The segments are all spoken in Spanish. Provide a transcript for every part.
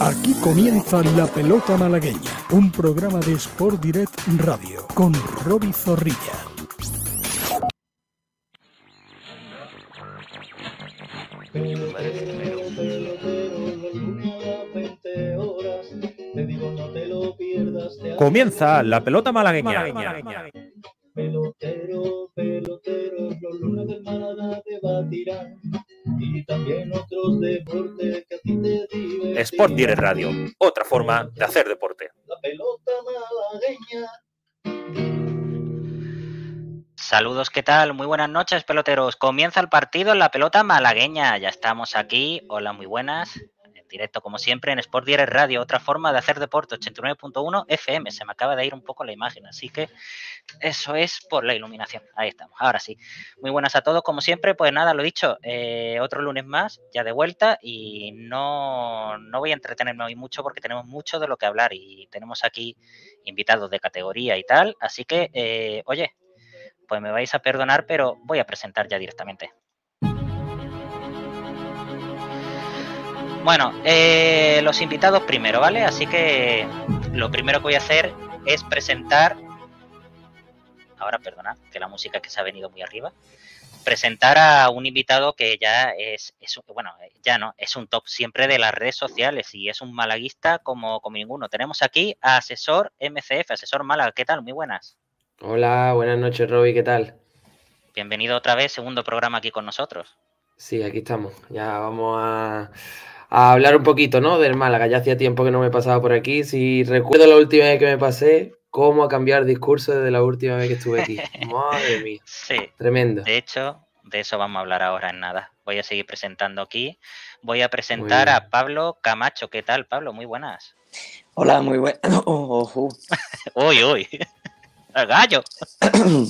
Aquí comienza La Pelota Malagueña, un programa de Sport Direct Radio con Roby Zorrilla. Comienza La Pelota malagueña. Pelotero, pelotero, los lunes del Maradona te batirán. Y también otros deportes que a ti te divertirán. Sport Direct Radio, otra forma de hacer deporte. La pelota malagueña. Saludos, ¿qué tal? Muy buenas noches, peloteros. Comienza el partido en la pelota malagueña. Ya estamos aquí. Hola, muy buenas directo, como siempre, en Sport Direct Radio, otra forma de hacer deporte, 89.1 FM. Se me acaba de ir un poco la imagen, así que eso es por la iluminación. Ahí estamos, ahora sí. Muy buenas a todos, como siempre, pues nada, lo dicho, eh, otro lunes más, ya de vuelta, y no, no voy a entretenerme hoy mucho porque tenemos mucho de lo que hablar y tenemos aquí invitados de categoría y tal, así que, eh, oye, pues me vais a perdonar, pero voy a presentar ya directamente. Bueno, eh, los invitados primero, ¿vale? Así que lo primero que voy a hacer es presentar. Ahora, perdona, que la música que se ha venido muy arriba. Presentar a un invitado que ya es, bueno, ya no, es un top siempre de las redes sociales y es un malaguista como, como ninguno. Tenemos aquí a Asesor MCF, Asesor Málaga, ¿qué tal? Muy buenas. Hola, buenas noches, Roby, ¿qué tal? Bienvenido otra vez, segundo programa aquí con nosotros. Sí, aquí estamos. Ya vamos a, a hablar un poquito, ¿no? Del Málaga. Ya hacía tiempo que no me pasaba por aquí. Si recuerdo la última vez que me pasé, cómo cambiar discurso desde la última vez que estuve aquí. Madre mía. Sí. Tremendo. De hecho, de eso vamos a hablar ahora en nada. Voy a seguir presentando aquí. Voy a presentar a Pablo Camacho. ¿Qué tal, Pablo? Muy buenas. Hola, muy buenas. Oh, oh, oh. uy, uy. gallo.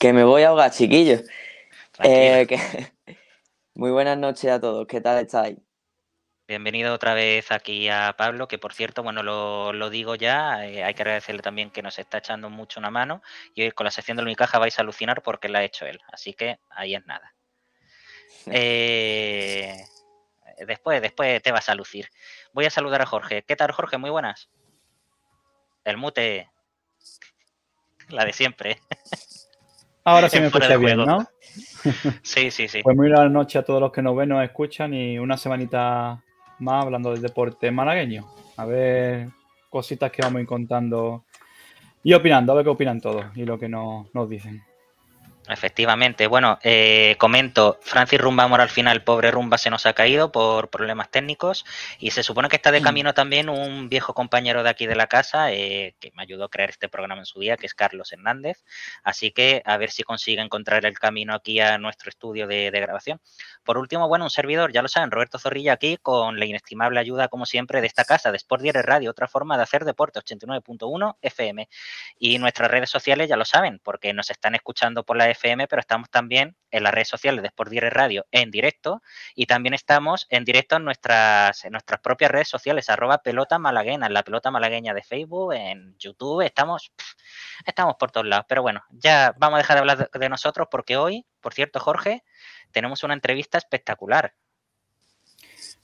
que me voy a ahogar, chiquillo. Eh, muy buenas noches a todos, ¿qué tal estáis? Bienvenido otra vez aquí a Pablo, que por cierto, bueno, lo, digo ya, eh, hay que agradecerle también que nos está echando mucho una mano y hoy con la sección de Unicaja vais a alucinar porque la ha hecho él, así que ahí es nada. Eh, después, después te vas a lucir. Voy a saludar a Jorge. ¿Qué tal, Jorge? Muy buenas. El mute. La de siempre. Ahora sí me escucha bien, ¿no? Sí, sí, sí. Pues muy buenas noche a todos los que nos ven, nos escuchan y una semanita más hablando del deporte malagueño. A ver cositas que vamos contando y opinando, a ver qué opinan todos y lo que nos, nos dicen. Efectivamente, bueno, eh, comento, Francis Rumba amor, al final, pobre Rumba se nos ha caído por problemas técnicos y se supone que está de mm. camino también un viejo compañero de aquí de la casa eh, que me ayudó a crear este programa en su día, que es Carlos Hernández, así que a ver si consigue encontrar el camino aquí a nuestro estudio de, grabación. Por último, bueno, un servidor, ya lo saben, Roberto Zorrilla aquí con la inestimable ayuda como siempre de esta casa, de Sport Radio, otra forma de hacer deporte, 89.1 FM y nuestras redes sociales ya lo saben, porque nos están escuchando por la FM, pero estamos también en las redes sociales de Sport Radio en directo y también estamos en directo en nuestras, nuestras propias redes sociales, arroba pelota Malagueña, en la pelota malagueña de Facebook, en YouTube, estamos, estamos por todos lados. Pero bueno, ya vamos a dejar de hablar de nosotros porque hoy, por cierto, Jorge, tenemos una entrevista espectacular.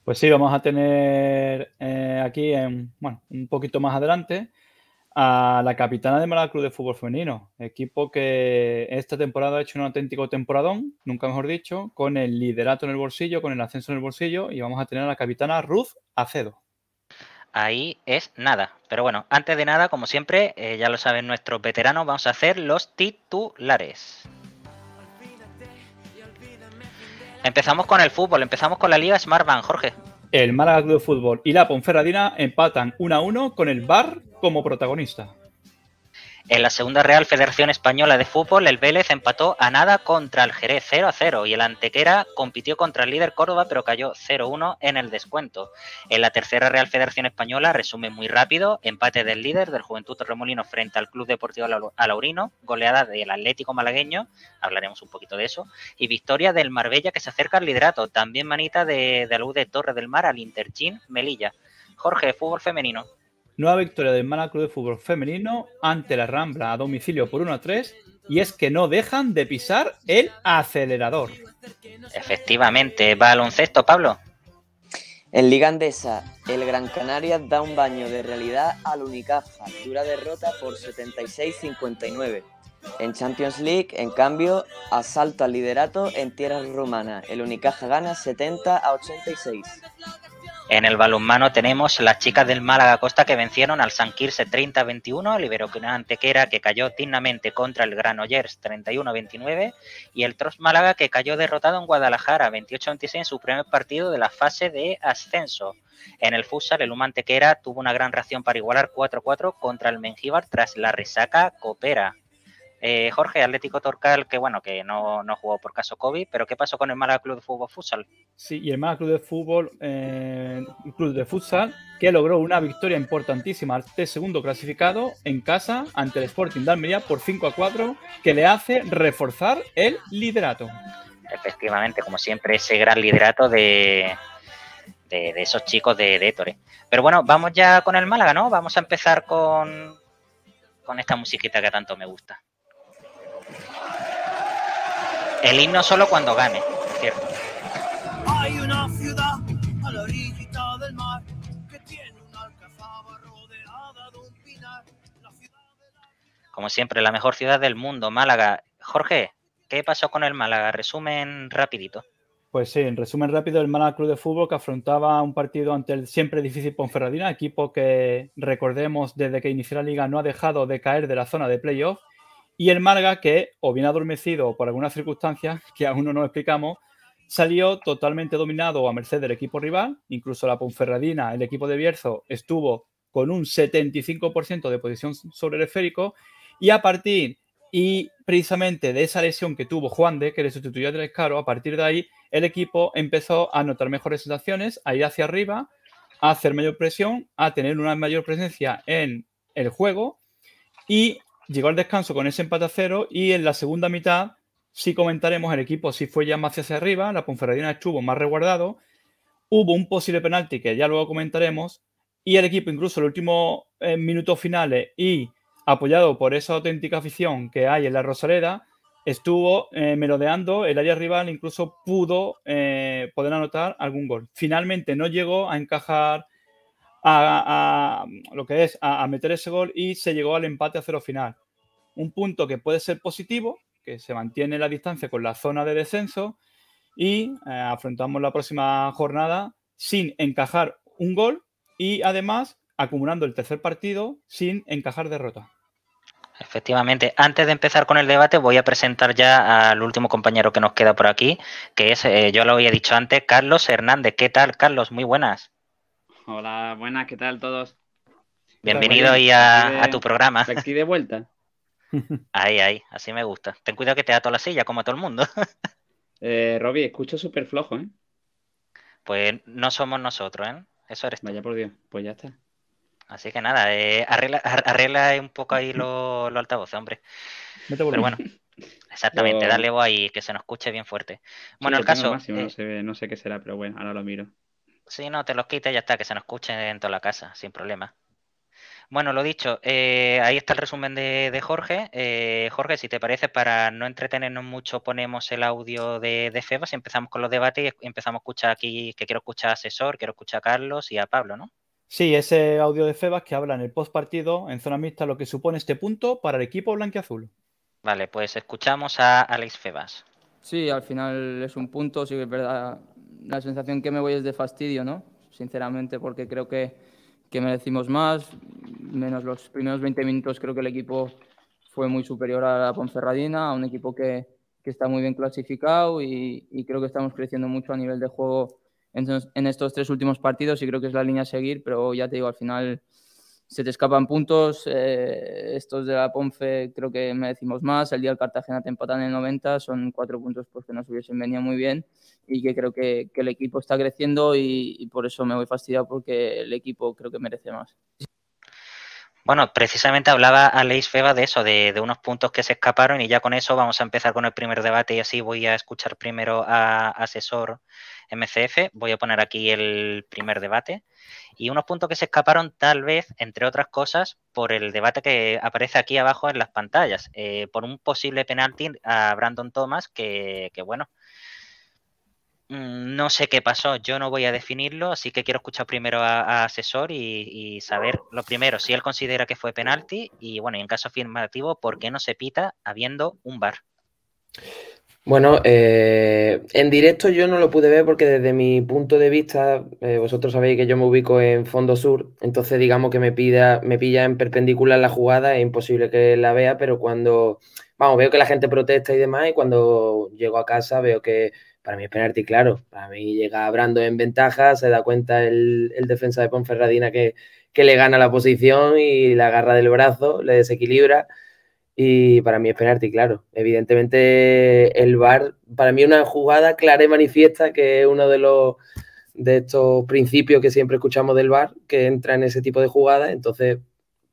Pues sí, vamos a tener eh, aquí, bueno, un poquito más adelante, a la capitana de Malacruz de fútbol femenino, equipo que esta temporada ha hecho un auténtico temporadón, nunca mejor dicho, con el liderato en el bolsillo, con el ascenso en el bolsillo y vamos a tener a la capitana Ruth Acedo. Ahí es nada, pero bueno, antes de nada, como siempre, eh, ya lo saben nuestros veteranos, vamos a hacer los titulares. Empezamos con el fútbol, empezamos con la Liga Smartbank, Jorge. El Málaga Club de Fútbol y la Ponferradina empatan 1 a 1 con el Bar como protagonista. En la segunda Real Federación Española de Fútbol, el Vélez empató a nada contra el Jerez 0 a 0 y el Antequera compitió contra el líder Córdoba pero cayó 0-1 en el descuento. En la tercera Real Federación Española, resumen muy rápido, empate del líder del Juventud Remolino frente al Club Deportivo Alaurino, goleada del Atlético Malagueño, hablaremos un poquito de eso, y victoria del Marbella que se acerca al liderato, también manita de, de la U de Torre del Mar al Interchin Melilla. Jorge, fútbol femenino. Nueva victoria del Manacruz de Fútbol Femenino ante la Rambla a domicilio por 1 a 3. Y es que no dejan de pisar el acelerador. Efectivamente, baloncesto, Pablo. En Liga Andesa, el Gran Canaria da un baño de realidad al Unicaja, dura derrota por 76-59. En Champions League, en cambio, asalta al liderato en tierra rumanas. El Unicaja gana 70 a 86. En el balonmano tenemos las chicas del Málaga Costa que vencieron al San 30-21, el Iberoquina Antequera que cayó dignamente contra el Granollers 31-29 y el Trost Málaga que cayó derrotado en Guadalajara 28-26 en su primer partido de la fase de ascenso. En el futsal, el Humantequera tuvo una gran reacción para igualar 4-4 contra el Mengíbar tras la resaca Copera. Eh, Jorge, Atlético Torcal, que bueno, que no, jugó por caso COVID, pero ¿qué pasó con el Málaga Club de Fútbol Futsal? Sí, y el Málaga Club de Fútbol, eh, Club de Futsal, que logró una victoria importantísima al segundo clasificado en casa ante el Sporting de Almería por 5 a 4, que le hace reforzar el liderato. Efectivamente, como siempre, ese gran liderato de, esos chicos de, de Pero bueno, vamos ya con el Málaga, ¿no? Vamos a empezar con, con esta musiquita que tanto me gusta. El himno solo cuando gane, cierto. Hay una ciudad del mar que tiene Como siempre, la mejor ciudad del mundo, Málaga. Jorge, ¿qué pasó con el Málaga? Resumen rapidito. Pues sí, en resumen rápido, el Málaga Club de Fútbol que afrontaba un partido ante el siempre difícil Ponferradina, equipo que recordemos desde que inició la liga no ha dejado de caer de la zona de playoff y el Marga, que o bien adormecido o por algunas circunstancias que aún no nos explicamos, salió totalmente dominado a merced del equipo rival. Incluso la Ponferradina, el equipo de Bierzo, estuvo con un 75% de posición sobre el esférico. Y a partir y precisamente de esa lesión que tuvo Juan de, que le sustituyó a Tres a partir de ahí el equipo empezó a notar mejores sensaciones, a ir hacia arriba, a hacer mayor presión, a tener una mayor presencia en el juego y llegó al descanso con ese empate a cero y en la segunda mitad sí comentaremos el equipo, sí fue ya más hacia arriba, la Ponferradina estuvo más resguardado, hubo un posible penalti que ya luego comentaremos y el equipo incluso en los últimos eh, minutos finales y apoyado por esa auténtica afición que hay en la Rosaleda, estuvo eh, melodeando, el área rival, incluso pudo eh, poder anotar algún gol. Finalmente no llegó a encajar a, lo que es a, meter ese gol y se llegó al empate a cero final. Un punto que puede ser positivo, que se mantiene la distancia con la zona de descenso y eh, afrontamos la próxima jornada sin encajar un gol y además acumulando el tercer partido sin encajar derrota. Efectivamente. Antes de empezar con el debate, voy a presentar ya al último compañero que nos queda por aquí, que es, eh, yo lo había dicho antes, Carlos Hernández. ¿Qué tal, Carlos? Muy buenas. Hola, buenas, ¿qué tal todos? Pues bienvenido a, tu programa. Aquí de vuelta. Ahí, ahí, así me gusta. Ten cuidado que te ato la silla, como a todo el mundo. eh, Robbie, escucho súper flojo, ¿eh? Pues no somos nosotros, ¿eh? Eso eres tú. Vaya por Dios, pues ya está. Así que nada, eh, arregla, un poco ahí los lo altavoces, hombre. Pero bueno, exactamente, dale voz ahí, que se nos escuche bien fuerte. Bueno, el caso... Eh, no sé qué será, pero bueno, ahora lo miro. Sí, no, te los quita y ya está, que se nos escuche en toda la casa, sin problema. Bueno, lo dicho, eh, ahí está el resumen de, Jorge. Eh, Jorge, si te parece, para no entretenernos mucho, ponemos el audio de, de Febas y empezamos con los debates y empezamos a escuchar aquí, que quiero escuchar a Asesor, quiero escuchar a Carlos y a Pablo, ¿no? Sí, ese audio de Febas que habla en el post partido en zona mixta lo que supone este punto para el equipo azul Vale, pues escuchamos a Alex Febas. Sí, al final es un punto, sí que verdad. La sensación que me voy es de fastidio, ¿no? Sinceramente, porque creo que, que merecimos más, menos los primeros 20 minutos creo que el equipo fue muy superior a la Ponferradina, a un equipo que, está muy bien clasificado y, creo que estamos creciendo mucho a nivel de juego en, en, estos tres últimos partidos y creo que es la línea a seguir, pero ya te digo, al final se te escapan puntos. Eh, estos de la Ponfe creo que merecimos más. El día del Cartagena te empatan en el 90, son cuatro puntos pues, que nos hubiesen venido muy bien y que creo que, el equipo está creciendo y, y, por eso me voy fastidiado porque el equipo creo que merece más. Bueno, precisamente hablaba Aleix Feba de eso, de, unos puntos que se escaparon y ya con eso vamos a empezar con el primer debate y así voy a escuchar primero a asesor MCF. Voy a poner aquí el primer debate y unos puntos que se escaparon tal vez, entre otras cosas, por el debate que aparece aquí abajo en las pantallas, eh, por un posible penalti a Brandon Thomas que, que bueno, Mm, no sé qué pasó, yo no voy a definirlo, así que quiero escuchar primero a, asesor y, saber lo primero, si él considera que fue penalti y bueno, y en caso afirmativo, ¿por qué no se pita habiendo un bar? Bueno, eh, en directo yo no lo pude ver porque desde mi punto de vista, eh, vosotros sabéis que yo me ubico en fondo sur, entonces digamos que me, pida, me pilla en perpendicular la jugada, es imposible que la vea, pero cuando vamos, veo que la gente protesta y demás, y cuando llego a casa veo que para mí es penalti, claro. Para mí llega Brando en ventaja, se da cuenta el, defensa de Ponferradina que, que, le gana la posición y la agarra del brazo, le desequilibra. Y para mí es penalti, claro. Evidentemente, el VAR, para mí una jugada clara y manifiesta que es uno de los de estos principios que siempre escuchamos del VAR, que entra en ese tipo de jugadas. Entonces,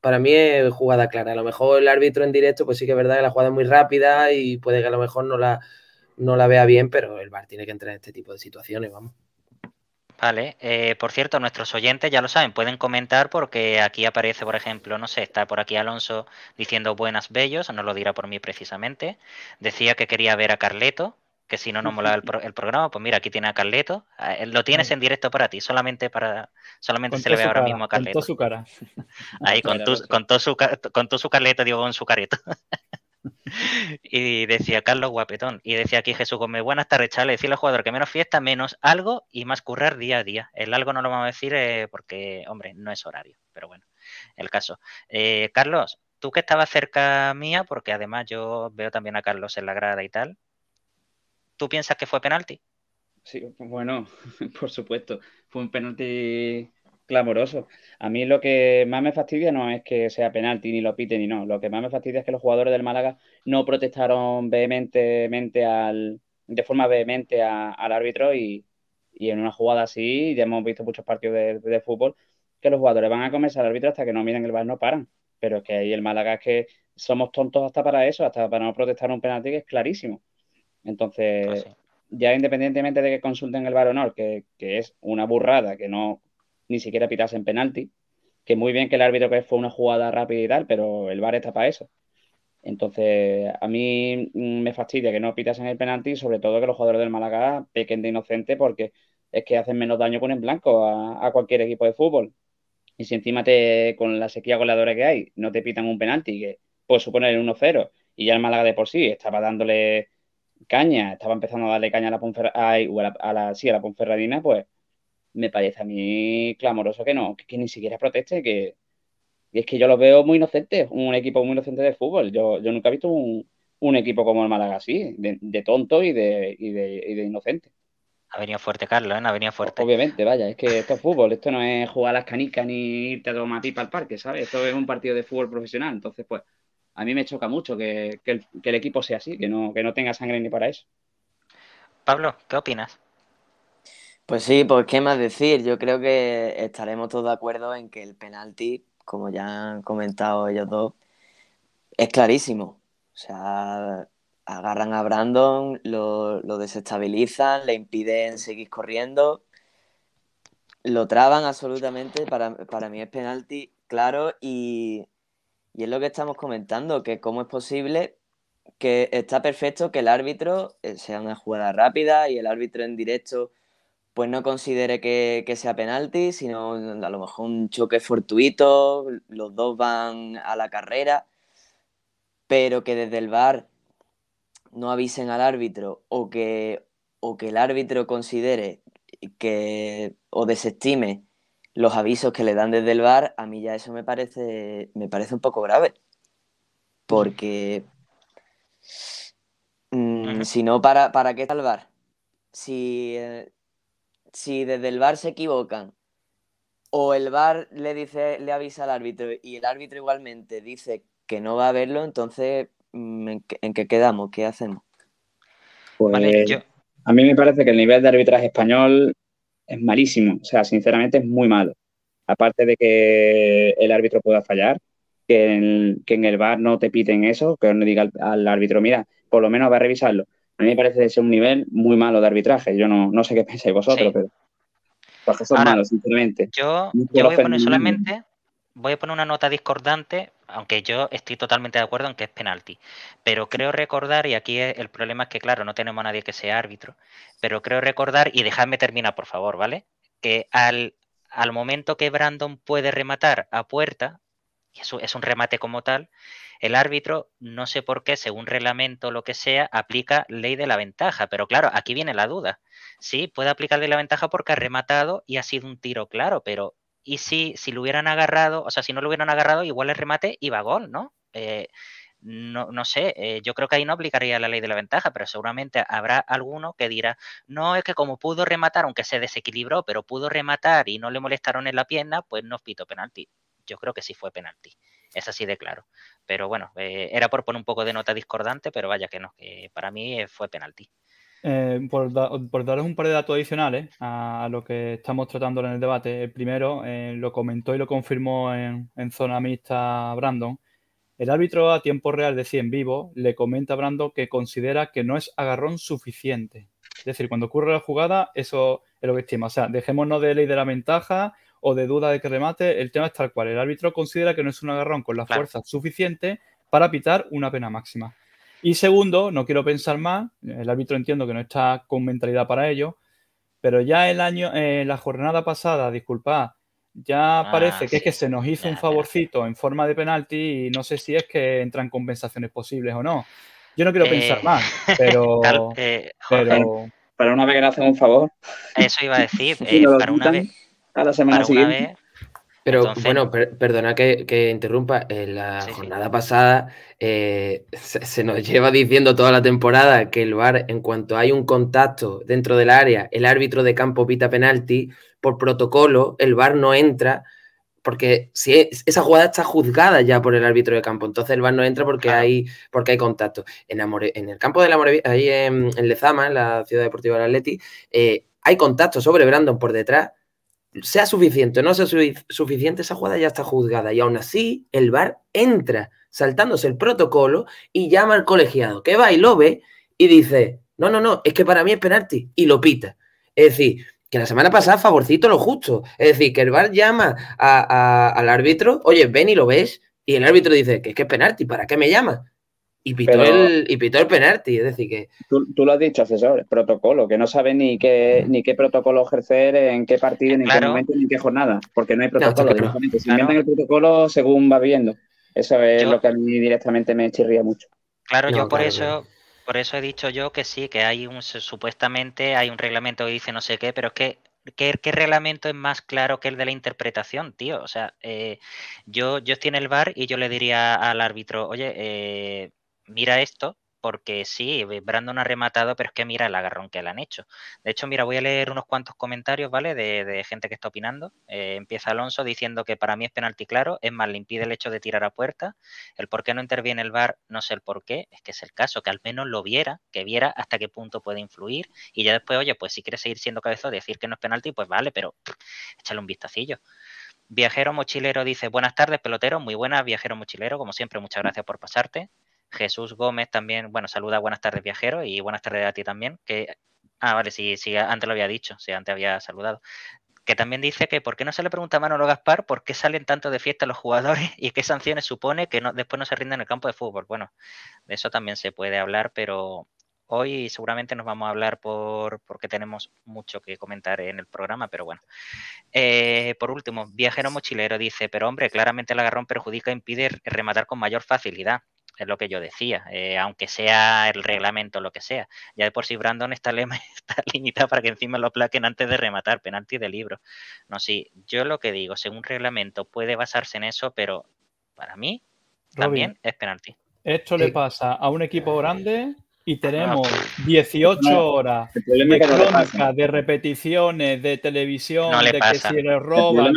para mí es jugada clara. A lo mejor el árbitro en directo, pues sí que es verdad que la jugada es muy rápida y puede que a lo mejor no la, no la vea bien, pero el VAR tiene que entrar en este tipo de situaciones, vamos. Vale, eh, por cierto, nuestros oyentes ya lo saben, pueden comentar porque aquí aparece, por ejemplo, no sé, está por aquí Alonso diciendo buenas bellos, no lo dirá por mí precisamente, decía que quería ver a Carleto, que si no nos molaba el, programa, pues mira, aquí tiene a Carleto, ah, eh, lo tienes en directo para ti, solamente para solamente se le ve ahora mismo a Carleto. Con toda su cara. Ahí, con, con, todo su, con todo su Carleto, digo, con su careto. y decía Carlos Guapetón, y decía aquí Jesús Gómez, buenas tardes, chale, decirle al jugador que menos fiesta, menos algo y más currar día a día. El algo no lo vamos a decir eh, porque, hombre, no es horario, pero bueno, el caso. Eh, Carlos, tú que estabas cerca mía, porque además yo veo también a Carlos en la grada y tal, ¿Tú piensas que fue penalti? Sí, bueno, por supuesto, fue un penalti clamoroso. A mí lo que más me fastidia no es que sea penalti, ni lo piten, ni no. Lo que más me fastidia es que los jugadores del Málaga no protestaron vehementemente al, de forma vehemente al árbitro y, en una jugada así, ya hemos visto muchos partidos de, fútbol, que los jugadores van a comerse al árbitro hasta que no miren el bar, no paran. Pero es que ahí el Málaga es que somos tontos hasta para eso, hasta para no protestar un penalti que es clarísimo. Entonces, ah, ya independientemente de que consulten el o que, que es una burrada, que no ni siquiera en penalti, que muy bien que el árbitro que fue una jugada rápida y tal, pero el VAR está para eso. Entonces, a mí mm, me fastidia que no pitasen el penalti, sobre todo que los jugadores del Málaga pequen de inocente porque es que hacen menos daño con el blanco a, cualquier equipo de fútbol. Y si encima te, con la sequía goleadora que hay, no te pitan un penalti, que puede suponer el 1-0, y ya el Málaga de por sí estaba dándole caña, estaba empezando a darle caña a la, a, la, a, la, sí, a la Ponferradina, pues me parece a mí clamoroso que no, que, ni siquiera proteste, que y es que yo los veo muy inocente, un equipo muy inocente de fútbol. Yo, yo nunca he visto un, equipo como el Málaga así, de, tonto y de, inocente. Ha venido fuerte, Carlos, ¿eh? ha venido fuerte. Obviamente, vaya, es que esto es fútbol, esto no es jugar a las canicas ni irte a tomar pipa al parque, ¿sabes? Esto es un partido de fútbol profesional, entonces pues a mí me choca mucho que, el, equipo sea así, que no, que no tenga sangre ni para eso. Pablo, ¿qué opinas? Pues sí, pues qué más decir. Yo creo que estaremos todos de acuerdo en que el penalti, como ya han comentado ellos dos, es clarísimo. O sea, agarran a Brandon, lo, desestabilizan, le impiden seguir corriendo, lo traban absolutamente. Para, para mí es penalti, claro, y y es lo que estamos comentando, que cómo es posible que está perfecto que el árbitro eh, sea una jugada rápida y el árbitro en directo pues no considere que, sea penalti, sino a lo mejor un choque fortuito, los dos van a la carrera, pero que desde el bar no avisen al árbitro o que, o que el árbitro considere que o desestime los avisos que le dan desde el bar, a mí ya eso me parece, me parece un poco grave. Porque mm, si no, ¿para, ¿para qué está el bar? Si, eh, si desde el bar se equivocan o el bar le dice, le avisa al árbitro y el árbitro igualmente dice que no va a verlo, entonces mm, ¿en qué, quedamos? ¿Qué hacemos? Pues, a mí me parece que el nivel de arbitraje español es malísimo, o sea, sinceramente es muy malo. Aparte de que el árbitro pueda fallar, que en, el bar no te piten eso, que no diga al, árbitro, mira, por lo menos va a revisarlo. A mí me parece ser un nivel muy malo de arbitraje. Yo no, sé qué pensáis vosotros, pero. malo, sinceramente. Yo, yo voy a poner solamente, voy a poner una nota discordante aunque yo estoy totalmente de acuerdo en que es penalti. Pero creo recordar, y aquí el problema es que, claro, no tenemos a nadie que sea árbitro, pero creo recordar, y dejadme terminar, por favor, ¿vale? Que al, al momento que Brandon puede rematar a puerta, y eso es un remate como tal, el árbitro, no sé por qué, según reglamento o lo que sea, aplica ley de la ventaja. Pero claro, aquí viene la duda. Sí, puede aplicar ley de la ventaja porque ha rematado y ha sido un tiro claro, pero y si, si lo hubieran agarrado, o sea, si no lo hubieran agarrado, igual el remate iba gol, ¿no? Eh, no, no, sé, eh, yo creo que ahí no aplicaría la ley de la ventaja, pero seguramente habrá alguno que dirá, no, es que como pudo rematar, aunque se desequilibró, pero pudo rematar y no le molestaron en la pierna, pues no pito penalti. Yo creo que sí fue penalti, es así de claro. Pero bueno, eh, era por poner un poco de nota discordante, pero vaya que no, que para mí fue penalti. Eh, por, darles daros un par de datos adicionales a, lo que estamos tratando en el debate, el primero eh, lo comentó y lo confirmó en, zona mixta Brandon. El árbitro a tiempo real de 100 vivo le comenta a Brandon que considera que no es agarrón suficiente. Es decir, cuando ocurre la jugada, eso es lo que estima. O sea, dejémonos de ley de la ventaja o de duda de que remate. El tema es tal cual. El árbitro considera que no es un agarrón con la fuerza suficiente para pitar una pena máxima. Y segundo, no quiero pensar más, el árbitro entiendo que no está con mentalidad para ello, pero ya el año, eh, la jornada pasada, disculpad, ya ah, parece que es que se nos hizo un favorcito en forma de penalti y no sé si es que entran compensaciones posibles o no. Yo no quiero eh, pensar más, pero, eh, Para una vez que le hacen un favor. Eso iba a decir, para una vez. A la semana siguiente. Pero bueno, perdona que, interrumpa. En la jornada pasada eh, se, nos lleva diciendo toda la temporada que el VAR, en cuanto hay un contacto dentro del área, el árbitro de campo pita penalti, por protocolo, el VAR no entra. Porque si esa jugada está juzgada ya por el árbitro de campo, entonces el VAR no entra porque hay porque hay contacto. En, en el campo de la ahí en, Lezama, en la ciudad deportiva del Atleti, eh, hay contacto sobre Brandon por detrás sea suficiente o no sea suficiente, esa jugada ya está juzgada. Y aún así, el VAR entra saltándose el protocolo y llama al colegiado, que va y lo ve y dice, no, no, no, es que para mí es penalti, y lo pita. Es decir, que la semana pasada favorcito lo justo. Es decir, que el VAR llama al árbitro, oye, ven y lo ves, y el árbitro dice, que es que es penalti, ¿para qué me llama? Y pitó, el, y penalti, es decir que... Tú, lo has dicho, asesor, protocolo, que no sabe ni qué, ni qué protocolo ejercer, en qué partido, ni en qué momento, ni en qué jornada, porque no hay protocolo. No, directamente. Se el protocolo según va viendo. Eso es lo que a mí directamente me chirría mucho. Claro, yo por eso... Por eso he dicho yo que sí, que hay un supuestamente hay un reglamento que dice no sé qué, pero es que ¿Qué, ¿qué, reglamento es más claro que el de la interpretación, tío? O sea, eh, yo, yo estoy en el bar y yo le diría al árbitro, oye, eh, mira esto, porque sí, eh, Brandon ha rematado, pero es que mira el agarrón que le han hecho. De hecho, mira, voy a leer unos cuantos comentarios, ¿vale? De, gente que está opinando. Eh, empieza Alonso diciendo que para mí es penalti claro, es más, le impide el hecho de tirar a puerta. El por qué no interviene el VAR, no sé el por qué, es que es el caso, que al menos lo viera, que viera hasta qué punto puede influir. Y ya después, oye, pues si quieres seguir siendo cabezón, decir que no es penalti, pues vale, pero échale un vistacillo. Viajero Mochilero dice, buenas tardes, pelotero, muy buenas, viajero mochilero, como siempre, muchas gracias por pasarte. Jesús Gómez también, bueno, saluda, buenas tardes viajero y buenas tardes a ti también. Que, ah, vale, sí, antes lo había dicho, sí, antes había saludado. Que también dice que por qué no se le pregunta a Manolo Gaspar por qué salen tanto de fiesta los jugadores y qué sanciones supone que no, después no se rinden en el campo de fútbol. Bueno, de eso también se puede hablar, pero hoy seguramente nos vamos a hablar por, porque tenemos mucho que comentar en el programa, pero bueno. Eh, por último, viajero mochilero dice, pero hombre, claramente el agarrón perjudica e impide rematar con mayor facilidad es lo que yo decía, eh, aunque sea el reglamento lo que sea. Ya de por sí Brandon está, está limitado para que encima lo plaquen antes de rematar, penalti de libro. No, sí, yo lo que digo, según reglamento puede basarse en eso, pero para mí también es penalti. Esto le pasa a un equipo eh, grande y tenemos 18 horas de de repeticiones, de televisión, de que si eres roba,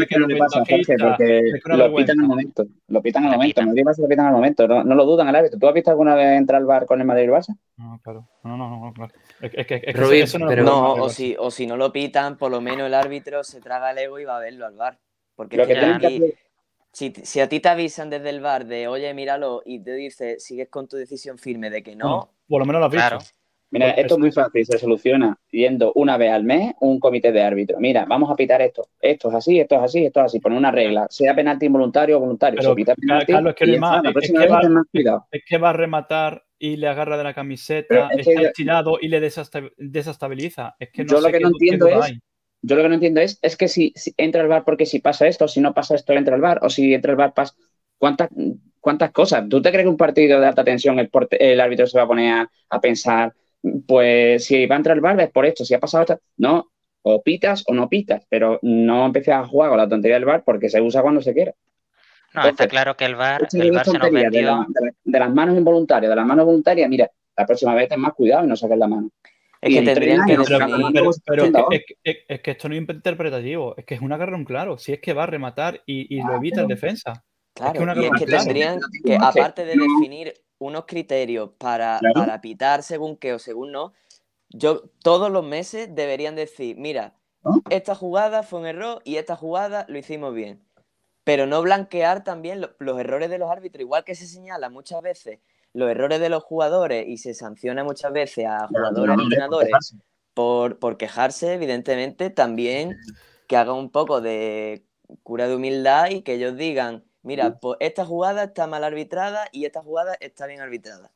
no lo pitan al momento. Lo pitan al momento. No, lo dudan al árbitro. ¿Tú has visto alguna vez entrar al bar con el Madrid Barça? No, claro. No, no, no. Claro. Es, que es, que eso no no, o si, o si no lo pitan, por lo menos el árbitro se traga el ego y va a verlo al bar. Porque si, si, a ti te avisan desde el bar de, oye, míralo, y te dice, sigues con tu decisión firme de que no por lo menos lo has visto. Mira, pues esto es muy fácil, se soluciona viendo una vez al mes un comité de árbitro. Mira, vamos a pitar esto, esto es así, esto es así, esto es así, Pon una regla, sea penalti involuntario o voluntario. es, que va, a rematar y le agarra de la camiseta, está estirado y le desestabiliza. Es que no yo lo que no entiendo es, yo lo que no entiendo es, es que si, entra el bar porque si pasa esto, si no pasa esto entra el bar, o si entra el bar pasa, ¿Cuántas, ¿Cuántas cosas? ¿Tú te crees que un partido de alta tensión el, árbitro se va a poner a, pensar, pues si va a entrar el bar es por esto, si ha pasado esto? No, o pitas o no pitas, pero no empieces a jugar con la tontería del bar porque se usa cuando se quiera. No, está claro que el bar, se nos vendió. de, las manos involuntarias, de las manos voluntarias, mira, la próxima vez ten más cuidado y no saques la mano. Es que, tendrían que es, que, esto no es interpretativo, es que es un agarrón claro. Si es que va a rematar y, lo evita en defensa y es que tendrían que, aparte de definir unos criterios para, pitar según qué o según no, yo todos los meses deberían decir, mira, esta jugada fue un error y esta jugada lo hicimos bien. Pero no blanquear también los errores de los árbitros, igual que se señala muchas veces los errores de los jugadores y se sanciona muchas veces a jugadores y entrenadores por, por quejarse, evidentemente, también que haga un poco de cura de humildad y que ellos digan, mira, pues esta jugada está mal arbitrada y esta jugada está bien arbitrada.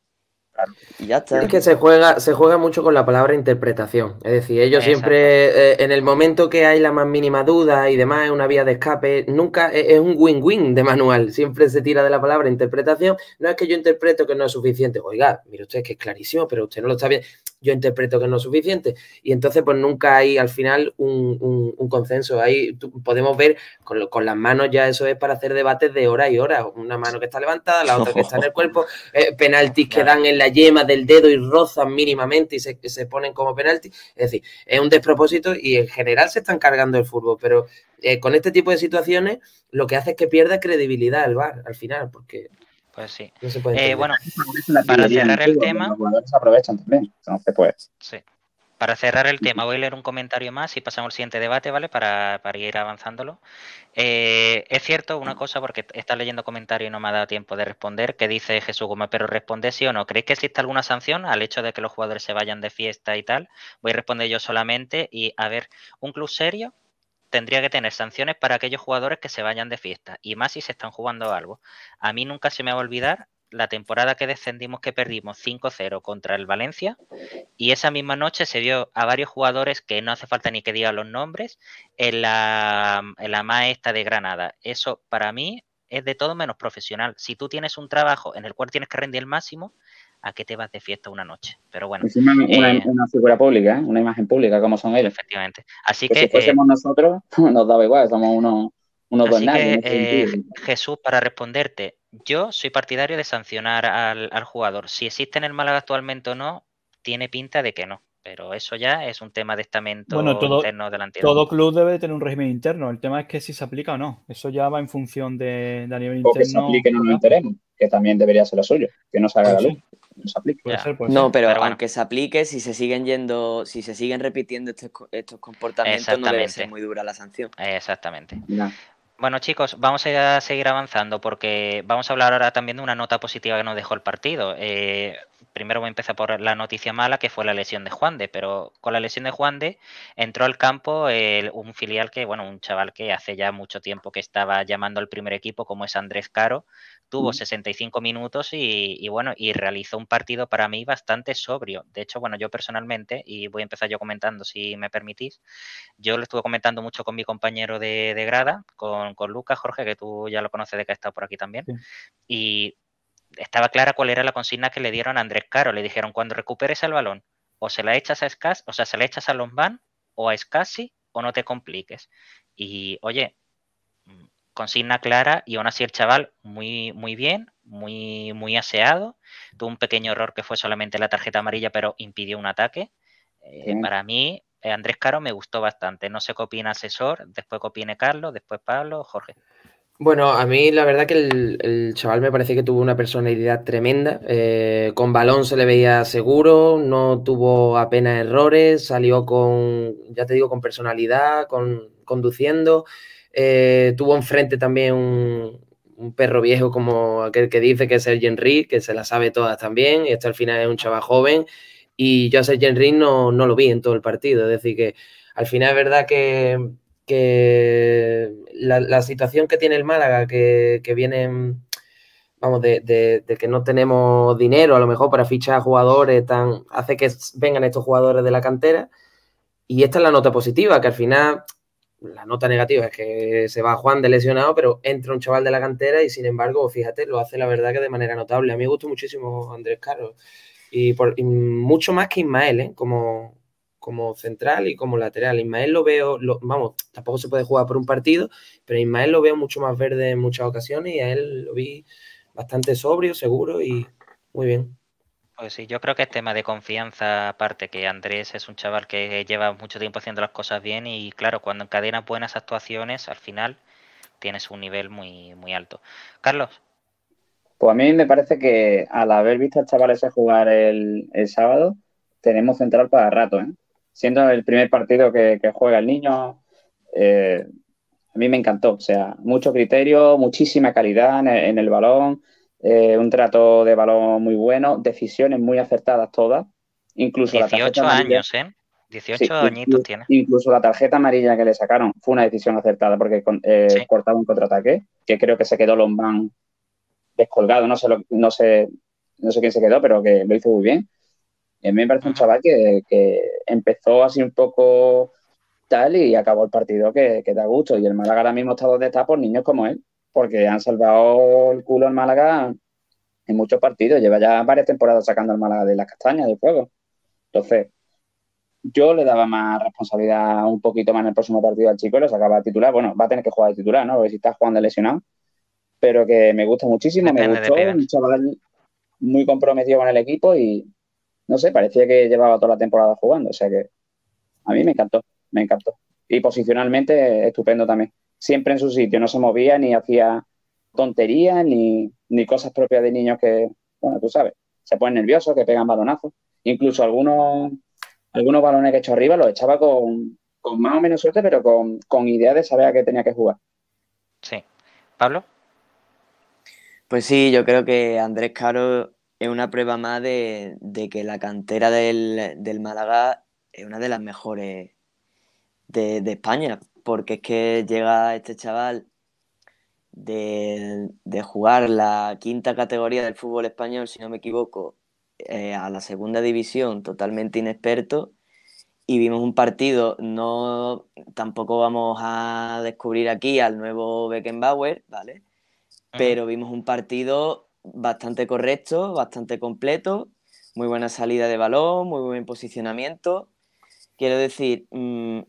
Y ya está. Es que se juega, se juega mucho con la palabra interpretación. Es decir, ellos siempre, eh, en el momento que hay la más mínima duda y demás, es una vía de escape, nunca e, es, un win-win de manual. Siempre se tira de la palabra interpretación. No es que yo interpreto que no es suficiente. Oiga, mire usted que es clarísimo, pero usted no lo está bien yo interpreto que no es suficiente. Y entonces, pues nunca hay al final un, consenso. Ahí podemos ver con, las manos ya eso es para hacer debates de hora y hora. Una mano que está levantada, la otra que está en el cuerpo, eh, penaltis que dan en la yema del dedo y rozan mínimamente y se, ponen como penaltis. Es decir, es un despropósito y en general se están cargando el fútbol, pero eh, con este tipo de situaciones lo que hace es que pierda credibilidad el bar al final, porque pues sí. Eh, bueno, para cerrar el tema. Sí. Para cerrar el tema, voy a leer un comentario más y pasamos al siguiente debate, ¿vale? Para, ir avanzándolo. Eh, es cierto una cosa, porque está leyendo comentario y no me ha dado tiempo de responder, que dice Jesús Gómez, pero responde sí o no. ¿Creéis que existe alguna sanción al hecho de que los jugadores se vayan de fiesta y tal? Voy a responder yo solamente y, a ver, un club serio tendría que tener sanciones para aquellos jugadores que se vayan de fiesta, y más si se están jugando algo. A mí nunca se me va a olvidar la temporada que descendimos que perdimos 5-0 contra el Valencia y esa misma noche se vio a varios jugadores que no hace falta ni que diga los nombres en la maestra de Granada. Eso para mí es de todo menos profesional. Si tú tienes un trabajo en el cual tienes que rendir el máximo, a qué te vas de fiesta una noche. Pero bueno. Es eh, una, figura pública, ¿eh? una imagen pública, como son ellos. Efectivamente. Así que. si fuésemos eh, nosotros, nos daba igual, somos unos, unos así Jesús, para responderte, yo soy partidario de sancionar al, jugador. Si existe en el Málaga actualmente o no, tiene pinta de que no pero eso ya es un tema de estamento todo, interno Todo club debe tener un régimen interno. El tema es que si se aplica o no. Eso ya va en función de, nivel interno. que interés, que también debería ser lo suyo, que no salga haga pues la luz no Pero, aunque se aplique, si se siguen yendo, si se siguen repitiendo estos, estos comportamientos, no debe ser muy dura la sanción. Exactamente. Bueno, chicos, vamos a seguir avanzando porque vamos a hablar ahora también de una nota positiva que nos dejó el partido. Eh, primero voy a empezar por la noticia mala que fue la lesión de Juan de, pero con la lesión de Juan de entró al campo eh, un filial que, bueno, un chaval que hace ya mucho tiempo que estaba llamando al primer equipo, como es Andrés Caro, tuvo 65 minutos y, bueno, y realizó un partido para mí bastante sobrio. De hecho, bueno, yo personalmente, y voy a empezar yo comentando si me permitís, yo lo estuve comentando mucho con mi compañero de, de grada, con, con, Lucas, Jorge, que tú ya lo conoces de que ha estado por aquí también, y estaba clara cuál era la consigna que le dieron a Andrés Caro. Le dijeron, cuando recuperes el balón, o se la echas a escas o sea, se la echas a Lombán o a Scassi o no te compliques. Y oye, consigna clara y aún así el chaval muy, muy bien, muy, muy aseado. Tuvo un pequeño error que fue solamente la tarjeta amarilla, pero impidió un ataque. Eh, para mí, eh, Andrés Caro me gustó bastante. No sé qué opina asesor, después qué opine Carlos, después Pablo, Jorge. Bueno, a mí la verdad que el, chaval me parece que tuvo una personalidad tremenda. Eh, con balón se le veía seguro, no tuvo apenas errores, salió con, ya te digo, con personalidad, con conduciendo. Eh, tuvo enfrente también un, perro viejo como aquel que dice que es el Genri, que se la sabe todas también, y este al final es un chaval joven. Y yo a Sergio Henry no, no lo vi en todo el partido. Es decir, que al final es verdad que, la, situación que tiene el Málaga, que, viene, vamos, de, que no tenemos dinero a lo mejor para fichar jugadores, tan, hace que vengan estos jugadores de la cantera. Y esta es la nota positiva, que al final la nota negativa es que se va Juan de lesionado, pero entra un chaval de la cantera y sin embargo, fíjate, lo hace la verdad que de manera notable. A mí me gustó muchísimo Andrés Carlos y, por, mucho más que Ismael, ¿eh? como, como central y como lateral. Ismael lo veo, lo, vamos, tampoco se puede jugar por un partido, pero Ismael lo veo mucho más verde en muchas ocasiones y a él lo vi bastante sobrio, seguro y muy bien. Pues sí, yo creo que es tema de confianza, aparte que Andrés es un chaval que lleva mucho tiempo haciendo las cosas bien y claro, cuando encadena buenas actuaciones, al final tienes un nivel muy, alto. Carlos. Pues a mí me parece que al haber visto al chaval ese jugar el, el sábado, tenemos central para rato, ¿eh? Siendo el primer partido que, juega el niño, eh, a mí me encantó. O sea, mucho criterio, muchísima calidad en el balón, eh, un trato de balón muy bueno, decisiones muy acertadas todas. Incluso la tarjeta años, amarilla, ¿eh? 18 tiene. Incluso la tarjeta amarilla que le sacaron fue una decisión acertada porque eh, cortaba un contraataque, que creo que se quedó Lombán descolgado, no sé, no sé, no sé quién se quedó, pero que lo hizo muy bien. Y a mí me parece un chaval que, empezó así un poco tal y acabó el partido que, que da gusto. Y el Málaga ahora mismo está donde está por niños como él porque han salvado el culo al Málaga en muchos partidos. Lleva ya varias temporadas sacando al Málaga de las castañas del juego. Entonces, yo le daba más responsabilidad un poquito más en el próximo partido al chico y lo sacaba titular. Bueno, va a tener que jugar de titular, ¿no? Porque si está jugando lesionado. Pero que me gusta muchísimo, me gustó. Un chaval muy comprometido con el equipo y no sé, parecía que llevaba toda la temporada jugando. O sea que a mí me encantó, me encantó. Y posicionalmente estupendo también siempre en su sitio, no se movía ni hacía tonterías ni, cosas propias de niños que, bueno, tú sabes, se ponen nerviosos, que pegan balonazos. Incluso algunos, algunos balones que he hecho arriba los echaba con, más o menos suerte, pero con, idea de saber a qué tenía que jugar. Sí. ¿Pablo? Pues sí, yo creo que Andrés Caro es una prueba más de, que la cantera del, Málaga es una de las mejores de, de España porque es que llega este chaval de, jugar la quinta categoría del fútbol español, si no me equivoco, eh, a la segunda división totalmente inexperto y vimos un partido, no tampoco vamos a descubrir aquí al nuevo Beckenbauer, ¿vale? Pero vimos un partido bastante correcto, bastante completo, muy buena salida de balón, muy buen posicionamiento. Quiero decir, mm,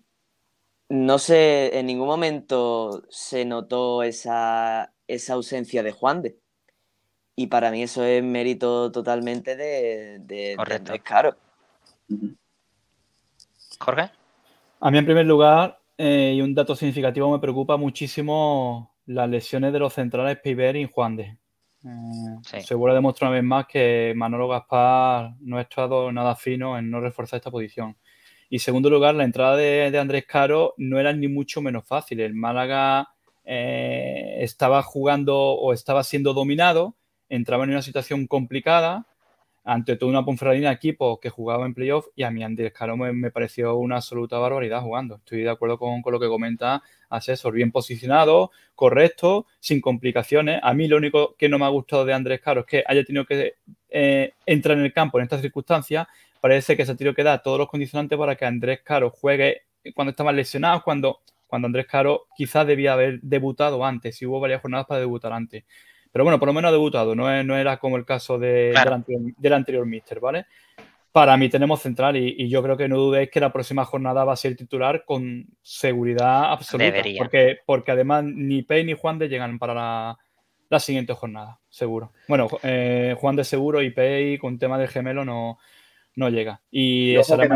no sé, en ningún momento se notó esa, ausencia de Juan de. Y para mí eso es mérito totalmente de, Correcto. de Caro. Jorge. A mí en primer lugar, eh, y un dato significativo, me preocupa muchísimo las lesiones de los centrales Piber y Juan de. Eh, sí. una vez más que Manolo Gaspar no ha estado nada fino en no reforzar esta posición. Y segundo lugar, la entrada de, Andrés Caro no era ni mucho menos fácil. El Málaga eh, estaba jugando o estaba siendo dominado, entraba en una situación complicada ante toda una Ponferradina equipo que jugaba en playoff y a mí Andrés Caro me, pareció una absoluta barbaridad jugando. Estoy de acuerdo con, lo que comenta Asesor, bien posicionado, correcto, sin complicaciones. A mí lo único que no me ha gustado de Andrés Caro es que haya tenido que eh, entrar en el campo en estas circunstancias parece que tiro que da todos los condicionantes para que Andrés Caro juegue cuando está más lesionado, cuando, cuando Andrés Caro quizás debía haber debutado antes, y hubo varias jornadas para debutar antes. Pero bueno, por lo menos ha debutado, no, no era como el caso de, del, anterior, míster, ¿vale? Para mí tenemos central y, yo creo que no dudéis que la próxima jornada va a ser titular con seguridad absoluta. Porque, porque además ni Pei ni Juan de llegan para la, la siguiente jornada, seguro. Bueno, eh, Juan de seguro y Pei con tema del gemelo no, no llega. Y, esa es la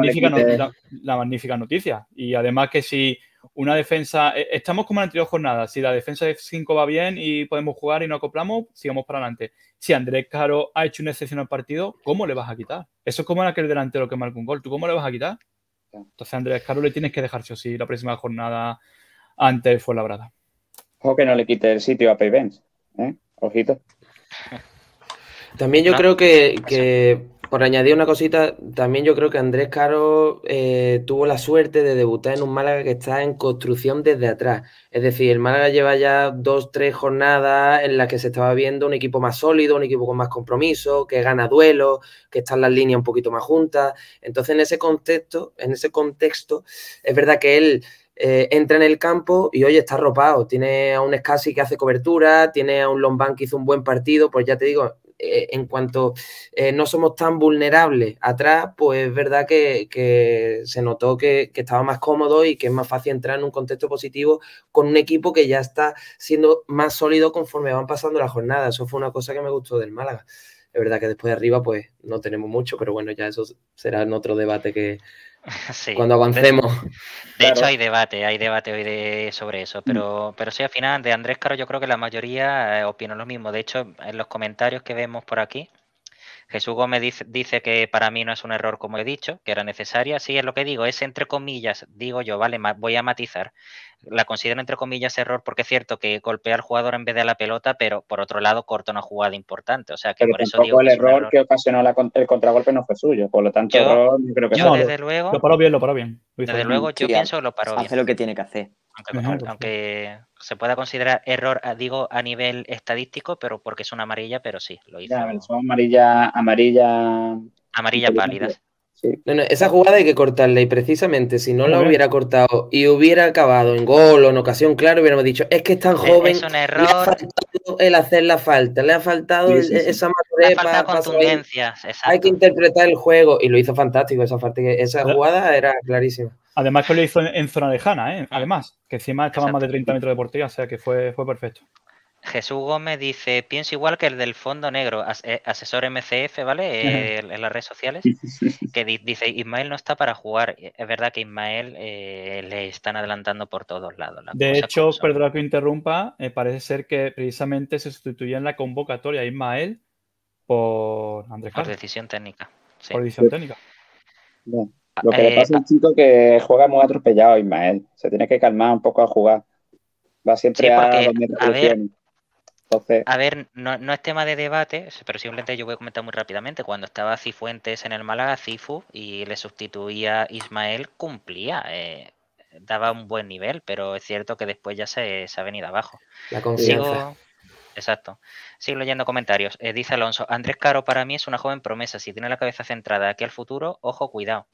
magnífica, noticia. Y además que si una defensa, e, estamos como en anterior jornada, si la defensa de 5 va bien y podemos jugar y no acoplamos, sigamos para adelante. Si Andrés Caro ha hecho una excepción al partido, ¿cómo le vas a quitar? Eso es como en aquel delantero que marca un gol, ¿tú cómo le vas a quitar? Entonces Andrés Caro le tienes que dejar si o la próxima jornada antes fue labrada. O que no le quite el sitio a Pay ¿eh? Ojito. También yo creo que, que por añadir una cosita, también yo creo que Andrés Caro eh, tuvo la suerte de debutar en un Málaga que está en construcción desde atrás. Es decir, el Málaga lleva ya dos, tres jornadas en las que se estaba viendo un equipo más sólido, un equipo con más compromiso, que gana duelos, que están las líneas un poquito más juntas. Entonces, en ese contexto, en ese contexto, es verdad que él eh, entra en el campo y hoy está arropado. Tiene a un Scassi que hace cobertura, tiene a un Lombán que hizo un buen partido, pues ya te digo, eh, en cuanto eh, no somos tan vulnerables atrás, pues es verdad que, se notó que, estaba más cómodo y que es más fácil entrar en un contexto positivo con un equipo que ya está siendo más sólido conforme van pasando las jornadas. Eso fue una cosa que me gustó del Málaga. Es verdad que después de arriba, pues no tenemos mucho, pero bueno, ya eso será en otro debate que, cuando avancemos. De, hecho, hay debate, hay debate hoy de, sobre eso, pero, mm. pero sí, al final, de Andrés Caro, yo creo que la mayoría eh, opinan lo mismo. De hecho, en los comentarios que vemos por aquí, Jesús Gómez dice, que para mí no es un error, como he dicho, que era necesaria. Sí, es lo que digo, es entre comillas, digo yo, vale, voy a matizar. La considero entre comillas error porque es cierto que golpea al jugador en vez de a la pelota, pero por otro lado corta una jugada importante. O sea que por eso digo. el error, que ocasionó el contragolpe no fue suyo, por lo tanto, yo, creo que desde luego. Lo paró bien, lo paró bien. desde luego, yo pienso que lo paró bien. Hace lo que tiene que hacer. Aunque, se pueda considerar error, ah, digo, a nivel estadístico, pero porque es una amarilla, pero sí, lo hizo. son amarilla, amarilla. Amarilla pálidas esa jugada hay que cortarla y precisamente si no la hubiera cortado y hubiera acabado en gol o en ocasión, claro, hubiéramos dicho, es que es tan e, joven, es un error. le ha faltado el hacer la falta, le ha faltado e, esa hay que interpretar el juego y lo hizo fantástico esa jugada era clarísima. Además que lo hizo en, zona lejana, ¿eh? además, que encima estaba más de 30 metros de portería, o sea que fue, fue perfecto. Jesús Gómez dice, pienso igual que el del fondo negro, eh, asesor MCF, ¿vale? en las redes sociales, que dice, Ismael no está para jugar. Eh, es verdad que Ismael le están adelantando por todos lados. de hecho, perdona que interrumpa, parece ser que precisamente se sustituye en la convocatoria Ismael por decisión técnica. Por decisión técnica. Ah, Lo que le eh, pasa al chico que juega muy atropellado, Ismael. Se tiene que calmar un poco a jugar. Va siempre a a ver, a ver no, es tema de debate, pero simplemente yo voy a comentar muy rápidamente. Cuando estaba Cifuentes en el Málaga, Cifu, y le sustituía Ismael, cumplía. Eh, daba un buen nivel, pero es cierto que después ya se, ha venido abajo. La confianza. Exacto. Sigo leyendo comentarios. Eh, dice Alonso, Andrés Caro para mí es una joven promesa. Si tiene la cabeza centrada aquí al futuro, ojo, cuidado.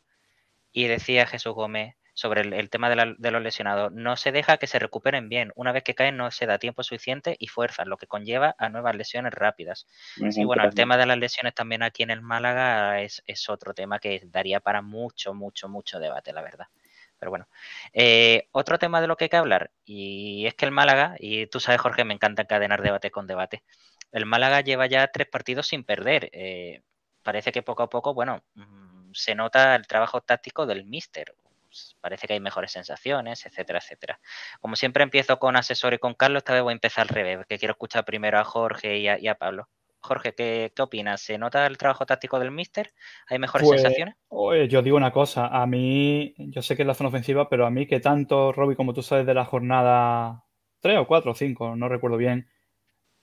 Y decía Jesús Gómez sobre el, tema de, los lesionados, no se deja que se recuperen bien. Una vez que caen no se da tiempo suficiente y fuerza, lo que conlleva a nuevas lesiones rápidas. y bueno, el tema de las lesiones también aquí en el Málaga es otro tema que daría para mucho, mucho, mucho debate, la verdad. Pero bueno. Eh, otro tema de lo que hay que hablar, y es que el Málaga, y tú sabes, Jorge, me encanta encadenar debate con debate. El Málaga lleva ya tres partidos sin perder. Eh, parece que poco a poco, bueno, mm, se nota el trabajo táctico del míster. Parece que hay mejores sensaciones, etcétera, etcétera. Como siempre empiezo con asesor y con Carlos, esta vez voy a empezar al revés, porque quiero escuchar primero a Jorge y a Pablo. Jorge, ¿qué, opinas? ¿Se nota el trabajo táctico del Mister? ¿Hay mejores pues, sensaciones? yo digo una cosa, a mí, yo sé que es la zona ofensiva, pero a mí que tanto, Robbie, como tú sabes, de la jornada 3 o 4 o 5, no recuerdo bien,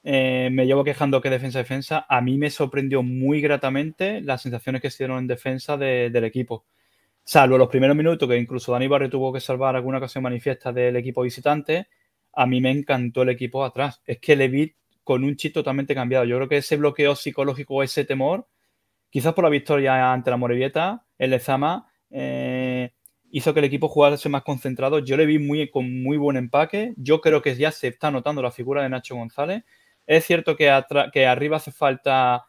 eh, me llevo quejando que defensa-defensa, a mí me sorprendió muy gratamente las sensaciones que se dieron en defensa del equipo. Salvo los primeros minutos, que incluso Dani Barrio tuvo que salvar alguna ocasión manifiesta del equipo visitante, a mí me encantó el equipo atrás. Es que le vi con un chip totalmente cambiado. Yo creo que ese bloqueo psicológico, ese temor, quizás por la victoria ante la Morevieta, el Lezama, eh, hizo que el equipo jugase más concentrado. Yo le vi muy, con muy buen empaque. Yo creo que ya se está notando la figura de Nacho González. Es cierto que, que arriba hace falta,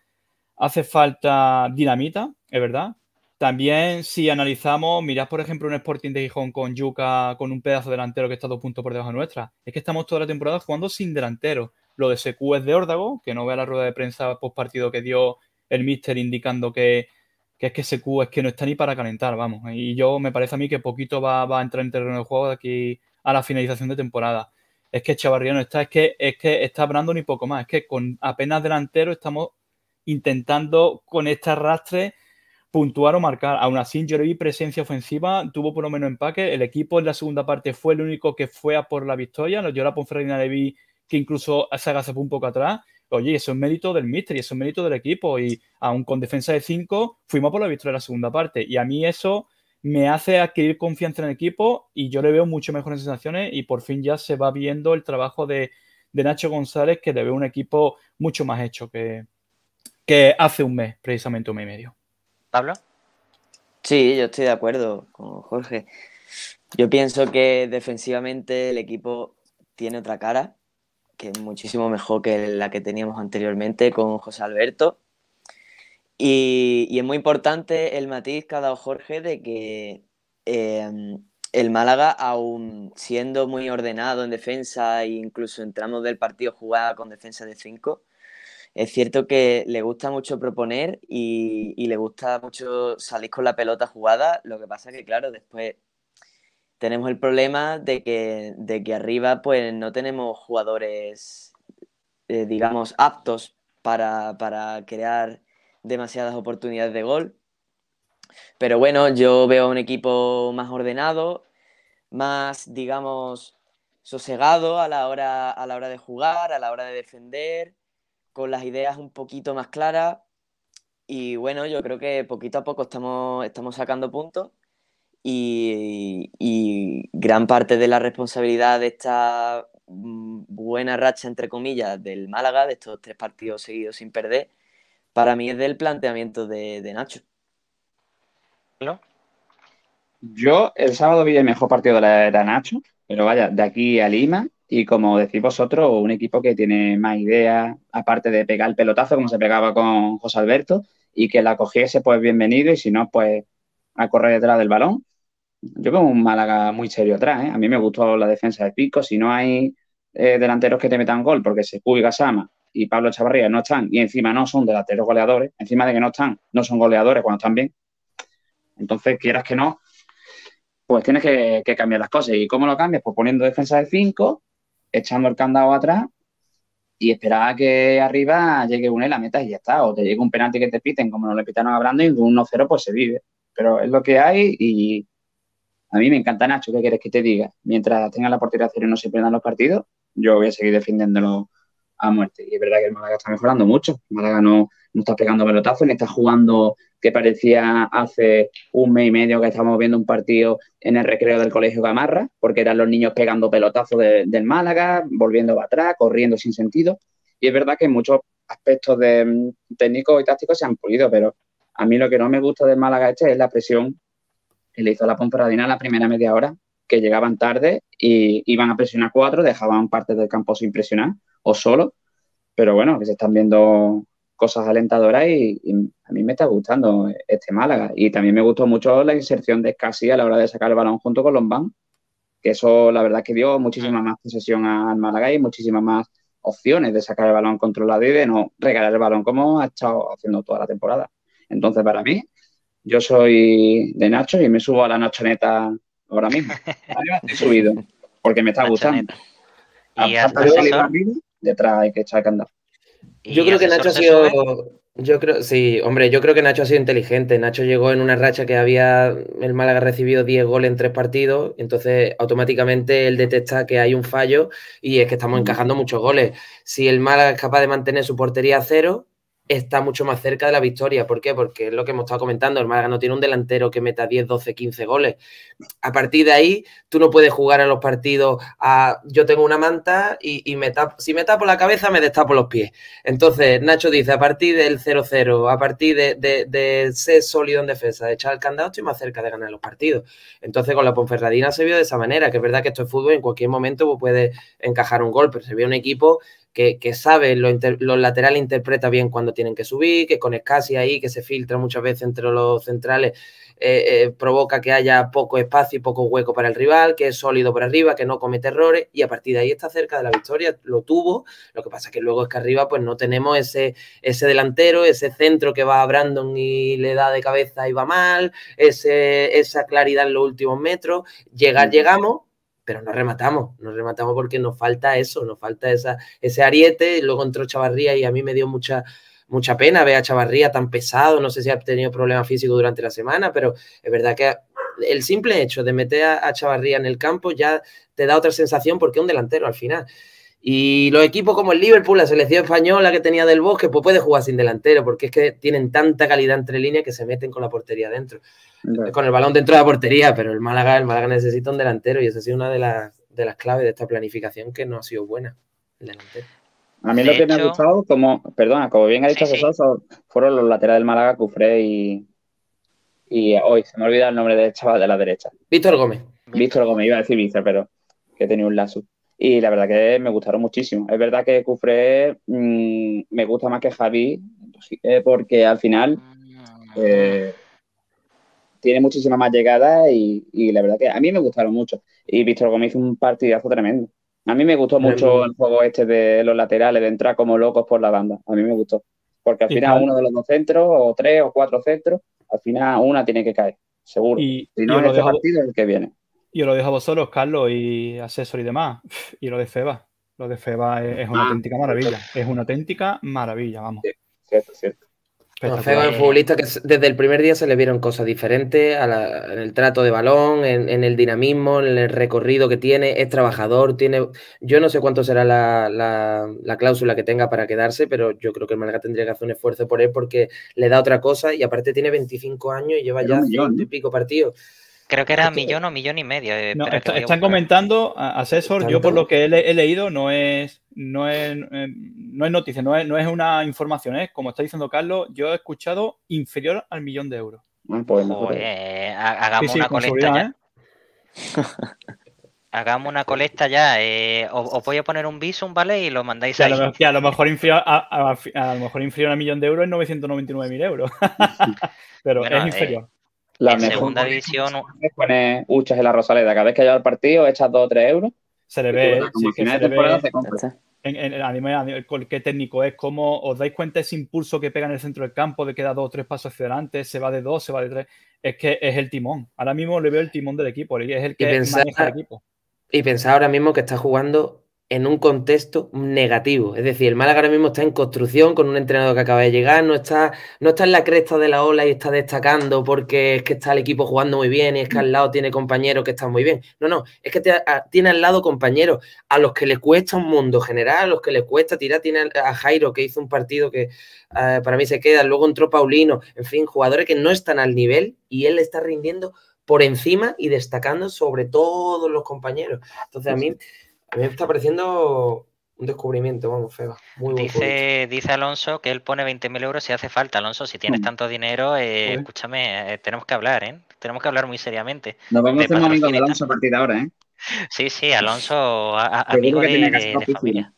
hace falta dinamita, es verdad. También si analizamos, mirad por ejemplo un Sporting de Gijón con Yuca, con un pedazo delantero que está dos puntos por debajo de nuestra. Es que estamos toda la temporada jugando sin delantero. Lo de Secu es de Órdago, que no vea la rueda de prensa post partido que dio el míster indicando que, es que Secu es que no está ni para calentar, vamos. Y yo me parece a mí que poquito va, a entrar en terreno de juego de aquí a la finalización de temporada. Es que Chavarría no está, es que, es que está hablando ni poco más. Es que con apenas delantero estamos intentando con este arrastre puntuar o marcar. Aún así, yo vi presencia ofensiva, tuvo por lo menos empaque. El equipo en la segunda parte fue el único que fue a por la victoria. Yo la Ponferradina le vi que incluso se punto un poco atrás. Oye, eso es mérito del Mister y eso es mérito del equipo. Y aún con defensa de 5, fuimos por la victoria de la segunda parte. Y a mí eso me hace adquirir confianza en el equipo y yo le veo mucho mejor mejores sensaciones y por fin ya se va viendo el trabajo de, Nacho González, que le veo un equipo mucho más hecho que, que hace un mes, precisamente un mes y medio. ¿Pablo? Sí, yo estoy de acuerdo con Jorge. Yo pienso que defensivamente el equipo tiene otra cara que es muchísimo mejor que la que teníamos anteriormente con José Alberto. Y, es muy importante el matiz que ha dado Jorge de que em, el Málaga, aún siendo muy ordenado en defensa e incluso en del partido jugada con defensa de 5, es cierto que le gusta mucho proponer y, y, le gusta mucho salir con la pelota jugada. Lo que pasa que, claro, después tenemos el problema de que, de que arriba pues no tenemos jugadores, eh, digamos, aptos para, crear demasiadas oportunidades de gol. Pero bueno, yo veo un equipo más ordenado, más, digamos, sosegado a la hora, a la hora de jugar, a la hora de defender, con las ideas un poquito más claras. Y bueno, yo creo que poquito a poco estamos, estamos sacando puntos y, gran parte de la responsabilidad de esta mm, buena racha, entre comillas, del Málaga, de estos tres partidos seguidos sin perder, para mí es del planteamiento de, de Nacho. ¿No? Yo el sábado vi el mejor partido de la era Nacho, pero vaya, de aquí a Lima, y como decís vosotros, un equipo que tiene más ideas, aparte de pegar el pelotazo como se pegaba con José Alberto, y que la cogiese pues bienvenido y si no pues a correr detrás del balón yo veo un Málaga muy serio atrás. ¿eh? A mí me gustó la defensa de Pico. Si no hay eh, delanteros que te metan gol, porque se Pubiga Sama y Pablo Chavarría no están, y encima no son delanteros goleadores, encima de que no están, no son goleadores cuando están bien. Entonces, quieras que no, pues tienes que, cambiar las cosas. ¿Y cómo lo cambias? Pues poniendo defensa de 5, echando el candado atrás y esperaba que arriba llegue una y la meta y ya está. O te llegue un penalti que te piten, como no le pitaron a Brando, y un 1-0 pues se vive. Pero es lo que hay y a mí me encanta Nacho, ¿qué quieres que te diga? Mientras tenga la portería cero y no se pierdan los partidos, yo voy a seguir defendiéndolo a muerte. Y es verdad que el Málaga está mejorando mucho. El Málaga no, está pegando pelotazo ni está jugando que parecía hace un mes y medio que estábamos viendo un partido en el recreo del Colegio Gamarra, porque eran los niños pegando pelotazos del Málaga, volviendo para atrás, corriendo sin sentido. Y es verdad que muchos aspectos mm, técnicos y tácticos se han pulido, pero a mí lo que no me gusta del Málaga este es la presión que le hizo la Ponferradina la primera media hora, que llegaban tarde y iban a presionar cuatro, dejaban parte del campo sin presionar o solo, pero bueno, que se están viendo cosas alentadoras y, a mí me está gustando este Málaga. Y también me gustó mucho la inserción de Scassi a la hora de sacar el balón junto con Lombán, que eso la verdad que dio muchísima mm. más posesión al Málaga y muchísimas más opciones de sacar el balón controlado y de no regalar el balón como ha estado haciendo toda la temporada. Entonces, para mí, yo soy de Nacho y me subo a la Nachoneta ahora mismo. He subido, porque me está gustando. ¿Y a, detrás hay que echar candado. Yo creo que Nacho ha sido. Yo creo, sí, hombre, yo creo que Nacho ha sido inteligente. Nacho llegó en una racha que había el Málaga recibido 10 goles en tres partidos, entonces automáticamente él detecta que hay un fallo y es que estamos mm. encajando muchos goles. Si el Málaga es capaz de mantener su portería a cero, está mucho más cerca de la victoria. ¿Por qué? Porque es lo que hemos estado comentando, el Málaga no tiene un delantero que meta 10, 12, 15 goles. A partir de ahí, tú no puedes jugar a los partidos a yo tengo una manta y, me tapo, si me tapo la cabeza, me destapo los pies. Entonces, Nacho dice, a partir del 0-0, a partir de, de, de, ser sólido en defensa, de echar el candado, estoy más cerca de ganar los partidos. Entonces, con la Ponferradina se vio de esa manera, que es verdad que esto es fútbol, en cualquier momento pues, puede encajar un gol, pero se vio un equipo que, sabe, los, laterales interpreta bien cuando tienen que subir, que con escasez ahí, que se filtra muchas veces entre los centrales, eh, eh, provoca que haya poco espacio y poco hueco para el rival, que es sólido por arriba, que no comete errores y a partir de ahí está cerca de la victoria, lo tuvo, lo que pasa que luego es que arriba pues no tenemos ese, ese delantero, ese centro que va a Brandon y le da de cabeza y va mal, ese, esa claridad en los últimos metros, llegar, llegamos, pero no rematamos, no rematamos porque nos falta eso, nos falta esa, ese ariete, y luego entró Chavarría y a mí me dio mucha, mucha pena ver a Chavarría tan pesado, no sé si ha tenido problemas físicos durante la semana, pero es verdad que el simple hecho de meter a, a Chavarría en el campo ya te da otra sensación porque es un delantero al final. Y los equipos como el Liverpool, la selección española que tenía del bosque, pues puede jugar sin delantero, porque es que tienen tanta calidad entre líneas que se meten con la portería dentro. Con el balón dentro de la portería, pero el Málaga, el Málaga necesita un delantero y esa ha sido una de las, de las claves de esta planificación que no ha sido buena. El delantero. A mí lo que me ha gustado, como, perdona, como bien ha dicho sí, fueron los laterales del Málaga, Cufré y. Y hoy se me olvida el nombre del chaval de la derecha. Víctor Gómez. Víctor Gómez, iba a decir Víctor, pero que tenía un lazo y la verdad que me gustaron muchísimo. Es verdad que Cufré mm, me gusta más que Javi eh, porque al final eh, tiene muchísimas más llegada y, la verdad que a mí me gustaron mucho. Y Víctor Gómez hizo un partidazo tremendo. A mí me gustó mucho el juego este de los laterales, de entrar como locos por la banda. A mí me gustó. Porque al final uno de los dos centros, o tres o cuatro centros, al final una tiene que caer, seguro. Y, si no, en este partido es el que viene. Yo lo dejo a vosotros, Carlos, y asesor y demás. Y lo de Feba. Lo de Feba es, una ah, auténtica maravilla. Es una auténtica maravilla, vamos. Cierto, cierto. Feba es un futbolista que desde el primer día se le vieron cosas diferentes en el trato de balón, en, el dinamismo, en el recorrido que tiene, es trabajador, tiene... Yo no sé cuánto será la, cláusula que tenga para quedarse, pero yo creo que el Málaga tendría que hacer un esfuerzo por él porque le da otra cosa y aparte tiene 25 años y lleva ya un típico y pico partidos. Creo que era eh, millón o millón y medio. Eh, están comentando, asesor, yo por lo que he, leído no es, no eh, no es noticia, no es, no es una información, como está diciendo Carlos, yo he escuchado inferior al millón de euros. Ah, pues hagamos una colecta ya. Hagamos una colecta ya. os, voy a poner un visum, ¿vale? Y lo mandáis a, lo, a, lo, mejor inferior a, millón de euros es 999.000 euros. Pero es inferior. La segunda división. Pone huchas en la Rosaleda. Cada vez que haya el partido, echas 2 o 3 euros. Se le ve. en, en, qué técnico es, cómo os dais cuenta ese impulso que pega en el centro del campo, de que da dos o tres pasos hacia adelante, se va de dos, se va de tres. Es que es el timón. Ahora mismo le veo el timón del equipo, es el que el equipo. Y pensar ahora mismo que está jugando en un contexto negativo. Es decir, el Málaga ahora mismo está en construcción con un entrenador que acaba de llegar, no está, no está en la cresta de la ola y está destacando porque es que está el equipo jugando muy bien y es que al lado tiene compañeros que están muy bien. No, no, es que tiene al lado compañeros a los que le cuesta un mundo general, a los que le cuesta tirar, tiene a Jairo que hizo un partido que eh, para mí se queda, luego entró Paulino, en fin, jugadores que no están al nivel y él está rindiendo por encima y destacando sobre todos los compañeros. Entonces a mí... A mí me está pareciendo un descubrimiento, vamos, feo. dice, dice Alonso que él pone 20.000 euros si hace falta. Alonso, si tienes mm. tanto dinero, eh, escúchame, eh, tenemos que hablar, ¿eh? Tenemos que hablar muy seriamente. Nos vamos a hacer amigos de Alonso a partir de ahora, ¿eh? Sí, sí, Alonso, amigo de, la de familia.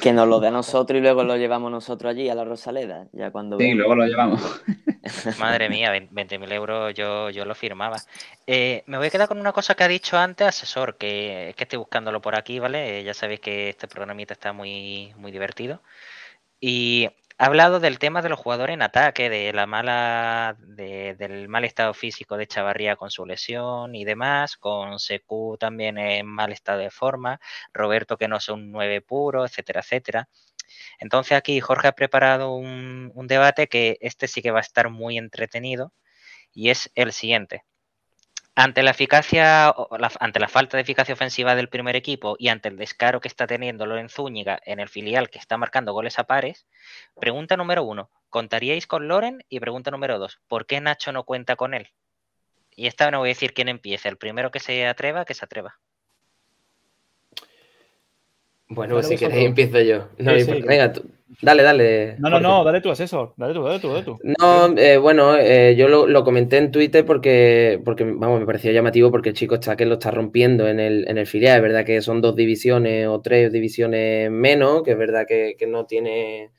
Que nos lo dé a nosotros y luego lo llevamos nosotros allí a la Rosaleda, ya cuando... Sí, luego lo llevamos. Madre mía, 20.000 euros yo, yo lo firmaba. Eh, me voy a quedar con una cosa que ha dicho antes, asesor, que es que estoy buscándolo por aquí, ¿vale? Eh, ya sabéis que este programita está muy, muy divertido. Y ha hablado del tema de los jugadores en ataque, de la mala, del mal estado físico de Chavarría con su lesión y demás, con Secu también en mal estado de forma, Roberto que no es un 9 puro, etcétera, etcétera. Entonces aquí Jorge ha preparado un debate que este sí que va a estar muy entretenido y es el siguiente ante la eficacia, ante la falta de eficacia ofensiva del primer equipo y ante el descaro que está teniendo Lorenzo Zúñiga en el filial que está marcando goles a pares, pregunta número uno, ¿contaríais con Loren? Y pregunta número dos, ¿por qué Nacho no cuenta con él? Y esta no voy a decir quién empieza, el primero que se atreva, que se atreva. Bueno, si queréis empiezo yo. Venga, Dale, dale. No, no, no, dale tú, asesor. Dale tú, dale tú, dale tú. No, eh, bueno, eh, yo lo, comenté en Twitter porque, porque, vamos, me pareció llamativo porque el chico está que lo está rompiendo en el, filial. Es verdad que son dos divisiones o tres divisiones menos, que es verdad que, no tiene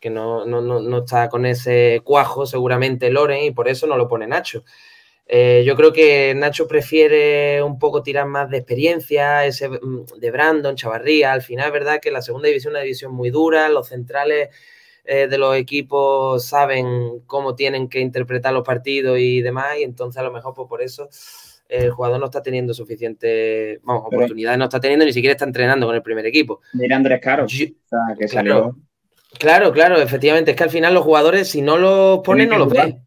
que no, no, está con ese cuajo seguramente Loren y por eso no lo pone Nacho. Eh, yo creo que Nacho prefiere un poco tirar más de experiencia, mm, de Brandon, Chavarría. Al final, es verdad que la segunda división es una división muy dura, los centrales eh, de los equipos saben cómo tienen que interpretar los partidos y demás, y entonces a lo mejor pues, por eso el jugador no está teniendo suficiente, vamos, oportunidades no está teniendo, ni siquiera está entrenando con el primer equipo. Mira Andrés Caro, que salió. Claro, claro, efectivamente, es que al final los jugadores si no los ponen no los ven.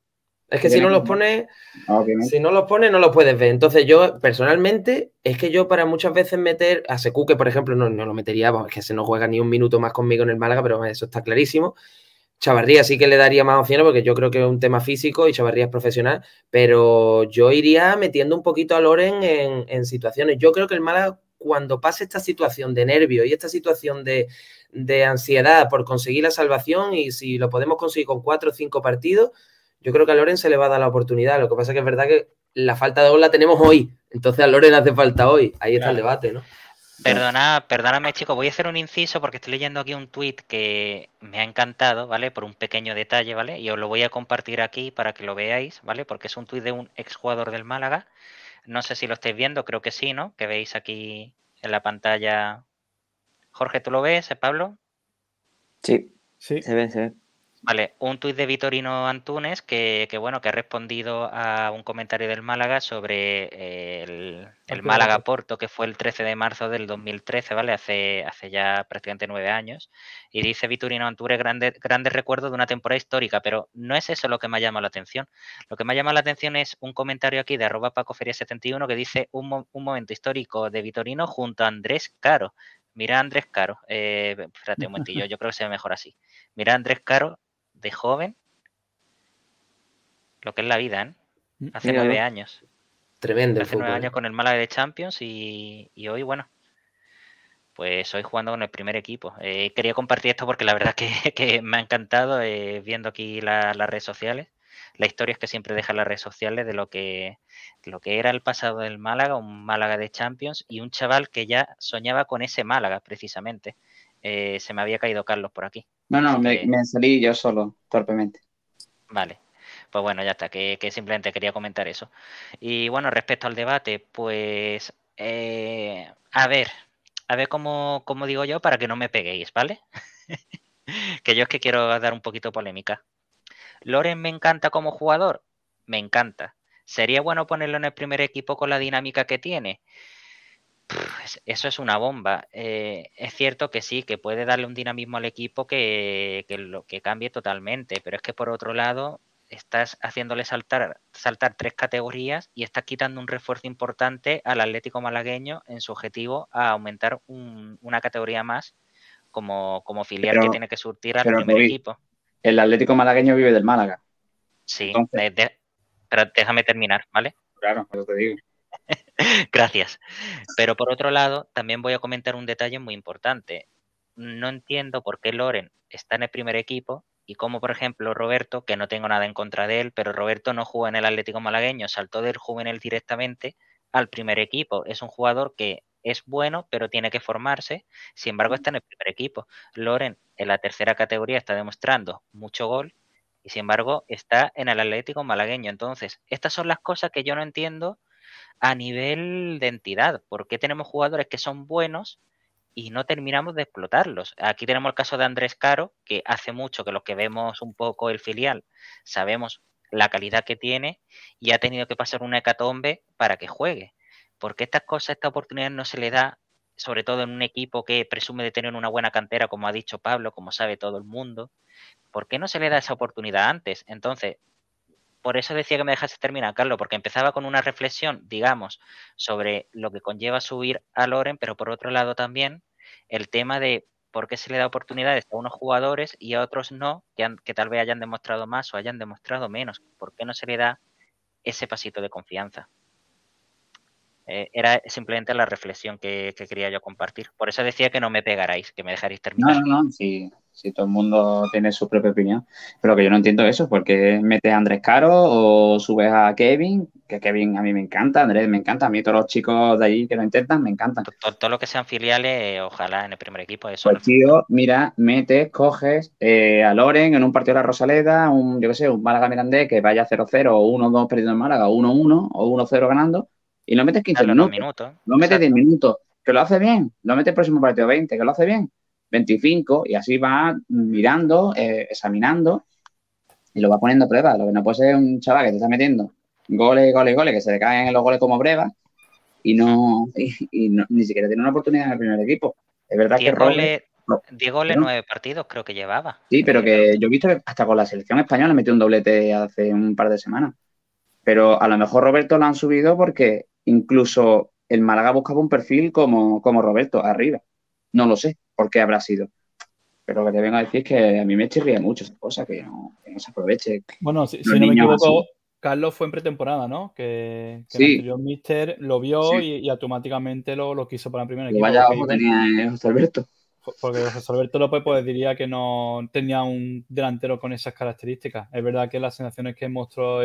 Es que si no los pone. Ah, si no los pone, no los puedes ver. Entonces, yo personalmente, es que yo para muchas veces meter a Secu, que por ejemplo no, lo metería, es que se no juega ni un minuto más conmigo en el Málaga, pero eso está clarísimo. Chavarría sí que le daría más opción, porque yo creo que es un tema físico y Chavarría es profesional, pero yo iría metiendo un poquito a Loren en, situaciones. Yo creo que el Málaga, cuando pase esta situación de nervio y esta situación de ansiedad por conseguir la salvación, y si lo podemos conseguir con cuatro o cinco partidos, yo creo que a Loren se le va a dar la oportunidad. Lo que pasa es que es verdad que la falta de gol la tenemos hoy. Entonces a Loren hace falta hoy. Ahí está el debate, ¿no? Perdona, perdóname, chicos, voy a hacer un inciso porque estoy leyendo aquí un tuit que me ha encantado, ¿vale? Por un pequeño detalle, ¿vale? Y os lo voy a compartir aquí para que lo veáis, ¿vale? Porque es un tuit de un exjugador del Málaga. No sé si lo estáis viendo, creo que sí, ¿no? Que veis aquí en la pantalla. Jorge, ¿tú lo ves, eh, Pablo? Sí, sí. Se ve, se ve. Vale, un tuit de Vitorino Antunes que, bueno, que ha respondido a un comentario del Málaga sobre eh, el, Málaga Porto, que fue el 13 de marzo del 2013, ¿vale? Hace, hace ya prácticamente nueve años. Y dice Vitorino Antunes, grandes recuerdos de una temporada histórica, pero no es eso lo que me ha llamado la atención. Lo que me ha llamado la atención es un comentario aquí de arroba pacoferia71 que dice un, un momento histórico de Vitorino junto a Andrés Caro. Mira Andrés Caro, eh, espérate un momentillo, yo creo que se ve mejor así. Mira Andrés Caro de joven lo que es la vida, ¿eh? mm, Hace nueve años. Tremendo. ¿eh? Hace nueve años con el Málaga de Champions y, hoy, bueno, pues hoy jugando con el primer equipo. Eh, quería compartir esto porque la verdad que, me ha encantado viendo aquí las redes sociales. La historia es que siempre deja las redes sociales de lo que, lo que era el pasado del Málaga, un Málaga de Champions y un chaval que ya soñaba con ese Málaga precisamente. se me había caído Carlos por aquí. No, no, este, me, salí yo solo, torpemente. Vale pues bueno, ya está, que, simplemente quería comentar eso. Y bueno, respecto al debate, pues eh, a ver, a ver cómo, cómo, digo yo para que no me peguéis, ¿vale? que yo es que quiero dar un poquito polémica. Loren me encanta como jugador, me encanta. ¿Sería bueno ponerlo en el primer equipo con la dinámica que tiene? eso es una bomba. Eh, es cierto que sí, que puede darle un dinamismo al equipo que, lo, que cambie totalmente, pero es que por otro lado estás haciéndole saltar, saltar tres categorías y estás quitando un refuerzo importante al Atlético malagueño en su objetivo a aumentar una categoría más como, como filial que tiene que surtir al primer equipo. El Atlético malagueño vive del Málaga. Sí, eh, pero déjame terminar, ¿vale? Claro, eso te digo. Gracias. Pero por otro lado, también voy a comentar un detalle muy importante. No entiendo por qué Loren está en el primer equipo y como por ejemplo Roberto, que no tengo nada en contra de él, pero Roberto no juega en el Atlético Malagueño, saltó del juvenil directamente al primer equipo. Es un jugador que es bueno, pero tiene que formarse, sin embargo está en el primer equipo. Loren en la tercera categoría está demostrando mucho gol y sin embargo está en el Atlético Malagueño. Entonces, estas son las cosas que yo no entiendo a nivel de entidad. ¿Por qué tenemos jugadores que son buenos y no terminamos de explotarlos? Aquí tenemos el caso de Andrés Caro, que hace mucho que los que vemos un poco el filial sabemos la calidad que tiene y ha tenido que pasar una hecatombe para que juegue. Porque estas cosas, esta oportunidad no se le da, sobre todo en un equipo que presume de tener una buena cantera, como ha dicho Pablo, como sabe todo el mundo? ¿Por qué no se le da esa oportunidad antes? Entonces, por eso decía que me dejase terminar, Carlos, porque empezaba con una reflexión, digamos, sobre lo que conlleva subir a Loren, pero por otro lado también el tema de por qué se le da oportunidades a unos jugadores y a otros no, que, que tal vez hayan demostrado más o hayan demostrado menos, por qué no se le da ese pasito de confianza. Eh, era simplemente la reflexión que, quería yo compartir. Por eso decía que no me pegarais, que me dejaréis terminar. No, no, no, si, todo el mundo tiene su propia opinión. Pero que yo no entiendo eso, porque metes a Andrés Caro o subes a Kevin, que Kevin a mí me encanta, Andrés me encanta, a mí todos los chicos de allí que lo intentan me encantan. Todo, lo que sean filiales, eh, ojalá en el primer equipo. Eso partido pues, mira, metes, coges eh, a Loren en un partido de la Rosaleda, un, yo qué sé, un Málaga mirandé que vaya 0-0 o 1-2 perdiendo en Málaga, 1-1 o 1-0 ganando y lo metes 15 minutos, minutos, lo metes 10 minutos, que lo hace bien, lo metes el próximo partido 20, que lo hace bien, 25, y así va mirando, eh, examinando, y lo va poniendo a prueba. Lo que no puede ser un chaval que te está metiendo goles, goles, goles, que se le caen los goles como breva, y no, y, ni siquiera tiene una oportunidad en el primer equipo. Es verdad que 10 goles, No, Diego nueve partidos creo que llevaba. Sí, pero que yo he visto que hasta con la selección española metió un doblete hace un par de semanas. Pero a lo mejor Roberto lo han subido porque Incluso el Málaga buscaba un perfil como, como Roberto, arriba. No lo sé por qué habrá sido. Pero lo que te vengo a decir es que a mí me chirría mucho esa cosa, que no, se aproveche. Bueno, si, no me equivoco, Carlos fue en pretemporada, ¿no? Que, que sí. Mister lo vio y, automáticamente lo, quiso para el primer equipo. Vaya tenía eh, José Alberto. Porque José Alberto López pues, diría que no tenía un delantero con esas características. Es verdad que las sensaciones que mostró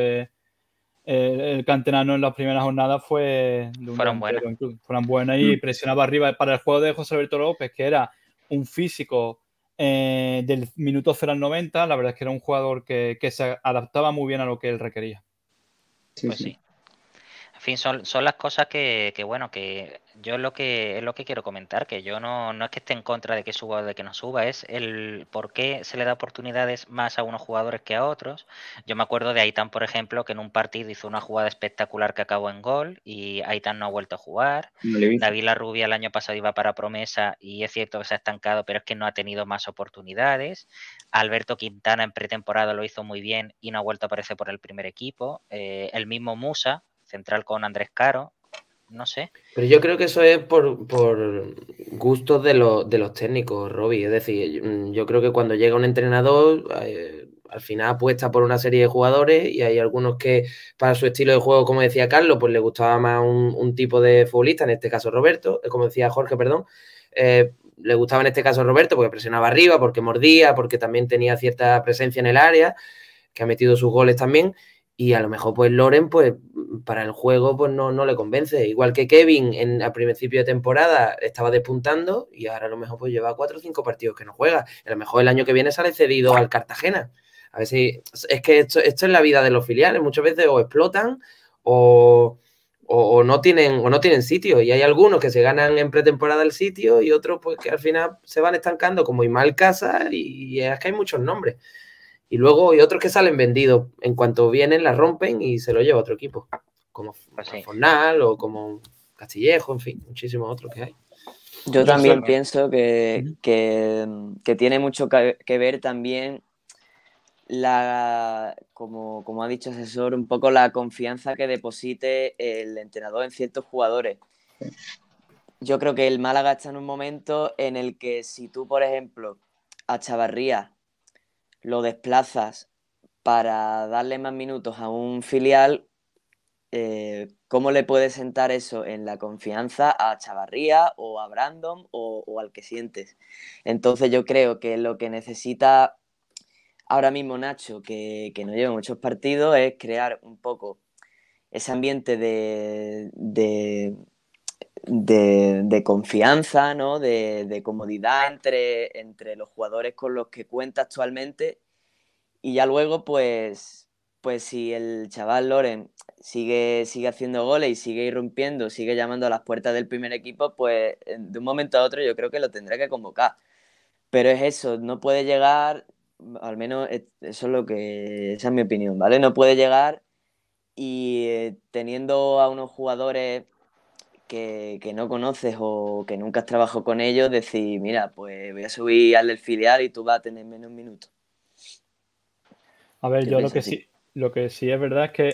el, cantenano en las primeras jornadas fue fueron, buenas. y mm. presionaba arriba para el juego de José Alberto López, que era un físico eh, del minuto 0 al 90, la verdad es que era un jugador que, se adaptaba muy bien a lo que él requería. sí. Pues en fin, son, las cosas que, bueno, que yo es lo que, es lo que quiero comentar, que yo no, no es que esté en contra de que suba o de que no suba, es el por qué se le da oportunidades más a unos jugadores que a otros. Yo me acuerdo de Aitán, por ejemplo, que en un partido hizo una jugada espectacular que acabó en gol y Aitán no ha vuelto a jugar. David La Rubia el año pasado iba para promesa y es cierto que se ha estancado, pero es que no ha tenido más oportunidades. Alberto Quintana en pretemporada lo hizo muy bien y no ha vuelto a aparecer por el primer equipo. Eh, el mismo Musa, central con Andrés Caro, no sé. Pero yo creo que eso es por, por gustos de, de los técnicos, Robbie. Es decir, yo creo que cuando llega un entrenador, eh, al final apuesta por una serie de jugadores y hay algunos que para su estilo de juego, como decía Carlos, pues le gustaba más un, tipo de futbolista, en este caso Roberto, eh, como decía Jorge, perdón. Eh, le gustaba en este caso Roberto porque presionaba arriba, porque mordía, porque también tenía cierta presencia en el área, que ha metido sus goles también y a lo mejor pues Loren pues para el juego pues no, le convence. Igual que Kevin en, al principio de temporada estaba despuntando y ahora a lo mejor pues lleva cuatro o cinco partidos que no juega. A lo mejor el año que viene sale cedido al Cartagena. A ver si es que esto, es la vida de los filiales. Muchas veces o explotan o, no tienen, o no tienen sitio. Y hay algunos que se ganan en pretemporada el sitio y otros pues que al final se van estancando como Imal Casa y es que hay muchos nombres. Y luego hay otros que salen vendidos. En cuanto vienen, la rompen y se lo lleva a otro equipo. Como pues Fornal o como Castillejo, en fin, muchísimos otros que hay. Yo también pienso que, tiene mucho que, ver también la, como, como, ha dicho asesor, un poco la confianza que deposite el entrenador en ciertos jugadores. Yo creo que el Málaga está en un momento en el que si tú, por ejemplo, a Chavarría lo desplazas para darle más minutos a un filial, eh, ¿cómo le puede sentar eso en la confianza a Chavarría o a Brandon o, al que sientes? Entonces yo creo que lo que necesita ahora mismo Nacho, que, no lleva muchos partidos, es crear un poco ese ambiente de de, confianza, ¿no? De, comodidad entre, entre los jugadores con los que cuenta actualmente. Y ya luego, pues, pues si el chaval Loren sigue, sigue haciendo goles y sigue irrumpiendo, sigue llamando a las puertas del primer equipo, pues de un momento a otro yo creo que lo tendrá que convocar. Pero es eso, no puede llegar, al menos eso es lo que, esa es mi opinión, ¿vale? No puede llegar y eh, teniendo a unos jugadores que, no conoces o que nunca has trabajado con ellos, decir, mira, pues voy a subir al del filial y tú vas a tener menos minuto A ver, yo lo que, sí, lo que sí es verdad es que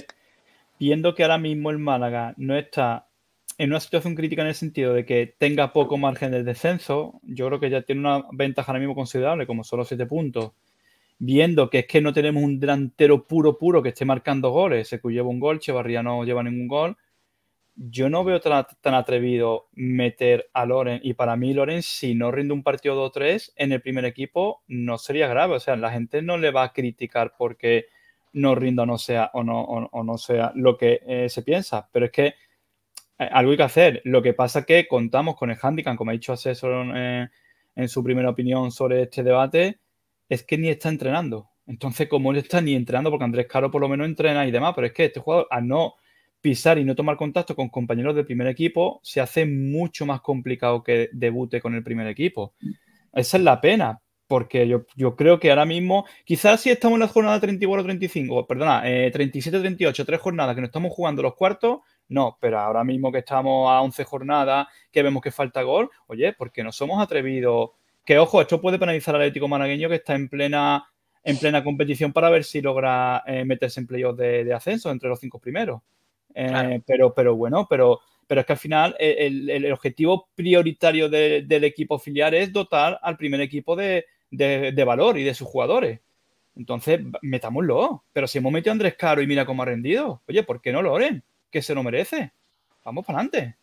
viendo que ahora mismo el Málaga no está en una situación crítica en el sentido de que tenga poco margen de descenso, yo creo que ya tiene una ventaja ahora mismo considerable, como solo siete puntos. Viendo que es que no tenemos un delantero puro, puro que esté marcando goles, que lleva un gol, Chevarría no lleva ningún gol, yo no veo tan, atrevido meter a Loren. Y para mí, Loren, si no rinde un partido 2-3 en el primer equipo, no sería grave. O sea, la gente no le va a criticar porque no rinda o no sea, o no, no sea lo que eh, se piensa. Pero es que eh, algo hay que hacer. Lo que pasa es que contamos con el handicap, como ha dicho Asesor en su primera opinión sobre este debate, es que ni está entrenando. Entonces, como él está ni entrenando, porque Andrés Caro por lo menos entrena y demás, pero es que este jugador, al no pisar y no tomar contacto con compañeros del primer equipo se hace mucho más complicado que debute con el primer equipo. Esa es la pena, porque yo, creo que ahora mismo, quizás si estamos en la jornada 34 35, perdona, 37-38, eh, tres jornadas que no estamos jugando los cuartos, no, pero ahora mismo que estamos a 11 jornadas, que vemos que falta gol, oye, porque no somos atrevidos. Que ojo, esto puede penalizar al Atlético Managueño que está en plena, en plena competición para ver si logra eh, meterse en playoffs de, de, ascenso entre los cinco primeros. Eh, pero, pero bueno, pero, pero es que al final eh, el, el, objetivo prioritario del equipo filial es dotar al primer equipo de, de, valor y de sus jugadores. Entonces, metámoslo. Pero si hemos metido a Andrés Caro y mira cómo ha rendido, oye, ¿por qué no lo oren? Que se lo merece. Vamos para adelante.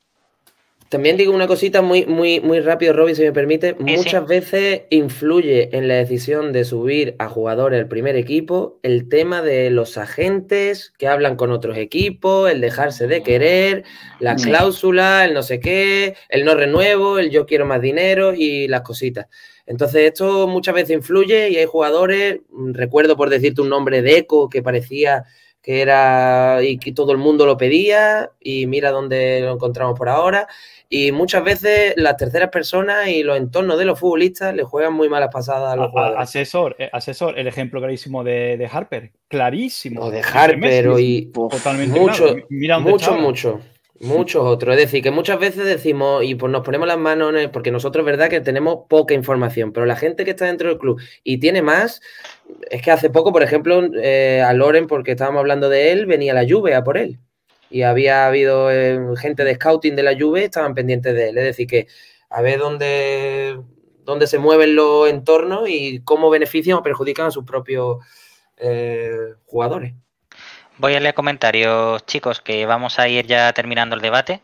También digo una cosita muy, muy, muy rápido, Robbie, si me permite. Muchas veces influye en la decisión de subir a jugadores al primer equipo el tema de los agentes que hablan con otros equipos, el dejarse de querer, la cláusula, el no sé qué, el no renuevo, el yo quiero más dinero y las cositas. Entonces, esto muchas veces influye y hay jugadores, mm, recuerdo por decirte un nombre de Eco que parecía que era y que todo el mundo lo pedía y mira dónde lo encontramos por ahora y muchas veces las terceras personas y los entornos de los futbolistas le juegan muy malas pasadas a los jugadores. Asesor, eh, asesor, el ejemplo clarísimo de, Harper, clarísimo. O de Harper y mucho, muchos otros. Es decir, que muchas veces decimos y pues nos ponemos las manos en el, porque nosotros verdad que tenemos poca información, pero la gente que está dentro del club y tiene más, es que hace poco, por ejemplo, eh, a Loren, porque estábamos hablando de él, venía la lluvia por él y había habido eh, gente de scouting de la Juve, estaban pendientes de él. Es decir, que a ver dónde, dónde se mueven los entornos y cómo benefician o perjudican a sus propios eh, jugadores. Voy a leer comentarios, chicos, que vamos a ir ya terminando el debate.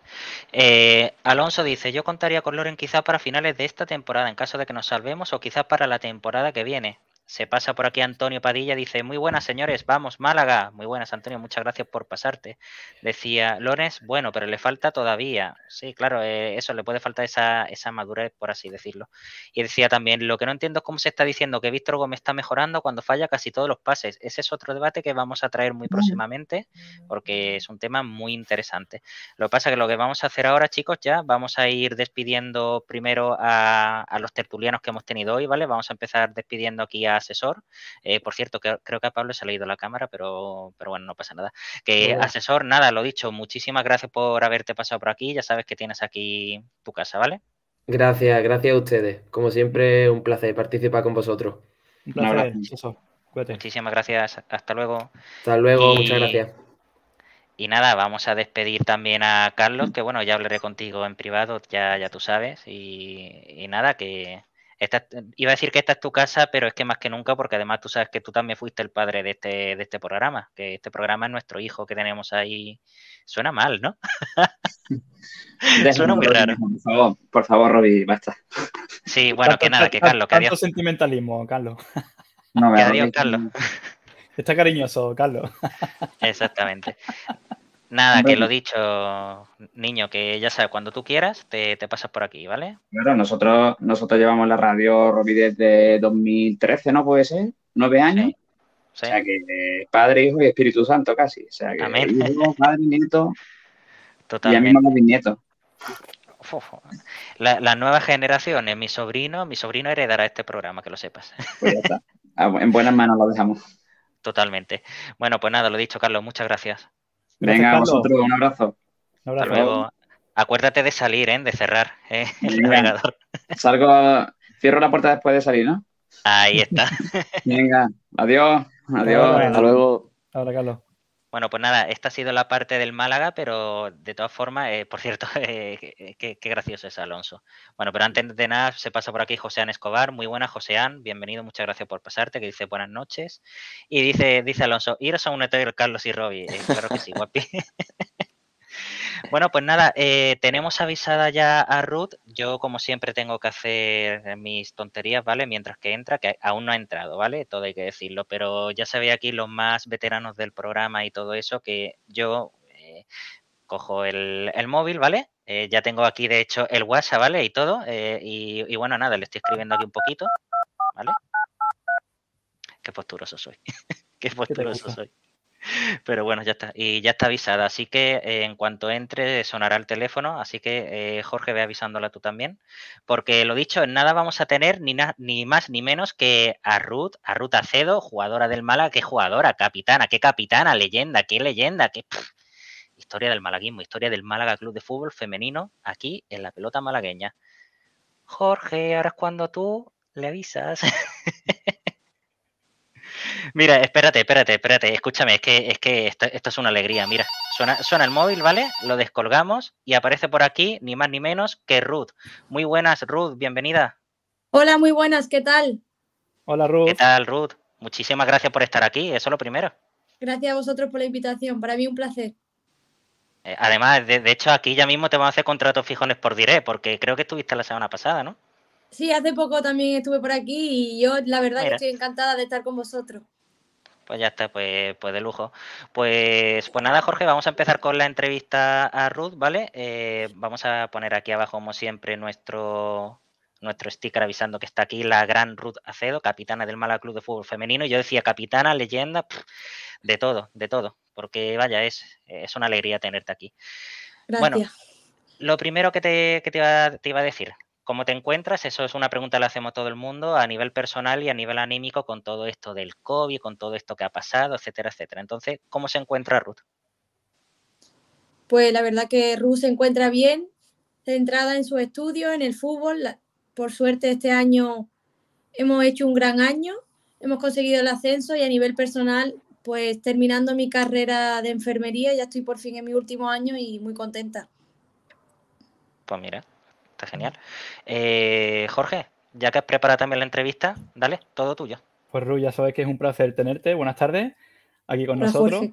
Eh, Alonso dice, yo contaría con Loren quizá para finales de esta temporada, en caso de que nos salvemos, o quizás para la temporada que viene. Se pasa por aquí Antonio Padilla, dice, muy buenas señores, vamos Málaga. Muy buenas Antonio, muchas gracias por pasarte. Decía Lones, bueno, pero le falta todavía. Sí, claro, eh, eso le puede faltar esa, madurez, por así decirlo. Y decía también, lo que no entiendo es cómo se está diciendo que Víctor Gómez está mejorando cuando falla casi todos los pases. Ese es otro debate que vamos a traer muy próximamente porque es un tema muy interesante. Lo que pasa es que lo que vamos a hacer ahora, chicos, ya vamos a ir despidiendo primero a, a los tertulianos que hemos tenido hoy, ¿vale? Vamos a empezar despidiendo aquí a asesor, eh, por cierto, creo que a Pablo se le ha ido la cámara, pero, pero bueno, no pasa nada. Que asesor, nada, lo dicho, muchísimas gracias por haberte pasado por aquí, ya sabes que tienes aquí tu casa, ¿vale? Gracias, gracias a ustedes. Como siempre, un placer participar con vosotros. Un placer, asesor. Muchísimas gracias, hasta luego. Hasta luego, muchas gracias. Y nada, vamos a despedir también a Carlos, que bueno, ya hablaré contigo en privado, ya, ya tú sabes. y nada, que, iba a decir que esta es tu casa, pero es que más que nunca, porque además tú sabes que tú también fuiste el padre de este, este programa, que este programa es nuestro hijo que tenemos ahí. Suena mal, ¿no? Suena muy raro. Por favor, por basta. Sí, bueno, que nada, que Carlos, que adiós. Tanto sentimentalismo, Carlos. No, que adiós, Carlos. Está cariñoso, Carlos. Exactamente. Nada, que lo dicho, niño, que ya sabes, cuando tú quieras, te, pasas por aquí, ¿vale? Claro, nosotros, nosotros llevamos la radio Robi desde 2013, ¿no puede ser? ¿Nueve años? O sea que padre, hijo y Espíritu Santo casi. O sea que Amén. padre, nieto. Y a mí mis nietos. La, las nuevas generaciones, mi sobrino, mi sobrino heredará este programa, que lo sepas. Pues ya está. Ah, en buenas manos lo dejamos. Totalmente. Bueno, pues nada, lo dicho, Carlos, muchas gracias. Venga, a vosotros, un abrazo. Un abrazo. luego. Acuérdate de salir, ¿eh? de cerrar ¿eh? Salgo, cierro la puerta después de salir, ¿no? Ahí está. Venga, adiós, adiós, hasta luego. Hasta Carlos. Bueno, pues nada, esta ha sido la parte del Málaga, pero de todas formas, eh, por cierto, eh, eh, qué, gracioso es Alonso. Bueno, pero antes de nada, se pasa por aquí José An Escobar. Muy José Anne, Bienvenido, muchas gracias por pasarte, que dice buenas noches. Y dice, dice Alonso, iros a un hotel Carlos y Robbie. claro que sí, guapi. Bueno, pues nada, eh, tenemos avisada ya a Ruth. Yo, como siempre, tengo que hacer mis tonterías, ¿vale? Mientras que entra, que aún no ha entrado, ¿vale? Todo hay que decirlo. Pero ya sabía aquí los más veteranos del programa y todo eso, que yo eh, cojo el, móvil, ¿vale? Eh, ya tengo aquí, de hecho, el WhatsApp, ¿vale? Y todo. Y, y bueno, nada, le estoy escribiendo aquí un poquito, ¿vale? Qué posturoso soy. Qué posturoso soy. Pero bueno, ya está. Y ya está avisada. Así que eh, en cuanto entre, sonará el teléfono. Así que, eh, Jorge, ve avisándola tú también. Porque lo dicho, en nada vamos a tener ni, ni más ni menos que a Ruth, a Ruth Acedo, jugadora del Málaga. Qué jugadora, capitana, qué capitana, leyenda, qué leyenda, qué. historia del malaguismo, historia del Málaga Club de Fútbol Femenino aquí en la pelota malagueña. Jorge, ahora es cuando tú le avisas. Mira, espérate, espérate, espérate. Escúchame, es que, es que esto, es una alegría. Mira, suena, el móvil, ¿vale? Lo descolgamos y aparece por aquí ni más ni menos que Ruth. Muy buenas, Ruth, bienvenida. Hola, muy buenas, ¿qué tal? Hola, Ruth. ¿Qué tal, Ruth? Muchísimas gracias por estar aquí, eso es lo primero. Gracias a vosotros por la invitación, para mí un placer. Eh, además, de, hecho, aquí ya mismo te van a hacer contratos fijones por diré porque creo que estuviste la semana pasada, ¿no? Sí, hace poco también estuve por aquí y yo la verdad estoy encantada de estar con vosotros. Pues ya está, pues, pues, de lujo. Pues, pues nada, Jorge, vamos a empezar con la entrevista a Ruth, ¿vale? Eh, vamos a poner aquí abajo, como siempre, nuestro, nuestro sticker avisando que está aquí la gran Ruth Acedo, capitana del Mala Club de Fútbol Femenino. Yo decía capitana, leyenda, de todo, de todo, porque vaya, es, es una alegría tenerte aquí. Gracias. Bueno, lo primero que, te, te, iba, a decir, ¿Cómo te encuentras? Eso es una pregunta que le hacemos a todo el mundo a nivel personal y a nivel anímico con todo esto del COVID, con todo esto que ha pasado, etcétera, etcétera. Entonces, ¿cómo se encuentra Ruth? Pues la verdad que Ruth se encuentra bien, centrada en su estudio, en el fútbol. Por suerte este año hemos hecho un gran año, hemos conseguido el ascenso y a nivel personal, pues terminando mi carrera de enfermería, ya estoy por fin en mi último año y muy contenta. Pues mira, está genial. Eh, Jorge, ya que has preparado también la entrevista, dale, todo tuyo. Pues Ru, ya sabes que es un placer tenerte. Buenas tardes, aquí con nosotros.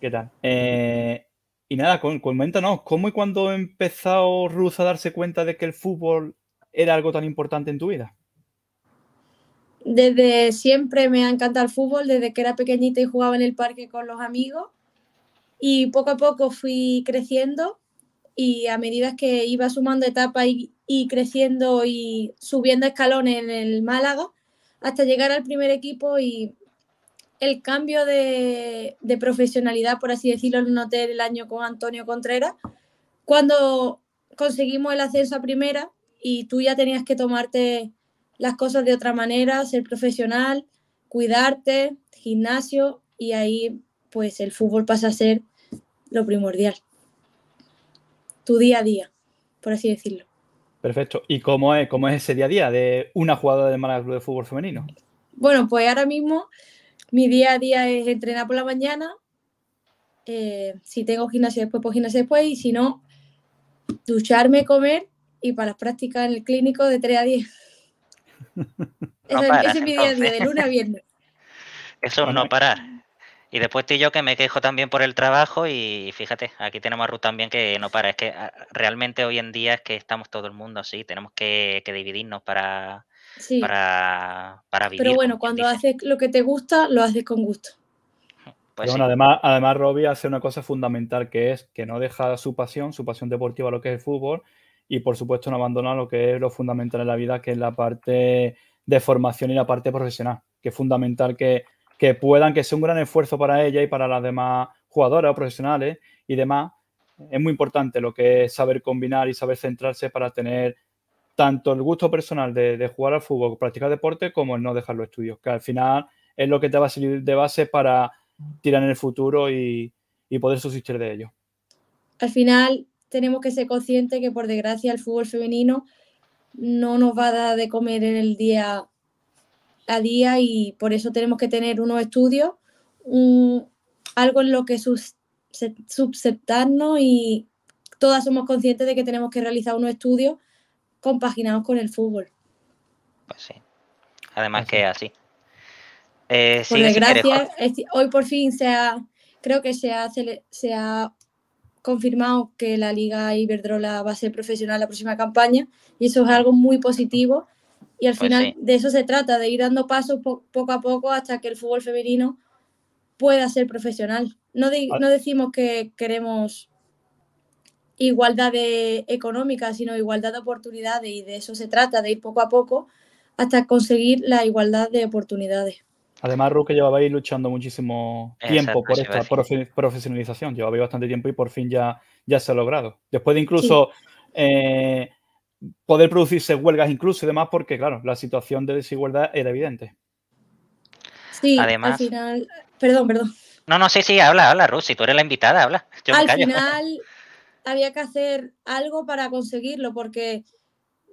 ¿Qué tal? Eh, y nada, coméntanos, ¿cómo y cuándo empezó Ruth a darse cuenta de que el fútbol era algo tan importante en tu vida? Desde siempre me ha encantado el fútbol, desde que era pequeñita y jugaba en el parque con los amigos. Y poco a poco fui creciendo y a medida que iba sumando etapas y, creciendo y subiendo escalones en el Málaga hasta llegar al primer equipo y el cambio de, profesionalidad, por así decirlo, lo noté el año con Antonio Contreras, cuando conseguimos el ascenso a primera y tú ya tenías que tomarte las cosas de otra manera, ser profesional, cuidarte, gimnasio y ahí pues el fútbol pasa a ser lo primordial tu día a día, por así decirlo. Perfecto. ¿Y cómo es, cómo es ese día a día de una jugadora de Málaga de Fútbol Femenino? Bueno, pues ahora mismo mi día a día es entrenar por la mañana. Eh, si tengo gimnasia después, pues gimnasia después. Y si no, ducharme, comer y para las prácticas en el clínico de 3 a 10. es mi día a día, de lunes a viernes. Eso es no parar. Y después y yo que me quejo también por el trabajo y fíjate, aquí tenemos a Ruth también que no para. Es que ah, realmente hoy en día es que estamos todo el mundo así, tenemos que, dividirnos para, para, vivir. Pero bueno, cuando haces lo que te gusta, lo haces con gusto. Pues además, además Robbie hace una cosa fundamental que es que no deja su pasión, su pasión deportiva, lo que es el fútbol, y por supuesto no abandona lo que es lo fundamental en la vida, que es la parte de formación y la parte profesional, que es fundamental que que puedan, que sea un gran esfuerzo para ella y para las demás jugadoras, o profesionales y demás. Es muy importante lo que es saber combinar y saber centrarse para tener tanto el gusto personal de, jugar al fútbol, practicar deporte, como el no dejar los estudios, que al final es lo que te va a servir de base para tirar en el futuro y, y poder subsistir de ello. Al final tenemos que ser conscientes que por desgracia el fútbol femenino no nos va a dar de comer en el día día y por eso tenemos que tener unos estudios, un, algo en lo que sus, y todas somos conscientes de que tenemos que realizar unos estudios compaginados con el fútbol. Pues sí, además que así. Eh, hoy por fin se ha, creo que se ha, se ha confirmado que la Liga Iberdrola va a ser profesional la próxima campaña y eso es algo muy positivo y al pues final de eso se trata, de ir dando pasos poco a poco hasta que el fútbol femenino pueda ser profesional. No, ah. decimos que queremos igualdad económica, sino igualdad de oportunidades y de eso se trata, de ir poco a poco hasta conseguir la igualdad de oportunidades. Además, Ru, que llevabais luchando muchísimo tiempo por esta profesionalización, llevabais bastante tiempo y por fin ya, ya se ha logrado. Después de incluso eh, poder producirse huelgas incluso y demás, porque claro, la situación de desigualdad era evidente. Sí, Además, perdón, perdón. No, no, sí, sí, habla, habla, Rusi, tú eres la invitada, habla. Yo al me callo. final había que hacer algo para conseguirlo, porque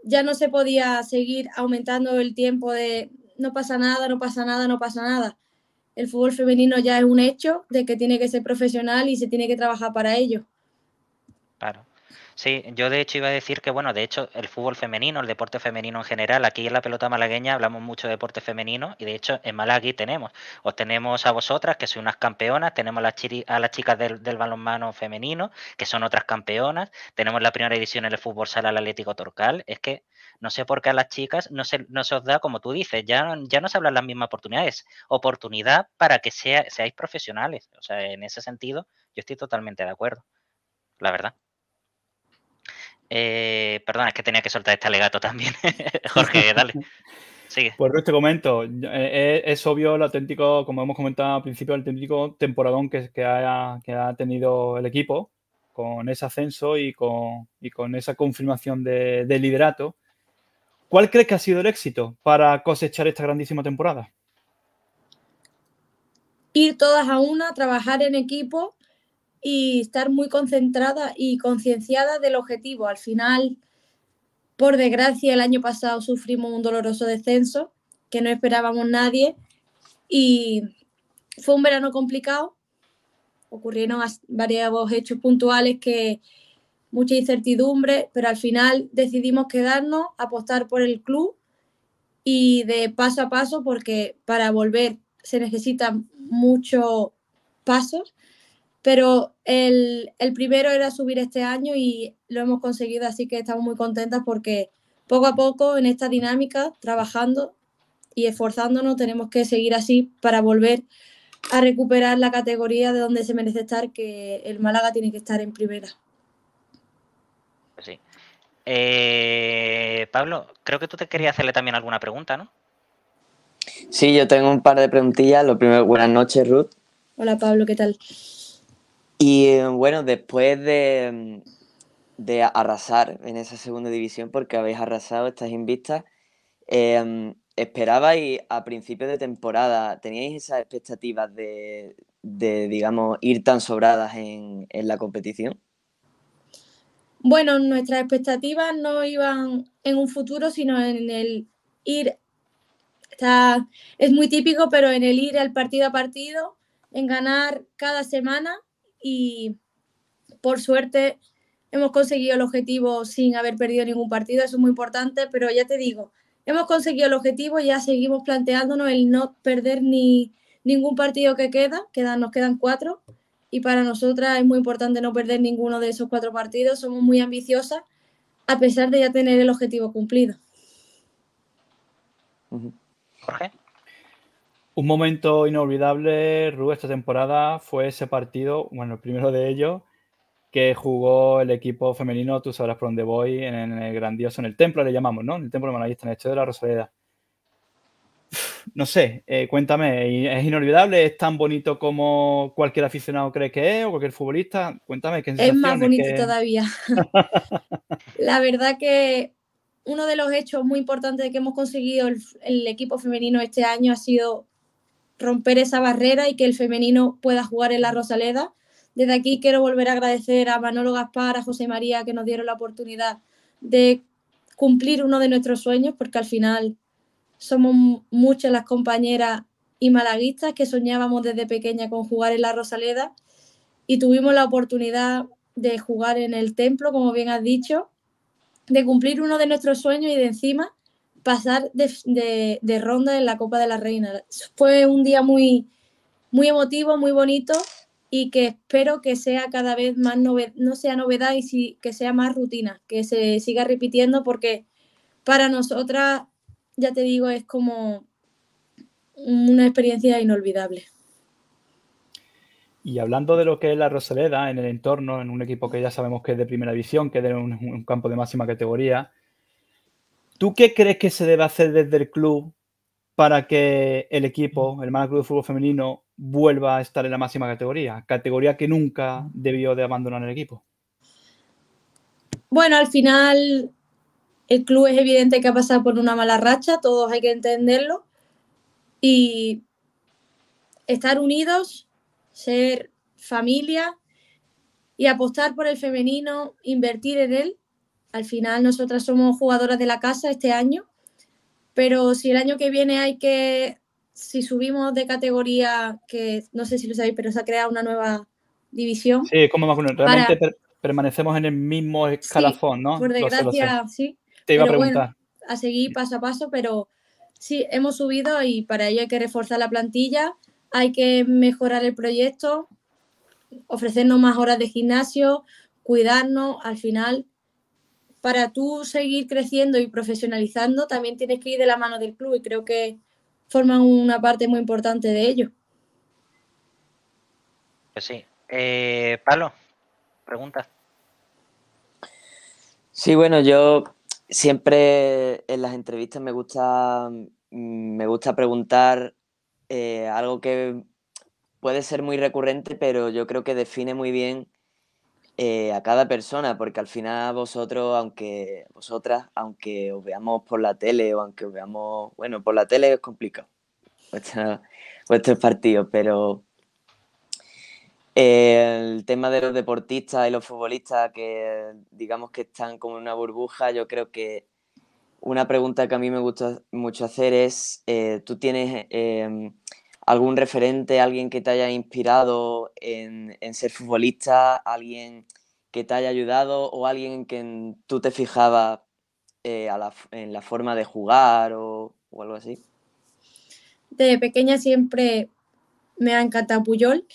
ya no se podía seguir aumentando el tiempo de no pasa nada, no pasa nada, no pasa nada. El fútbol femenino ya es un hecho de que tiene que ser profesional y se tiene que trabajar para ello. Claro. Sí, yo de hecho iba a decir que, bueno, de hecho el fútbol femenino, el deporte femenino en general, aquí en la pelota malagueña hablamos mucho de deporte femenino y de hecho en Malagui tenemos, os tenemos a vosotras que sois unas campeonas, tenemos a las, chicas del, balonmano femenino que son otras campeonas, tenemos la primera edición en el fútbol sala al Atlético Torcal, es que no sé por qué a las chicas no se, no se os da, como tú dices, ya, ya no se hablan las mismas oportunidades, oportunidad para que sea, seáis profesionales, o sea, en ese sentido yo estoy totalmente de acuerdo, la verdad. Eh, perdona, es que tenía que soltar este alegato también. Jorge, dale. Sigue. Pues Ruiz, te comento, eh, eh, es, obvio el auténtico, como hemos comentado al principio, el auténtico temporadón que, ha, tenido el equipo con ese ascenso y con, esa confirmación de liderato. ¿Cuál crees que ha sido el éxito para cosechar esta grandísima temporada? Ir todas a una, trabajar en equipo y estar muy concentrada y concienciada del objetivo. Al final, por desgracia, el año pasado sufrimos un doloroso descenso que no esperábamos nadie y fue un verano complicado. Ocurrieron varios hechos puntuales que mucha incertidumbre, pero al final decidimos quedarnos, apostar por el club y de paso a paso, porque para volver se necesitan muchos pasos pero el, primero era subir este año y lo hemos conseguido, así que estamos muy contentas porque poco a poco en esta dinámica, trabajando y esforzándonos, tenemos que seguir así para volver a recuperar la categoría de donde se merece estar, que el Málaga tiene que estar en primera. Pues sí. Eh, Pablo, creo que tú te querías hacerle también alguna pregunta, ¿no? Sí, yo tengo un par de preguntillas. Lo primero, buenas noches, Ruth. Hola, Pablo, ¿qué tal? Y eh, bueno, después mm, de, arrasar en esa segunda división, porque habéis arrasado, estas invistas, eh, mm, esperabais a principios de temporada, teníais esas expectativas de, digamos, ir tan sobradas en, la competición. Bueno, nuestras expectativas no iban en un futuro, sino en el ir es muy típico, pero en el ir al partido a partido, en ganar cada semana y por suerte hemos conseguido el objetivo sin haber perdido ningún partido, eso es muy importante, pero ya te digo, hemos conseguido el objetivo, y ya seguimos planteándonos el no perder ni ningún partido que queda, quedan, nos quedan cuatro, y para nosotras es muy importante no perder ninguno de esos cuatro partidos, somos muy ambiciosas, a pesar de ya tener el objetivo cumplido. Jorge. Un momento inolvidable, Ru, esta temporada fue ese partido, bueno, el primero de ellos, que jugó el equipo femenino, tú sabrás por dónde voy, en, el grandioso, en el templo le llamamos, ¿no? En el templo Manavista, en el Estadio de la Rosaleda. No sé, eh, cuéntame, ¿es inolvidable? ¿Es tan bonito como cualquier aficionado cree que es o cualquier futbolista? Cuéntame, Es más bonito todavía. la verdad que uno de los hechos muy importantes que hemos conseguido el equipo femenino este año ha sido romper esa barrera y que el femenino pueda jugar en la Rosaleda. Desde aquí quiero volver a agradecer a Manolo Gaspar, a José María, que nos dieron la oportunidad de cumplir uno de nuestros sueños, porque al final somos muchas las compañeras y malaguistas que soñábamos desde pequeña con jugar en la Rosaleda y tuvimos la oportunidad de jugar en el templo, como bien has dicho, de cumplir uno de nuestros sueños y de encima pasar de, ronda en la Copa de la Reina. Fue un día muy, muy emotivo, muy bonito y que espero que sea cada vez más novedad, no sea novedad y si, que sea más rutina, que se siga repitiendo porque para nosotras, ya te digo, es como una experiencia inolvidable. Y hablando de lo que es la Rosaleda en el entorno, en un equipo que ya sabemos que es de primera división, que es de un campo de máxima categoría, ¿Tú qué crees que se debe hacer desde el club para que el equipo, el Málaga Club de Fútbol Femenino, vuelva a estar en la máxima categoría? Categoría que nunca debió de abandonar el equipo. Bueno, al final el club es evidente que ha pasado por una mala racha, todos hay que entenderlo. Y estar unidos, ser familia y apostar por el femenino, invertir en él, al final nosotras somos jugadoras de la casa este año, pero si el año que viene hay que, si subimos de categoría, que no sé si lo sabéis, pero se ha creado una nueva división. Sí, como más Realmente permanecemos en el mismo escalafón, ¿no? Por desgracia, sí. Te iba a preguntar. a seguir paso a paso, pero sí, hemos subido y para ello hay que reforzar la plantilla, hay que mejorar el proyecto, ofrecernos más horas de gimnasio, cuidarnos. Al final, para tú seguir creciendo y profesionalizando, también tienes que ir de la mano del club y creo que forman una parte muy importante de ello. Pues sí. Eh, Pablo, pregunta. Sí, bueno, yo siempre en las entrevistas me gusta, me gusta preguntar eh, algo que puede ser muy recurrente, pero yo creo que define muy bien eh, a cada persona, porque al final vosotros, aunque vosotras, aunque os veamos por la tele o aunque os veamos, bueno, por la tele es complicado vuestro partido partidos, pero el tema de los deportistas y los futbolistas que digamos que están como en una burbuja, yo creo que una pregunta que a mí me gusta mucho hacer es, eh, tú tienes em, algún referente, alguien que te haya inspirado en, ser futbolista, alguien que te haya ayudado o alguien que quien tú te fijabas eh, en la forma de jugar o, algo así? De pequeña siempre me ha encantado Puyol.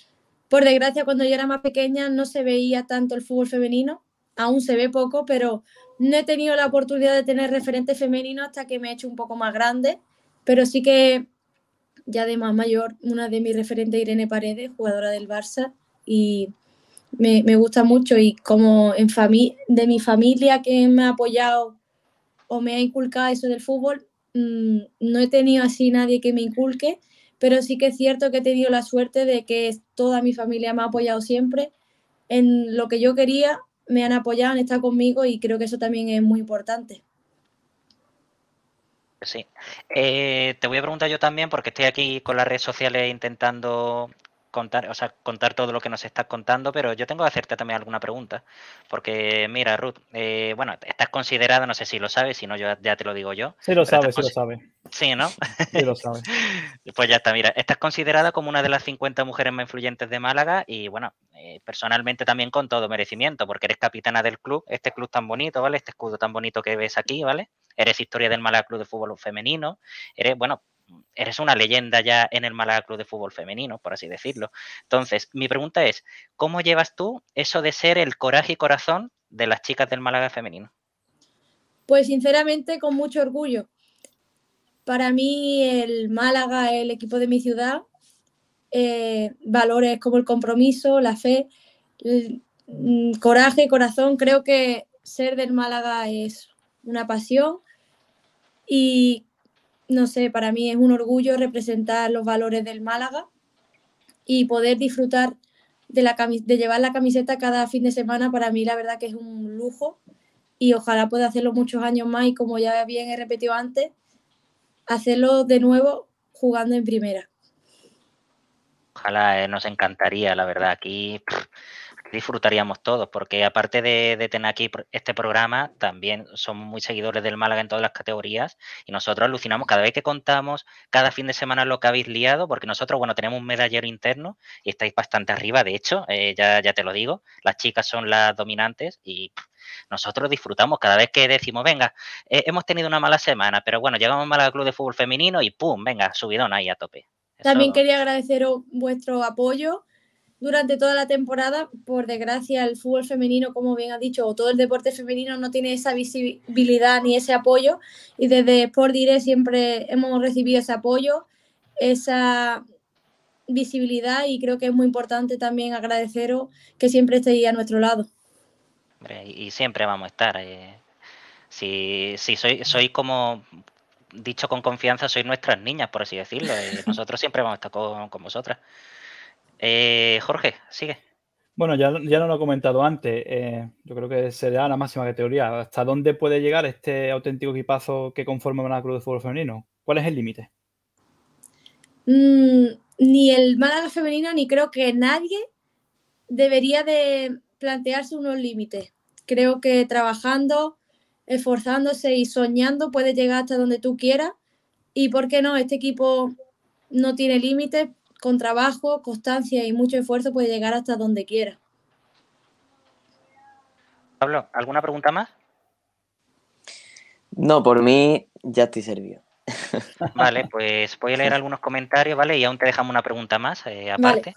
Por desgracia, cuando yo era más pequeña no se veía tanto el fútbol femenino, aún se ve poco, pero no he tenido la oportunidad de tener referente femenino hasta que me he hecho un poco más grande, pero sí que ya además mayor, una de mis referentes, Irene Paredes, jugadora del Barça, y me, gusta mucho y como en de mi familia que me ha apoyado o me ha inculcado eso del fútbol, mm, no he tenido así nadie que me inculque, pero sí que es cierto que he tenido la suerte de que toda mi familia me ha apoyado siempre en lo que yo quería, me han apoyado, han estado conmigo y creo que eso también es muy importante. Sí. Eh, te voy a preguntar yo también, porque estoy aquí con las redes sociales intentando contar, o sea, contar todo lo que nos estás contando, pero yo tengo que hacerte también alguna pregunta. Porque, mira, Ruth, eh, bueno, estás considerada, no sé si lo sabes, si no, yo ya te lo digo yo. Sí lo sabes, sí lo sabes. Sí, ¿no? Sí lo sabes. pues ya está, mira, estás considerada como una de las 50 mujeres más influyentes de Málaga y, bueno, eh, personalmente también con todo merecimiento, porque eres capitana del club, este club tan bonito, ¿vale? Este escudo tan bonito que ves aquí, ¿vale? eres historia del Málaga Club de Fútbol Femenino, eres, bueno, eres una leyenda ya en el Málaga Club de Fútbol Femenino, por así decirlo. Entonces, mi pregunta es, ¿cómo llevas tú eso de ser el coraje y corazón de las chicas del Málaga Femenino? Pues sinceramente con mucho orgullo. Para mí el Málaga, el equipo de mi ciudad, eh, valores como el compromiso, la fe, mm, coraje y corazón, creo que ser del Málaga es una pasión y no sé, para mí es un orgullo representar los valores del Málaga y poder disfrutar de, la de llevar la camiseta cada fin de semana, para mí la verdad que es un lujo y ojalá pueda hacerlo muchos años más y como ya bien he repetido antes, hacerlo de nuevo jugando en primera. Ojalá, eh, nos encantaría, la verdad, aquí disfrutaríamos todos, porque aparte de, tener aquí este programa, también somos muy seguidores del Málaga en todas las categorías y nosotros alucinamos cada vez que contamos, cada fin de semana lo que habéis liado, porque nosotros, bueno, tenemos un medallero interno y estáis bastante arriba, de hecho, eh, ya, te lo digo, las chicas son las dominantes y nosotros disfrutamos cada vez que decimos, venga, eh, hemos tenido una mala semana, pero bueno, llegamos mal al Club de Fútbol Femenino y ¡pum! Venga, subidón ahí a tope. También quería agradeceros vuestro apoyo durante toda la temporada. Por desgracia, el fútbol femenino, como bien ha dicho, o todo el deporte femenino no tiene esa visibilidad ni ese apoyo. Y desde Sport Direct siempre hemos recibido ese apoyo, esa visibilidad y creo que es muy importante también agradeceros que siempre estéis a nuestro lado. Y siempre vamos a estar. Eh. Si, si soy, soy como dicho con confianza, sois nuestras niñas, por así decirlo. Eh. Nosotros siempre vamos a estar con, con vosotras. Eh, Jorge, sigue. Bueno, ya, ya no lo he comentado antes. Eh, yo creo que se da la máxima categoría. ¿Hasta dónde puede llegar este auténtico equipazo que conforma una cruz de fútbol femenino? ¿Cuál es el límite? Mm, ni el Málaga femenino, ni creo que nadie debería de plantearse unos límites. Creo que trabajando, esforzándose y soñando puede llegar hasta donde tú quieras. Y por qué no, este equipo no tiene límites, con trabajo, constancia y mucho esfuerzo puede llegar hasta donde quiera. Pablo, ¿alguna pregunta más? No, por mí ya estoy servido. Vale, pues voy a leer algunos comentarios, ¿vale? Y aún te dejamos una pregunta más, eh, aparte.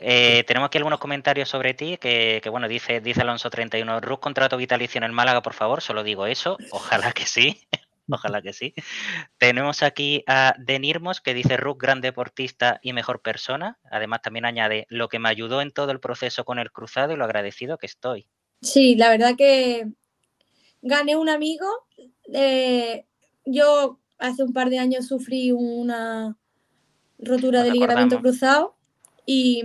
Eh, tenemos aquí algunos comentarios sobre ti, que, bueno, dice, dice Alonso31, Rus contrato vitalicio en el Málaga, por favor, solo digo eso, ojalá que sí. Ojalá que sí. Tenemos aquí a Denirmos que dice Rook, gran deportista y mejor persona. Además, también añade lo que me ayudó en todo el proceso con el cruzado y lo agradecido que estoy. Sí, la verdad que gané un amigo. Eh, yo hace un par de años sufrí una rotura del de ligamento cruzado y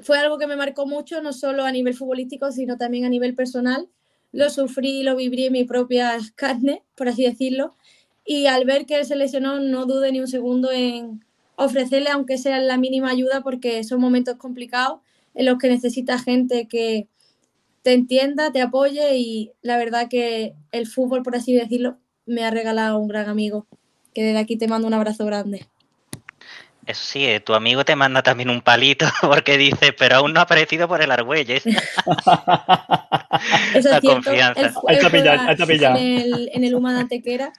fue algo que me marcó mucho, no solo a nivel futbolístico, sino también a nivel personal lo sufrí, lo viví en mi propia carne, por así decirlo, y al ver que él se lesionó no dude ni un segundo en ofrecerle, aunque sea la mínima ayuda, porque son momentos complicados en los que necesita gente que te entienda, te apoye y la verdad que el fútbol, por así decirlo, me ha regalado un gran amigo, que desde aquí te mando un abrazo grande. Eso sí, eh, tu amigo te manda también un palito porque dice, pero aún no ha aparecido por el Argüelles. Eso La es confianza. En el, Humana Tequera.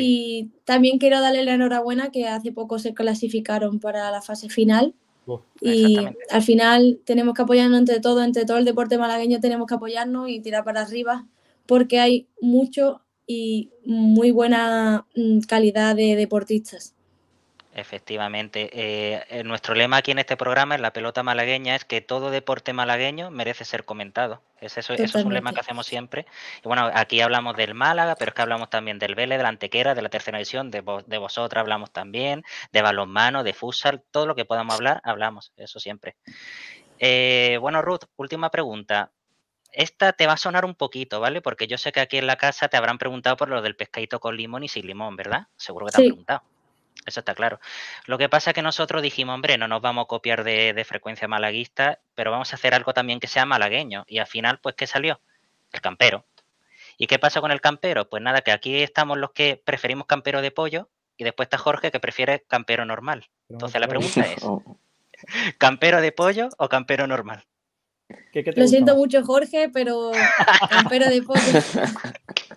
Y también quiero darle la enhorabuena que hace poco se clasificaron para la fase final. y al final tenemos que apoyarnos entre todo, entre todo el deporte malagueño tenemos que apoyarnos y tirar para arriba porque hay mucho y muy buena mm, calidad de deportistas. Efectivamente. Eh, eh, nuestro lema aquí en este programa, en la pelota malagueña, es que todo deporte malagueño merece ser comentado. Es eso, es un lema que hacemos siempre. Y bueno, aquí hablamos del Málaga, pero es que hablamos también del Vélez, de la Antequera, de la Tercera edición, de, vosotros vosotras hablamos también, de balonmano, de futsal, todo lo que podamos hablar, hablamos, eso siempre. Eh, bueno, Ruth, última pregunta esta te va a sonar un poquito, ¿vale? Porque yo sé que aquí en la casa te habrán preguntado por lo del pescadito con limón y sin limón, ¿verdad? Seguro que te han preguntado. Eso está claro. Lo que pasa es que nosotros dijimos, hombre, no nos vamos a copiar de, frecuencia malaguista, pero vamos a hacer algo también que sea malagueño. Y al final, pues, ¿qué salió? El campero. ¿Y qué pasa con el campero? Pues nada, que aquí estamos los que preferimos campero de pollo y después está Jorge que prefiere campero normal. Entonces la pregunta es, ¿campero de pollo o campero normal? Lo siento mucho, Jorge, pero campero de pollo.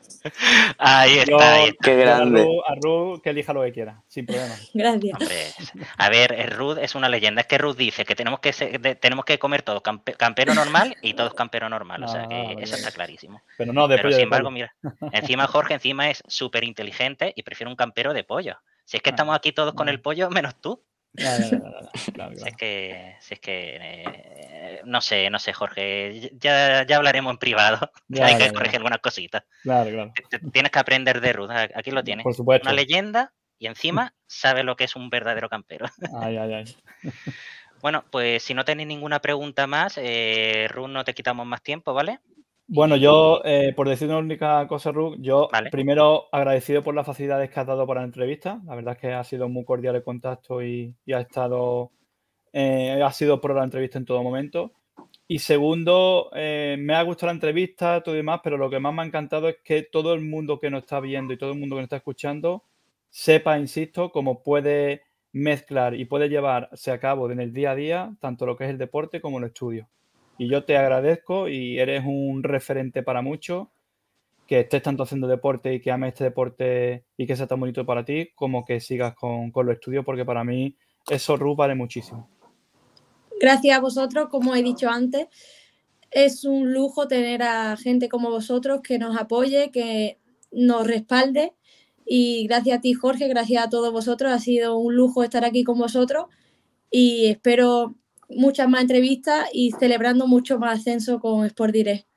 Ahí está, Qué grande. A Ruth, que elija lo que quiera, sin problema. Gracias. a ver, eh, Ruth es una leyenda. Es que Ruth dice que tenemos que, tenemos que comer todos campero normal y todos campero normal. o sea, ah, eso está clarísimo. Pero no, de Pero, sin embargo, mira, encima Jorge encima es súper inteligente y prefiere un campero de pollo. Si es que ah. estamos aquí todos con ah. el pollo, menos tú que, es que eh, no sé, no sé, Jorge, ya, hablaremos en privado. Hay que corregir algunas cositas. Tienes que aprender de Ruth, aquí lo tienes. Por Una leyenda y encima sabe lo que es un verdadero campero. Bueno, pues si no tenéis ninguna pregunta más, eh, Ruth, no te quitamos más tiempo, ¿vale? Bueno, yo, eh, por decir una única cosa, Ruk, yo primero agradecido por las facilidades que has dado para la entrevista. La verdad es que ha sido muy cordial el contacto y, ha estado, eh, ha sido por la entrevista en todo momento. Y segundo, eh, me ha gustado la entrevista, todo y demás, pero lo que más me ha encantado es que todo el mundo que nos está viendo y todo el mundo que nos está escuchando sepa, insisto, cómo puede mezclar y puede llevarse a cabo en el día a día tanto lo que es el deporte como el estudio. Y yo te agradezco y eres un referente para muchos que estés tanto haciendo deporte y que ames este deporte y que sea tan bonito para ti, como que sigas con, con los estudios, porque para mí eso Ruth, vale muchísimo. Gracias a vosotros, como he dicho antes, es un lujo tener a gente como vosotros que nos apoye, que nos respalde. Y gracias a ti, Jorge, gracias a todos vosotros, ha sido un lujo estar aquí con vosotros y espero muchas más entrevistas y celebrando mucho más ascenso con Sport Direct.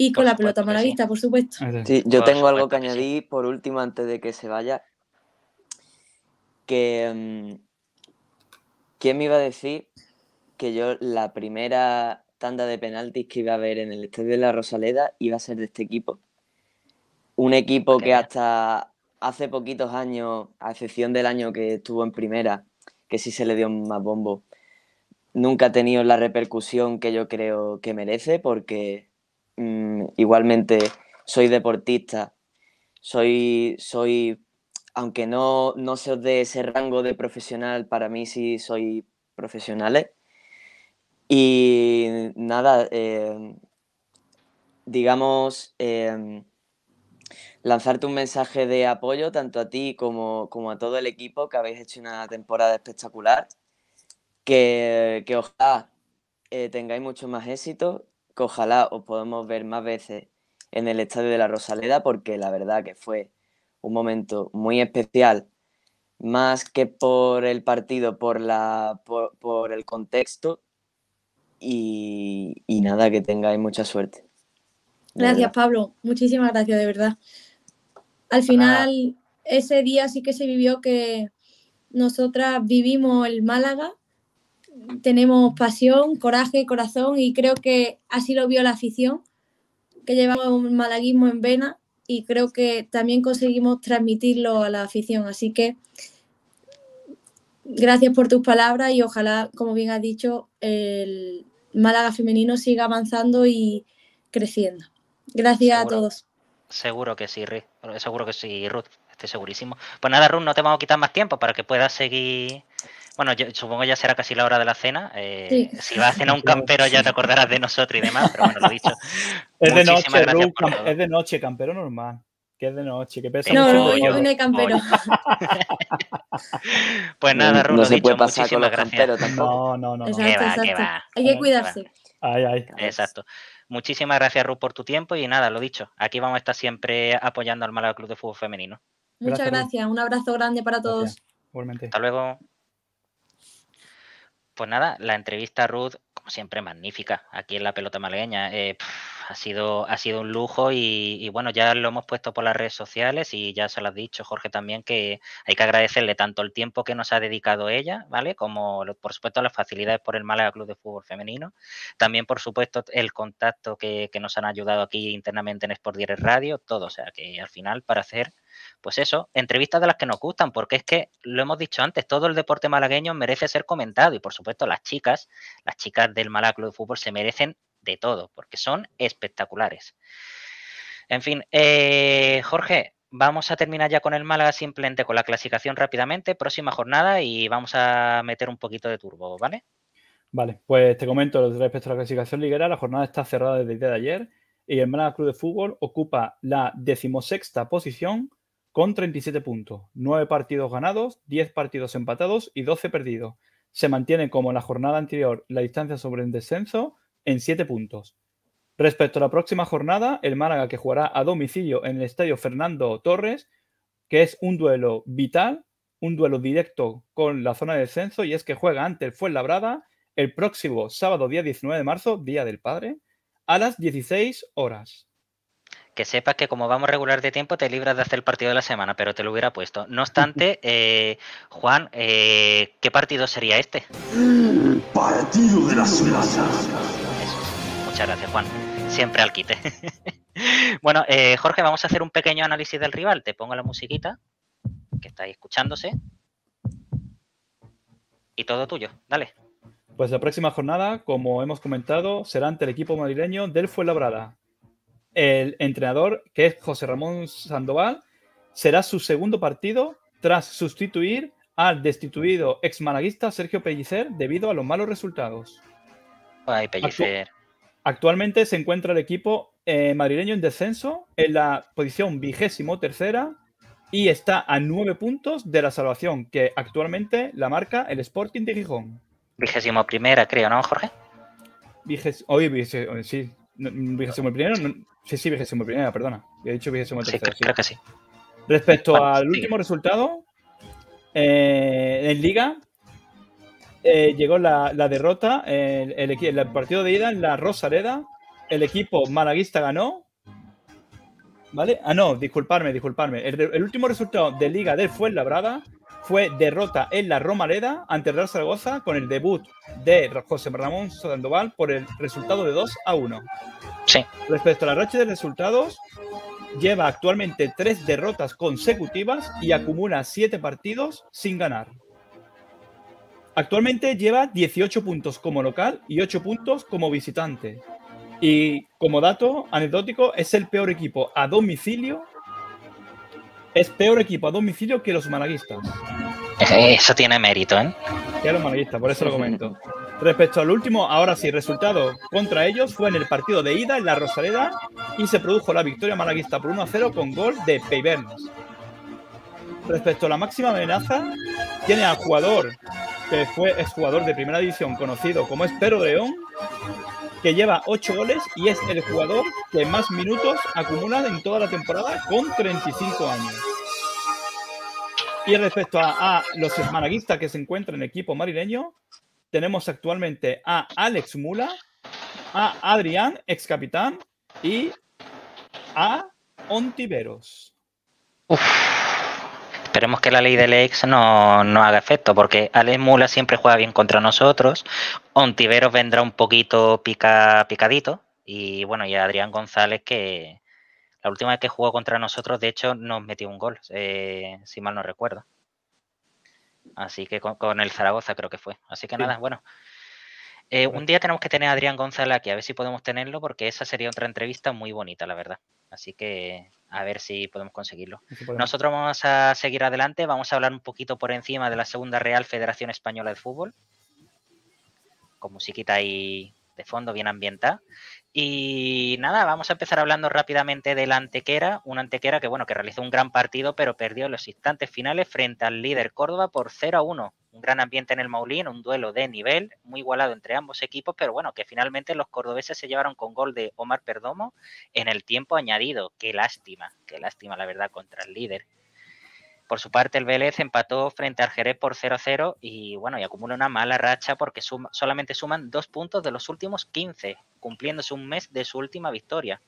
Y con la pelota malavista, por supuesto. Sí, yo tengo algo que, añadir por último antes de que se vaya. Que. Mm, ¿Quién me iba a decir que yo la primera tanda de penaltis que iba a haber en el estadio de la Rosaleda iba a ser de este equipo? Un equipo que hasta hace poquitos años, a excepción del año que estuvo en primera, que sí se le dio más bombo, nunca ha tenido la repercusión que yo creo que merece porque mm, igualmente soy deportista, soy, soy aunque no, no se os ese rango de profesional, para mí sí soy profesionales. Y nada, em, digamos, em, lanzarte un mensaje de apoyo tanto a ti como, como, a todo el equipo que habéis hecho una temporada espectacular que, ojalá eh, tengáis mucho más éxito, que ojalá os podamos ver más veces en el Estadio de la Rosaleda, porque la verdad que fue un momento muy especial, más que por el partido, por, la, el contexto. Y, y nada, que tengáis mucha suerte. Gracias, Pablo. Muchísimas gracias, de verdad. Al final, ese día sí que se vivió que nosotras vivimos el Málaga tenemos pasión, coraje, corazón y creo que así lo vio la afición, que llevamos un malaguismo en vena y creo que también conseguimos transmitirlo a la afición. Así que gracias por tus palabras y ojalá, como bien has dicho, el Málaga femenino siga avanzando y creciendo. Gracias a todos. Seguro que sí, Seguro que sí, Ruth. Estoy segurísimo. Pues nada, Ruth, no te vamos a quitar más tiempo para que puedas seguir bueno, yo supongo ya será casi la hora de la cena. Eh, si vas a cenar un campero ya te acordarás de nosotros y demás, pero bueno, lo he dicho. es, de noche, es de noche, campero normal. Que es de noche, que pesa No, no, yo no campero. pues nada, Ru, no, no se dicho, puede pasar con No, no, no. Hay que cuidarse. Ay, ay. Exacto. Muchísimas gracias, Ru, por tu tiempo y nada, lo dicho. Aquí vamos a estar siempre apoyando al Málaga Club de Fútbol Femenino. Muchas gracias. Un abrazo grande para todos. Igualmente. Hasta luego. Pues nada, la entrevista Ruth, como siempre, magnífica aquí en la pelota malagueña. Eh, ha, sido, ha sido un lujo y, bueno, ya lo hemos puesto por las redes sociales y ya se lo has dicho, Jorge, también que hay que agradecerle tanto el tiempo que nos ha dedicado ella, ¿vale? Como por supuesto las facilidades por el Málaga Club de Fútbol Femenino. También, por supuesto, el contacto que, que nos han ayudado aquí internamente en Sport Radio, todo. O sea, que al final para hacer pues eso, entrevistas de las que nos gustan, porque es que lo hemos dicho antes, todo el deporte malagueño merece ser comentado y por supuesto las chicas, las chicas del Club de Fútbol se merecen de todo, porque son espectaculares. En fin, eh, Jorge, vamos a terminar ya con el Málaga simplemente con la clasificación rápidamente, próxima jornada y vamos a meter un poquito de turbo, ¿vale? Vale, pues te comento respecto a la clasificación liguera, la jornada está cerrada desde el día de ayer y el Málaga Club de Fútbol ocupa la decimosexta posición con 37 puntos, 9 partidos ganados, 10 partidos empatados y 12 perdidos. Se mantiene como en la jornada anterior la distancia sobre el descenso en 7 puntos. Respecto a la próxima jornada, el Málaga que jugará a domicilio en el estadio Fernando Torres, que es un duelo vital, un duelo directo con la zona de descenso, y es que juega ante el Fuenlabrada el próximo sábado, día 19 de marzo, Día del Padre, a las 16 horas que sepas que como vamos regular de tiempo te libras de hacer el partido de la semana, pero te lo hubiera puesto. No obstante, eh, Juan, eh, ¿qué partido sería este? El partido de la semana. Muchas gracias, Juan. Siempre al quite. bueno, eh, Jorge, vamos a hacer un pequeño análisis del rival. Te pongo la musiquita que estáis escuchándose. Y todo tuyo. Dale. Pues la próxima jornada, como hemos comentado, será ante el equipo madrileño del Fuenlabrada, el entrenador, que es José Ramón Sandoval, será su segundo partido tras sustituir al destituido ex malaguista Sergio Pellicer debido a los malos resultados. Ay, Pellicer. Actualmente se encuentra el equipo eh, madrileño en descenso en la posición vigésimo tercera y está a nueve puntos de la salvación que actualmente la marca el Sporting de Gijón. Vigésimo primera, creo, ¿no, Jorge? Vigésimo, sí, Mm, vigésimo primero. Sí, sí, sí, vigésimo primero perdona. He dicho Respecto al último resultado, eh, en Liga eh, llegó la, derrota. El, el, partido de ida en la Rosaleda. El equipo malaguista ganó. ¿Vale? Ah, no, disculparme, disculparme. El, último resultado de Liga fue del Brada fue derrota en la Romareda ante el Real Zaragoza con el debut de José Ramón Sandoval por el resultado de 2 a 1. Sí. Respecto a la racha de resultados, lleva actualmente tres derrotas consecutivas y acumula siete partidos sin ganar. Actualmente lleva 18 puntos como local y 8 puntos como visitante. Y como dato anecdótico, es el peor equipo a domicilio. Es peor equipo a domicilio que los malaguistas. Eso tiene mérito, ¿eh? los malaguista, por eso lo comento. Respecto al último, ahora sí, resultado contra ellos fue en el partido de ida en la Rosaleda y se produjo la victoria malaguista por 1-0 con gol de Peibernes. Respecto a la máxima amenaza, tiene al jugador que fue jugador de primera división conocido como es León, que lleva 8 goles y es el jugador que más minutos acumula en toda la temporada con 35 años. Y respecto a, los esmaraguistas que se encuentran en equipo marileño, tenemos actualmente a Alex Mula, a Adrián, ex capitán, y a Ontiveros. Esperemos que la ley del ex no, haga efecto, porque Alex Mula siempre juega bien contra nosotros. Ontiveros vendrá un poquito picadito. Y bueno, y Adrián González que, la última vez que jugó contra nosotros, de hecho, nos metió un gol, eh, si mal no recuerdo. Así que con, el Zaragoza creo que fue. Así que nada, bueno. Eh, un día tenemos que tener a Adrián González aquí, a ver si podemos tenerlo, porque esa sería otra entrevista muy bonita, la verdad. Así que a ver si podemos conseguirlo. Nosotros vamos a seguir adelante, vamos a hablar un poquito por encima de la Segunda Real Federación Española de Fútbol, con musiquita ahí de fondo, bien ambientada. Y nada, vamos a empezar hablando rápidamente de la Antequera, un Antequera que bueno, que realizó un gran partido, pero perdió los instantes finales frente al líder Córdoba por 0 a 1. Un gran ambiente en el Maulín, un duelo de nivel muy igualado entre ambos equipos, pero bueno, que finalmente los cordobeses se llevaron con gol de Omar Perdomo en el tiempo añadido. Qué lástima, qué lástima la verdad contra el líder. Por su parte, el Vélez empató frente al Jerez por 0-0 y bueno, y acumula una mala racha porque solamente suman dos puntos de los últimos 15, cumpliéndose un mes de su última victoria.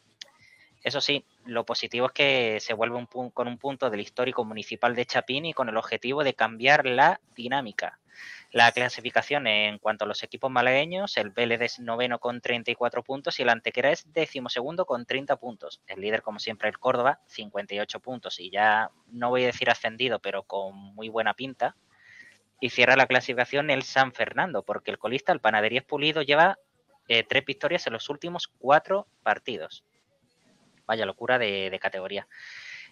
Eso sí, lo positivo es que se vuelve con un punto del histórico municipal de Chapín y con el objetivo de cambiar la dinámica. La clasificación en cuanto a los equipos malagueños, el Vélez es noveno con 34 puntos y el Antequera es decimosegundo con 30 puntos. El líder, como siempre, el Córdoba, 58 puntos y ya no voy a decir ascendido, pero con muy buena pinta. Y cierra la clasificación el San Fernando, porque el colista, el Panaderías Pulido, lleva eh, tres victorias en los últimos cuatro partidos vaya locura de, categoría.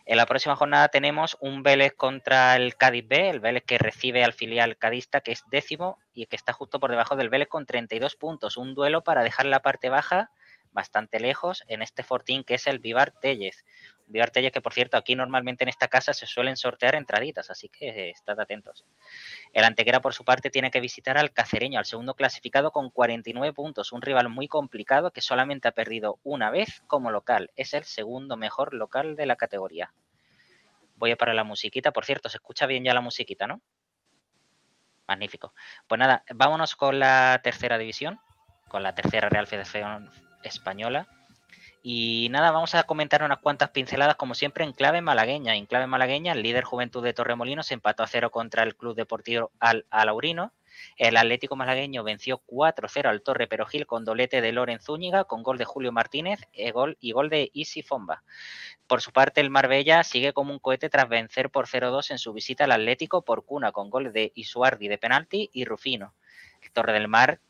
En la próxima jornada tenemos un Vélez contra el Cádiz B, el Vélez que recibe al filial cadista, que es décimo y que está justo por debajo del Vélez con 32 puntos. Un duelo para dejar la parte baja bastante lejos, en este fortín que es el Vivar Tellez. Vivar Tellez que, por cierto, aquí normalmente en esta casa se suelen sortear entraditas, así que eh, estad atentos. El Antequera, por su parte, tiene que visitar al Cacereño, al segundo clasificado con 49 puntos, un rival muy complicado que solamente ha perdido una vez como local. Es el segundo mejor local de la categoría. Voy a parar la musiquita, por cierto, se escucha bien ya la musiquita, ¿no? Magnífico. Pues nada, vámonos con la tercera división, con la tercera Real Federación española. Y nada, vamos a comentar unas cuantas pinceladas, como siempre, en clave malagueña. En clave malagueña, el líder Juventud de Torremolinos empató a cero contra el Club Deportivo Al Alaurino. El Atlético malagueño venció 4-0 al Torre Perogil con doblete de Loren Zúñiga, con gol de Julio Martínez e gol, y gol de Isi Fomba. Por su parte, el Marbella sigue como un cohete tras vencer por 0-2 en su visita al Atlético por cuna, con gol de Isuardi de penalti y Rufino. Torre del Mar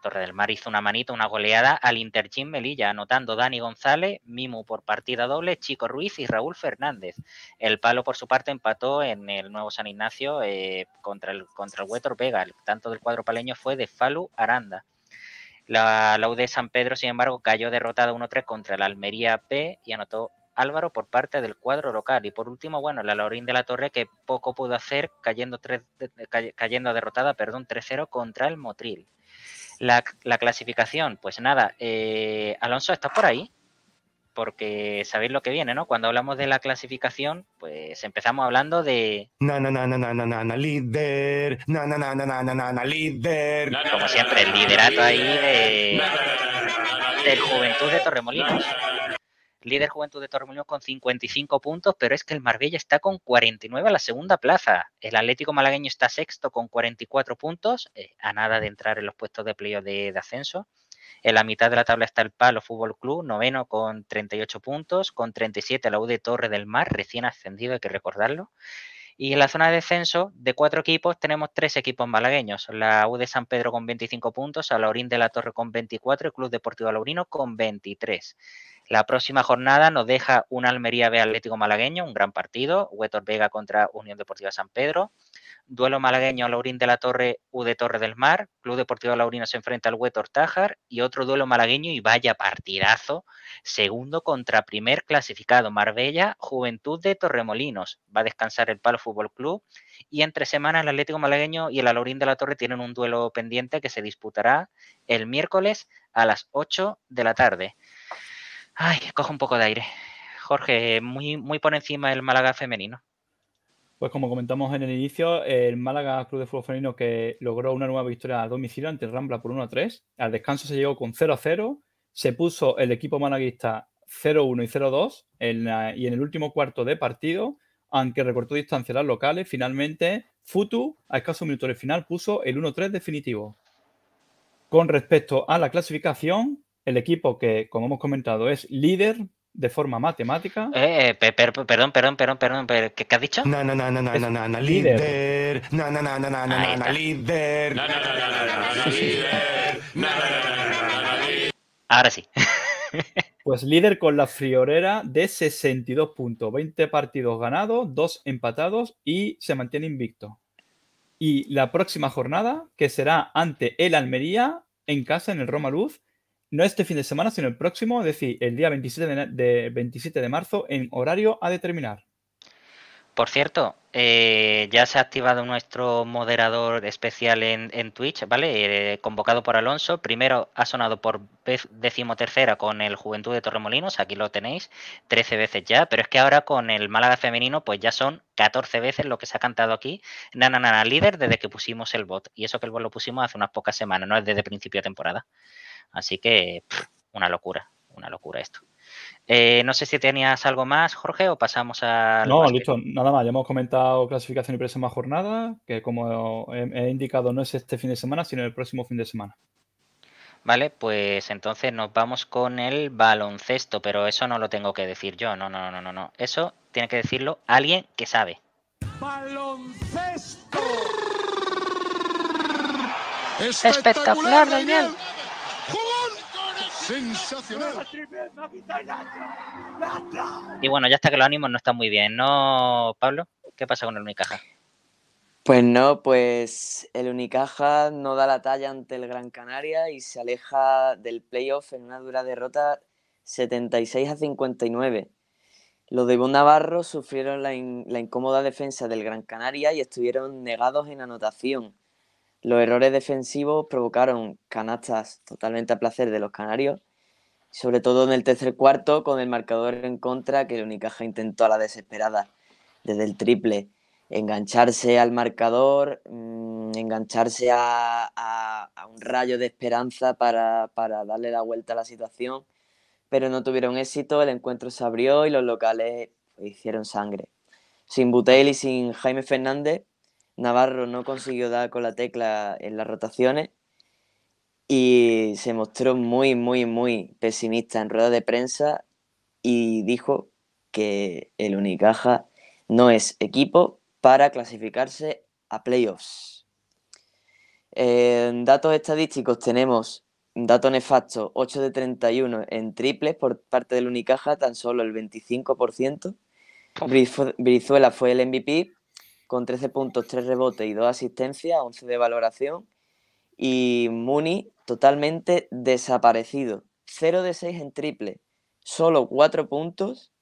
Torre del Mar hizo una manita, una goleada al Intergym Melilla, anotando Dani González, Mimu por partida doble, Chico Ruiz y Raúl Fernández. El Palo, por su parte, empató en el nuevo San Ignacio eh, contra el contra el Vega. El tanto del cuadro paleño fue de Falu Aranda. La, la San Pedro, sin embargo, cayó derrotada 1-3 contra la Almería P y anotó Álvaro por parte del cuadro local. Y por último, bueno, la Laurín de la Torre que poco pudo hacer cayendo, cayendo derrotada perdón, 3-0 contra el Motril. La, la clasificación, pues nada, eh, Alonso, ¿estás por ahí? Porque sabéis lo que viene, ¿no? Cuando hablamos de la clasificación, pues empezamos hablando de. Na, líder. Na, líder. Como siempre, el liderato ahí de. Del Juventud de Torremolinos líder Juventud de Torremolinos con 55 puntos, pero es que el Marbella está con 49 a la segunda plaza. El Atlético Malagueño está sexto con 44 puntos, eh, a nada de entrar en los puestos de playoff de, ascenso. En la mitad de la tabla está el Palo Fútbol Club, noveno con 38 puntos, con 37 la U de Torre del Mar, recién ascendido, hay que recordarlo. Y en la zona de descenso, de cuatro equipos, tenemos tres equipos malagueños. La U de San Pedro con 25 puntos, a Laurín de la Torre con 24 y Club Deportivo Laurino con 23. La próxima jornada nos deja un Almería B Atlético Malagueño, un gran partido, Huetor Vega contra Unión Deportiva San Pedro, duelo malagueño Laurín de la Torre U de Torre del Mar, Club Deportivo Laurino se enfrenta al Huetor Tájar y otro duelo malagueño y vaya partidazo, segundo contra primer clasificado Marbella, Juventud de Torremolinos, va a descansar el Palo Fútbol Club y entre semanas el Atlético Malagueño y el Laurín de la Torre tienen un duelo pendiente que se disputará el miércoles a las 8 de la tarde. Ay, cojo un poco de aire. Jorge, muy, muy por encima el Málaga femenino. Pues como comentamos en el inicio, el Málaga Club de Fútbol Femenino que logró una nueva victoria a domicilio ante el Rambla por 1 3. Al descanso se llegó con 0 0. Se puso el equipo malaguista 0-1 y 0-2 y en el último cuarto de partido, aunque recortó distancia a las locales, finalmente Futu, a escasos minutos del final, puso el 1-3 definitivo. Con respecto a la clasificación, el equipo que, como hemos comentado, es líder de forma matemática. Eh, perdón, perdón, perdón, perdón, ¿qué, has dicho? No, no, no, no, no, no, líder. líder. Ahora sí. Pues líder con la friorera de 62 puntos, 20 partidos ganados, 2 empatados y se mantiene invicto. Y la próxima jornada, que será ante el Almería en casa en el Roma Luz, no este fin de semana, sino el próximo, es decir, el día 27 de, 27 de marzo en horario a determinar. Por cierto, eh, ya se ha activado nuestro moderador especial en, en Twitch, ¿vale? Eh, convocado por Alonso. Primero ha sonado por decimotercera con el Juventud de Torremolinos, aquí lo tenéis, 13 veces ya, pero es que ahora con el Málaga femenino, pues ya son 14 veces lo que se ha cantado aquí. Nananana, líder desde que pusimos el bot. Y eso que el bot lo pusimos hace unas pocas semanas, no es desde principio de temporada. Así que una locura, una locura esto. Eh, no sé si tenías algo más, Jorge, o pasamos a... No, listo, nada más. Ya hemos comentado clasificación y próxima jornada, que como he, he indicado no es este fin de semana, sino el próximo fin de semana. Vale, pues entonces nos vamos con el baloncesto, pero eso no lo tengo que decir yo, no, no, no, no, no. Eso tiene que decirlo alguien que sabe. ¡Baloncesto! ¡Espectacular, Daniel! Sensacional. Y bueno, ya está que los ánimos no están muy bien, ¿no, Pablo? ¿Qué pasa con el Unicaja? Pues no, pues el Unicaja no da la talla ante el Gran Canaria y se aleja del playoff en una dura derrota 76 a 59. Los de Bon Navarro sufrieron la incómoda defensa del Gran Canaria y estuvieron negados en anotación los errores defensivos provocaron canastas totalmente a placer de los canarios, sobre todo en el tercer cuarto con el marcador en contra que el Unicaja intentó a la desesperada desde el triple engancharse al marcador, mm, engancharse a, un rayo de esperanza para, para darle la vuelta a la situación, pero no tuvieron éxito, el encuentro se abrió y los locales hicieron sangre. Sin Butel y sin Jaime Fernández, Navarro no consiguió dar con la tecla en las rotaciones y se mostró muy, muy, muy pesimista en rueda de prensa y dijo que el Unicaja no es equipo para clasificarse a playoffs. En datos estadísticos tenemos, dato nefasto, 8 de 31 en triples por parte del Unicaja, tan solo el 25%. Brizuela fue el MVP con 13 puntos, 3 rebotes y 2 asistencias, 11 de valoración. Y Muni totalmente desaparecido. 0 de 6 en triple, solo 4 puntos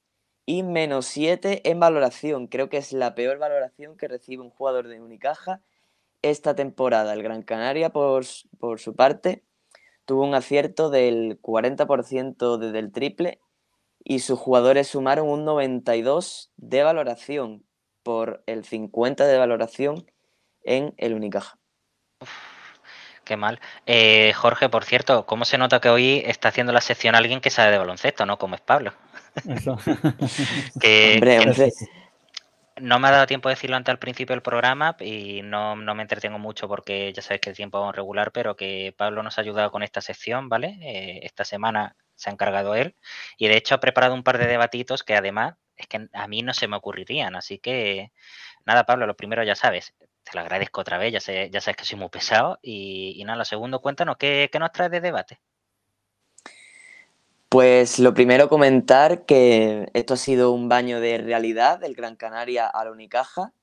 y menos 7 en valoración. Creo que es la peor valoración que recibe un jugador de Unicaja esta temporada. El Gran Canaria, por, su parte, tuvo un acierto del 40% desde el triple y sus jugadores sumaron un 92 de valoración, por el 50 de valoración en el Unicaja. qué mal. Eh, Jorge, por cierto, ¿cómo se nota que hoy está haciendo la sección alguien que sabe de baloncesto, no? Como es Pablo. No me ha dado tiempo de decirlo antes al principio del programa y no, me entretengo mucho porque ya sabéis que el tiempo es regular, pero que Pablo nos ha ayudado con esta sección, ¿vale? Eh, esta semana se ha encargado él y de hecho ha preparado un par de debatitos que además es que a mí no se me ocurrirían. Así que, nada, Pablo, lo primero ya sabes, te lo agradezco otra vez, ya, sabes que soy muy pesado. Y, nada, lo segundo, cuéntanos, ¿qué, nos trae de debate? Pues lo primero comentar que esto ha sido un baño de realidad del Gran Canaria a la Unicaja,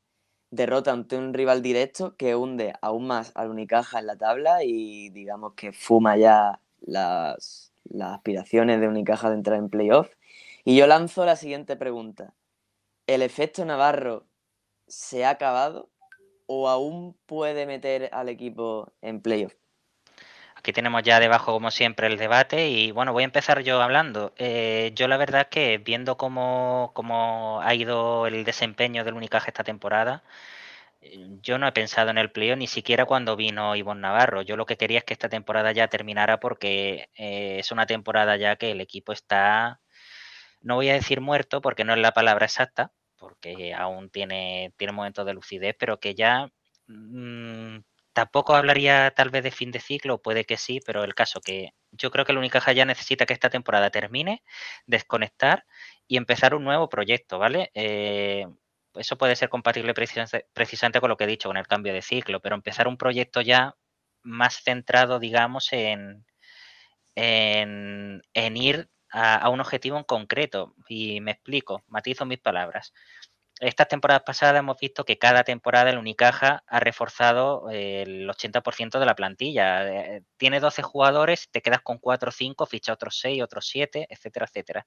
derrota ante un rival directo que hunde aún más a la Unicaja en la tabla y digamos que fuma ya las, aspiraciones de Unicaja de entrar en playoff. Y yo lanzo la siguiente pregunta. ¿El efecto Navarro se ha acabado o aún puede meter al equipo en playoff? Aquí tenemos ya debajo, como siempre, el debate y bueno, voy a empezar yo hablando. Eh, yo la verdad es que viendo cómo, ha ido el desempeño del Unicaje esta temporada, yo no he pensado en el playoff ni siquiera cuando vino Ivonne Navarro. Yo lo que quería es que esta temporada ya terminara porque eh, es una temporada ya que el equipo está no voy a decir muerto porque no es la palabra exacta, porque aún tiene, tiene momentos de lucidez, pero que ya mm, tampoco hablaría tal vez de fin de ciclo, puede que sí, pero el caso que yo creo que el Unicaja ya necesita que esta temporada termine, desconectar y empezar un nuevo proyecto, ¿vale? Eh, eso puede ser compatible precisamente con lo que he dicho, con el cambio de ciclo, pero empezar un proyecto ya más centrado, digamos, en, en ir a, un objetivo en concreto. Y me explico, matizo mis palabras estas temporadas pasadas hemos visto que cada temporada el Unicaja ha reforzado el 80% de la plantilla. Eh, tiene 12 jugadores, te quedas con 4 o 5, ficha otros 6, otros 7, etcétera, etcétera.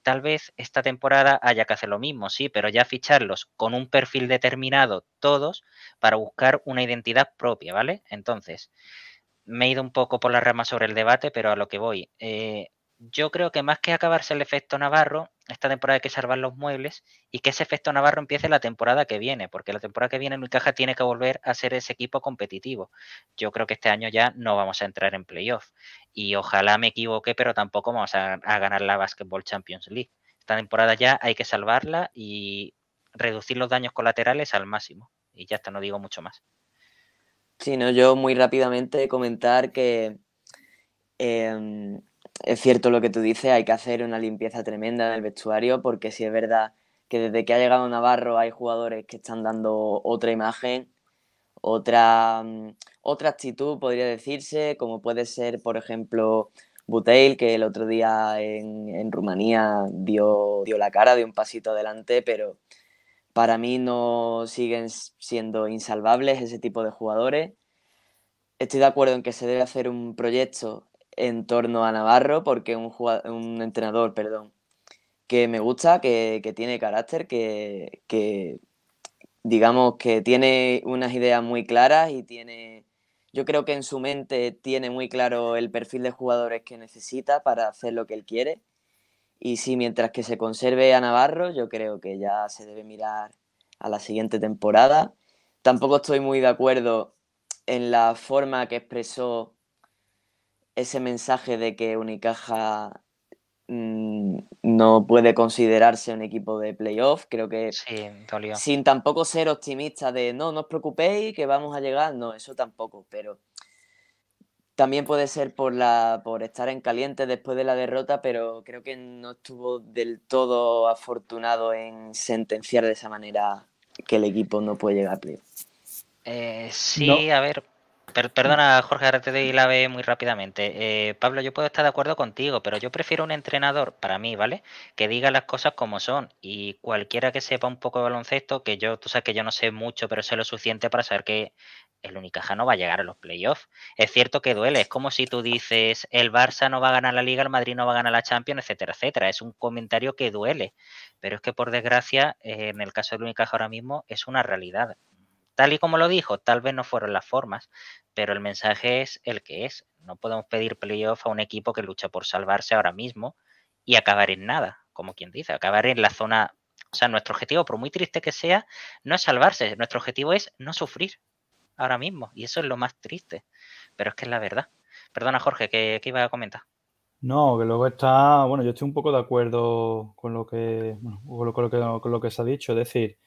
Tal vez esta temporada haya que hacer lo mismo, sí, pero ya ficharlos con un perfil determinado todos para buscar una identidad propia, ¿vale? Entonces, me he ido un poco por la rama sobre el debate, pero a lo que voy. Eh, yo creo que más que acabarse el efecto Navarro, esta temporada hay que salvar los muebles y que ese efecto Navarro empiece la temporada que viene, porque la temporada que viene en Caja tiene que volver a ser ese equipo competitivo. Yo creo que este año ya no vamos a entrar en playoff y ojalá me equivoque, pero tampoco vamos a, ganar la Basketball Champions League. Esta temporada ya hay que salvarla y reducir los daños colaterales al máximo. Y ya está, no digo mucho más. Sí, no, yo muy rápidamente comentar que em, es cierto lo que tú dices, hay que hacer una limpieza tremenda del vestuario porque si es verdad que desde que ha llegado Navarro hay jugadores que están dando otra imagen, otra, mm, otra actitud podría decirse, como puede ser por ejemplo Buteil, que el otro día en, Rumanía dio, dio la cara, dio un pasito adelante, pero para mí no siguen siendo insalvables ese tipo de jugadores. Estoy de acuerdo en que se debe hacer un proyecto en torno a Navarro porque es un, un entrenador perdón, que me gusta, que, tiene carácter, que, digamos que tiene unas ideas muy claras y tiene, yo creo que en su mente tiene muy claro el perfil de jugadores que necesita para hacer lo que él quiere. Y sí, mientras que se conserve a Navarro, yo creo que ya se debe mirar a la siguiente temporada. Tampoco estoy muy de acuerdo en la forma que expresó ese mensaje de que Unicaja mm, no puede considerarse un equipo de playoff. Creo que sí, sin tampoco ser optimista de no, no os preocupéis que vamos a llegar, no, eso tampoco, pero también puede ser por, la, por estar en caliente después de la derrota, pero creo que no estuvo del todo afortunado en sentenciar de esa manera que el equipo no puede llegar a playoff. Eh, sí, a ver, perdona Jorge, ahora te doy la B muy rápidamente. Eh, Pablo, yo puedo estar de acuerdo contigo, pero yo prefiero un entrenador, para mí, ¿vale? Que diga las cosas como son y cualquiera que sepa un poco de baloncesto, que yo, tú sabes que yo no sé mucho, pero sé lo suficiente para saber que el Unicaja no va a llegar a los playoffs. Es cierto que duele, es como si tú dices el Barça no va a ganar la Liga, el Madrid no va a ganar la Champions, etcétera, etcétera. Es un comentario que duele, pero es que por desgracia, eh, en el caso del Unicaja ahora mismo, es una realidad. Tal y como lo dijo, tal vez no fueron las formas, pero el mensaje es el que es. No podemos pedir playoff a un equipo que lucha por salvarse ahora mismo y acabar en nada, como quien dice, acabar en la zona. O sea, nuestro objetivo, por muy triste que sea, no es salvarse, nuestro objetivo es no sufrir ahora mismo. Y eso es lo más triste, pero es que es la verdad. Perdona, Jorge, ¿qué, iba a comentar? No, que luego está, bueno, yo estoy un poco de acuerdo con lo que, que, con lo que se ha dicho, es decir,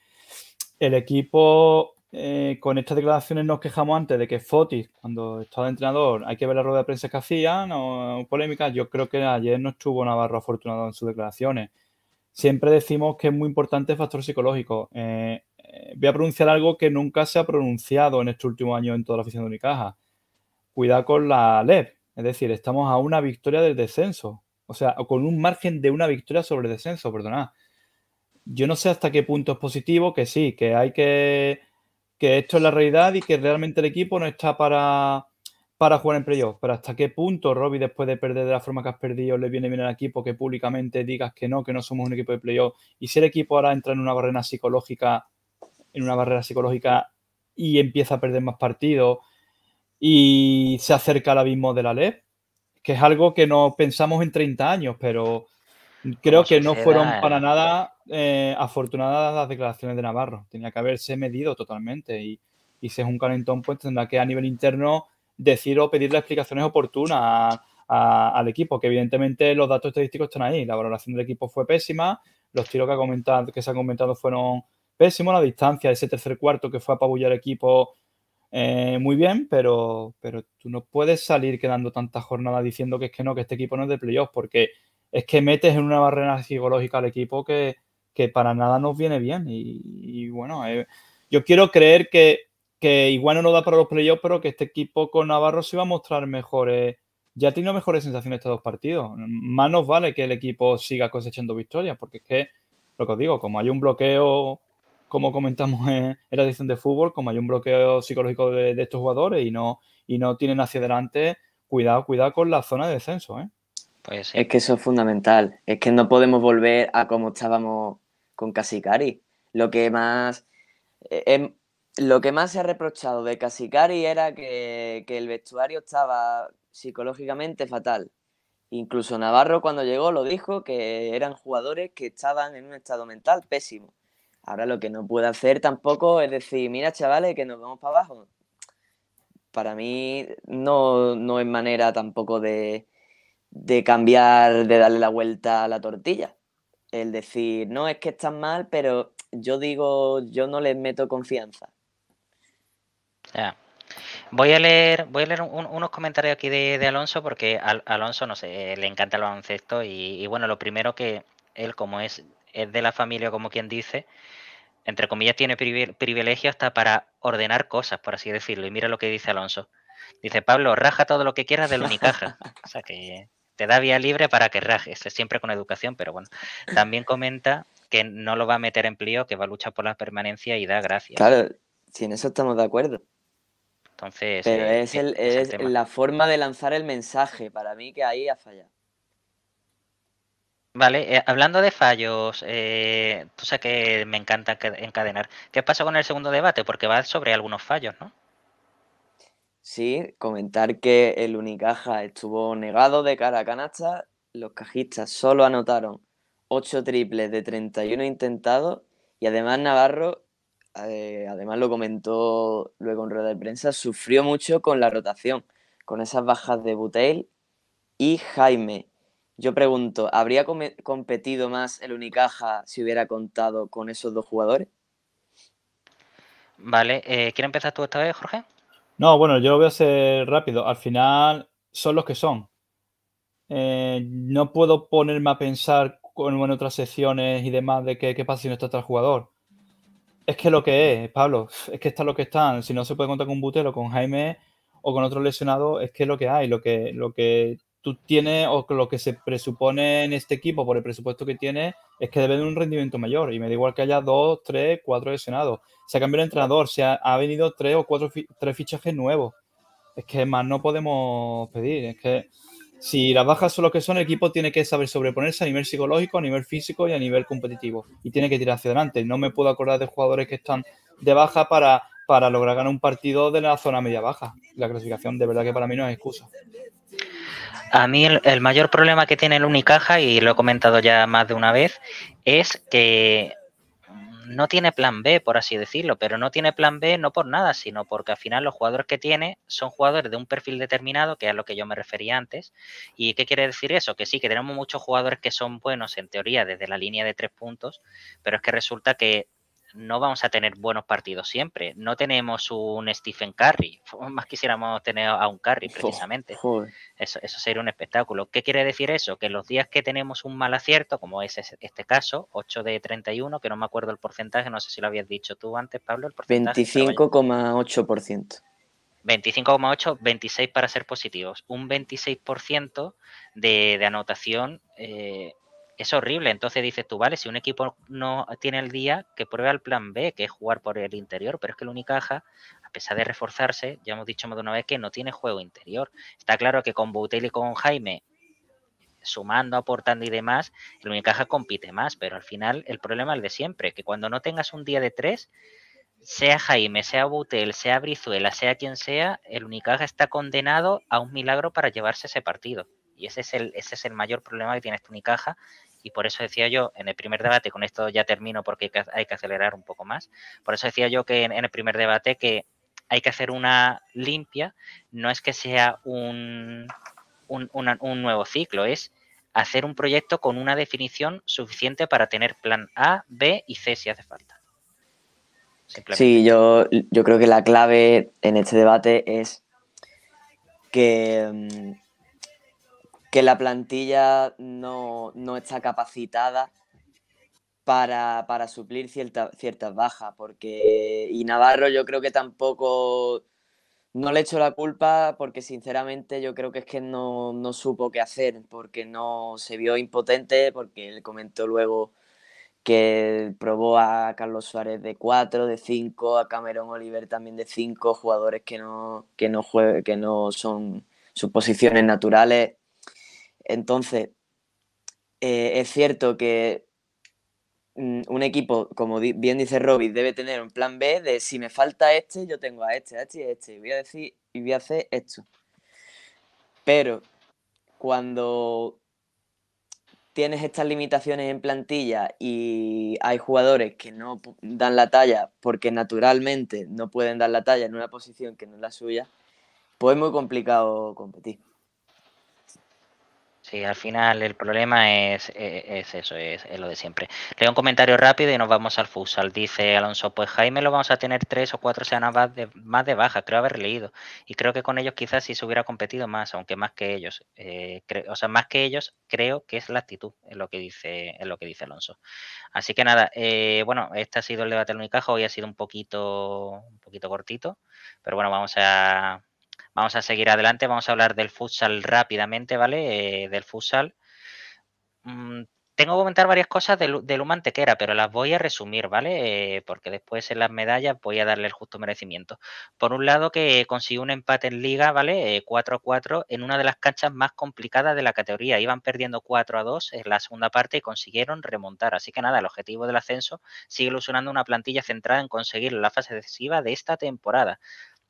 el equipo eh, con estas declaraciones nos quejamos antes de que Fotis, cuando estaba entrenador, hay que ver la rueda de prensa que hacía, no polémicas. Yo creo que ayer no estuvo Navarro afortunado en sus declaraciones. Siempre decimos que es muy importante el factor psicológico. Eh, eh, voy a pronunciar algo que nunca se ha pronunciado en este último año en toda la oficina de Unicaja. Cuidado con la LEP. Es decir, estamos a una victoria del descenso. O sea, con un margen de una victoria sobre el descenso, perdonad. Yo no sé hasta qué punto es positivo, que sí, que hay que que esto es la realidad y que realmente el equipo no está para, para jugar en playoff. Pero hasta qué punto, Robbie, después de perder de la forma que has perdido, le viene bien al equipo que públicamente digas que no, que no somos un equipo de playoff. Y si el equipo ahora entra en una barrera psicológica, en una barrera psicológica y empieza a perder más partidos y se acerca al abismo de la LED, que es algo que no pensamos en 30 años, pero Creo que no fueron para nada eh, afortunadas las declaraciones de Navarro. Tenía que haberse medido totalmente y, si es un calentón, pues tendrá que a nivel interno decir o pedir las explicaciones oportunas al equipo, que evidentemente los datos estadísticos están ahí. La valoración del equipo fue pésima, los tiros que, se han comentado fueron pésimos, la distancia ese tercer cuarto que fue a apabullar equipo eh, muy bien, pero, pero tú no puedes salir quedando tantas jornadas diciendo que es que no, que este equipo no es de playoff, porque es que metes en una barrera psicológica al equipo que, para nada nos viene bien. Y, bueno, eh, yo quiero creer que, que, igual no lo da para los playoffs, pero que este equipo con Navarro se va a mostrar mejores. Ya tiene mejores sensaciones estos dos partidos. Más nos vale que el equipo siga cosechando victorias, porque es que, lo que os digo, como hay un bloqueo, como comentamos en, la edición de fútbol, como hay un bloqueo psicológico de, de, estos jugadores y no, y no tienen hacia adelante, cuidado, cuidado con la zona de descenso. ¿eh? Pues es que eso es fundamental. Es que no podemos volver a como estábamos con Casicari. Lo que más. Eh, em, lo que más se ha reprochado de Casicari era que, el vestuario estaba psicológicamente fatal. Incluso Navarro cuando llegó lo dijo que eran jugadores que estaban en un estado mental pésimo. Ahora lo que no puede hacer tampoco es decir, mira chavales, que nos vamos para abajo. Para mí no es manera tampoco de, de cambiar, de darle la vuelta a la tortilla. El decir, no, es que están mal, pero yo digo, yo no les meto confianza. Voy a leer, voy a leer unos comentarios aquí de, Alonso, porque Alonso, no sé, le encanta el baloncesto y, bueno, lo primero que él, como es, es de la familia, como quien dice, entre comillas, tiene privilegio hasta para ordenar cosas, por así decirlo. Y mira lo que dice Alonso. Dice, Pablo, raja todo lo que quieras del Unicaja. o sea que te da vía libre para que rajes, siempre con educación, pero bueno. También comenta que no lo va a meter en plío, que va a luchar por la permanencia y da gracias. Claro, si en eso estamos de acuerdo. Entonces. Pero eh, es, la forma de lanzar el mensaje, para mí que ahí ha fallado. Vale, eh, hablando de fallos, eh, tú sabes que me encanta encadenar. ¿Qué pasa con el segundo debate? Porque va sobre algunos fallos, ¿no? Sí, comentar que el Unicaja estuvo negado de cara a canasta. Los cajistas solo anotaron 8 triples de 31 intentados. Y además Navarro, eh, además lo comentó luego en rueda de prensa, sufrió mucho con la rotación, con esas bajas de Buteil y Jaime. Yo pregunto, ¿habría competido más el Unicaja si hubiera contado con esos dos jugadores? Vale, eh, empezar tú esta vez, Jorge? No, bueno, yo lo voy a hacer rápido. Al final son los que son. Eh, no puedo ponerme a pensar con, en otras secciones y demás de qué, pasa si no está tal jugador. Es que lo que es, Pablo, es que está lo que están. Si no se puede contar con Butero, con Jaime o con otro lesionado, es que es lo que hay. Lo que, lo que tú tienes, o lo que se presupone en este equipo por el presupuesto que tiene, es que debe de un rendimiento mayor. Y me da igual que haya dos, tres, cuatro lesionados. Se ha cambiado el entrenador, se ha, venido tres o cuatro tres fichajes nuevos. Es que más no podemos pedir. Es que si las bajas son lo que son, el equipo tiene que saber sobreponerse a nivel psicológico, a nivel físico y a nivel competitivo. Y tiene que tirar hacia adelante. No me puedo acordar de jugadores que están de baja para, para lograr ganar un partido de la zona media-baja. La clasificación, de verdad que para mí no es excusa. A mí el, mayor problema que tiene el Unicaja, y lo he comentado ya más de una vez, es que no tiene plan B, por así decirlo, pero no tiene plan B no por nada, sino porque al final los jugadores que tiene son jugadores de un perfil determinado, que es a lo que yo me refería antes. ¿Y qué quiere decir eso? Que sí, que tenemos muchos jugadores que son buenos en teoría desde la línea de tres puntos, pero es que resulta que no vamos a tener buenos partidos siempre. No tenemos un Stephen Curry. Más quisiéramos tener a un Curry, precisamente. eso, eso, sería un espectáculo. ¿Qué quiere decir eso? Que los días que tenemos un mal acierto, como es este caso, 8 de 31, que no me acuerdo el porcentaje, no sé si lo habías dicho tú antes, Pablo, el porcentaje. 25,8%. 25,8, 26 para ser positivos, un 26% de, de anotación eh, es horrible. Entonces dices tú, vale, si un equipo no tiene el día, que pruebe el plan B, que es jugar por el interior, pero es que el Unicaja, a pesar de reforzarse, ya hemos dicho más de una vez que no tiene juego interior. Está claro que con Boutel y con Jaime, sumando, aportando y demás, el Unicaja compite más, pero al final el problema es el de siempre, que cuando no tengas un día de tres, sea Jaime, sea Boutel, sea Brizuela, sea quien sea, el Unicaja está condenado a un milagro para llevarse ese partido. Y ese es el, ese es el mayor problema que tiene este Unicaja y por eso decía yo en el primer debate, con esto ya termino porque hay que acelerar un poco más, por eso decía yo que en, el primer debate que hay que hacer una limpia, no es que sea un, un, nuevo ciclo, es hacer un proyecto con una definición suficiente para tener plan A, B y C si hace falta. Sí, yo, yo creo que la clave en este debate es que mm, que la plantilla no, está capacitada para, para suplir cierta, ciertas bajas, porque y Navarro yo creo que tampoco no le echo la culpa porque sinceramente yo creo que es que no, supo qué hacer, porque no se vio impotente, porque él comentó luego que probó a Carlos Suárez de 4, de 5, a Cameron Oliver también de cinco jugadores que no, que no, que no son sus posiciones naturales. Entonces, eh, es cierto que mm, un equipo, como bien dice robbie debe tener un plan B de si me falta este, yo tengo a este, a este y a este. Y voy a decir y voy a hacer esto. Pero cuando tienes estas limitaciones en plantilla y hay jugadores que no dan la talla porque naturalmente no pueden dar la talla en una posición que no es la suya, pues es muy complicado competir. Sí, al final el problema es, e, e, eso, es, lo de siempre. Leo un comentario rápido y nos vamos al futsal. Dice Alonso, pues Jaime lo vamos a tener tres o cuatro semanas más de, más de baja, creo haber leído. Y creo que con ellos quizás sí se hubiera competido más, aunque más que ellos. Eh, o sea, más que ellos creo que es la actitud, es lo que dice, es lo que dice Alonso. Así que nada, eh, bueno, este ha sido el debate del Unicaja. Hoy ha sido un poquito, un poquito cortito, pero bueno, vamos a Vamos a seguir adelante, vamos a hablar del futsal rápidamente, ¿vale? Eh, del futsal. Mm, tengo que comentar varias cosas del, del Tequera, pero las voy a resumir, ¿vale? Eh, porque después en las medallas voy a darle el justo merecimiento. Por un lado, que consiguió un empate en liga, ¿vale? 4 eh, a 4 en una de las canchas más complicadas de la categoría. Iban perdiendo 4 a 2 en la segunda parte y consiguieron remontar. Así que nada, el objetivo del ascenso sigue ilusionando una plantilla centrada en conseguir la fase decisiva de esta temporada.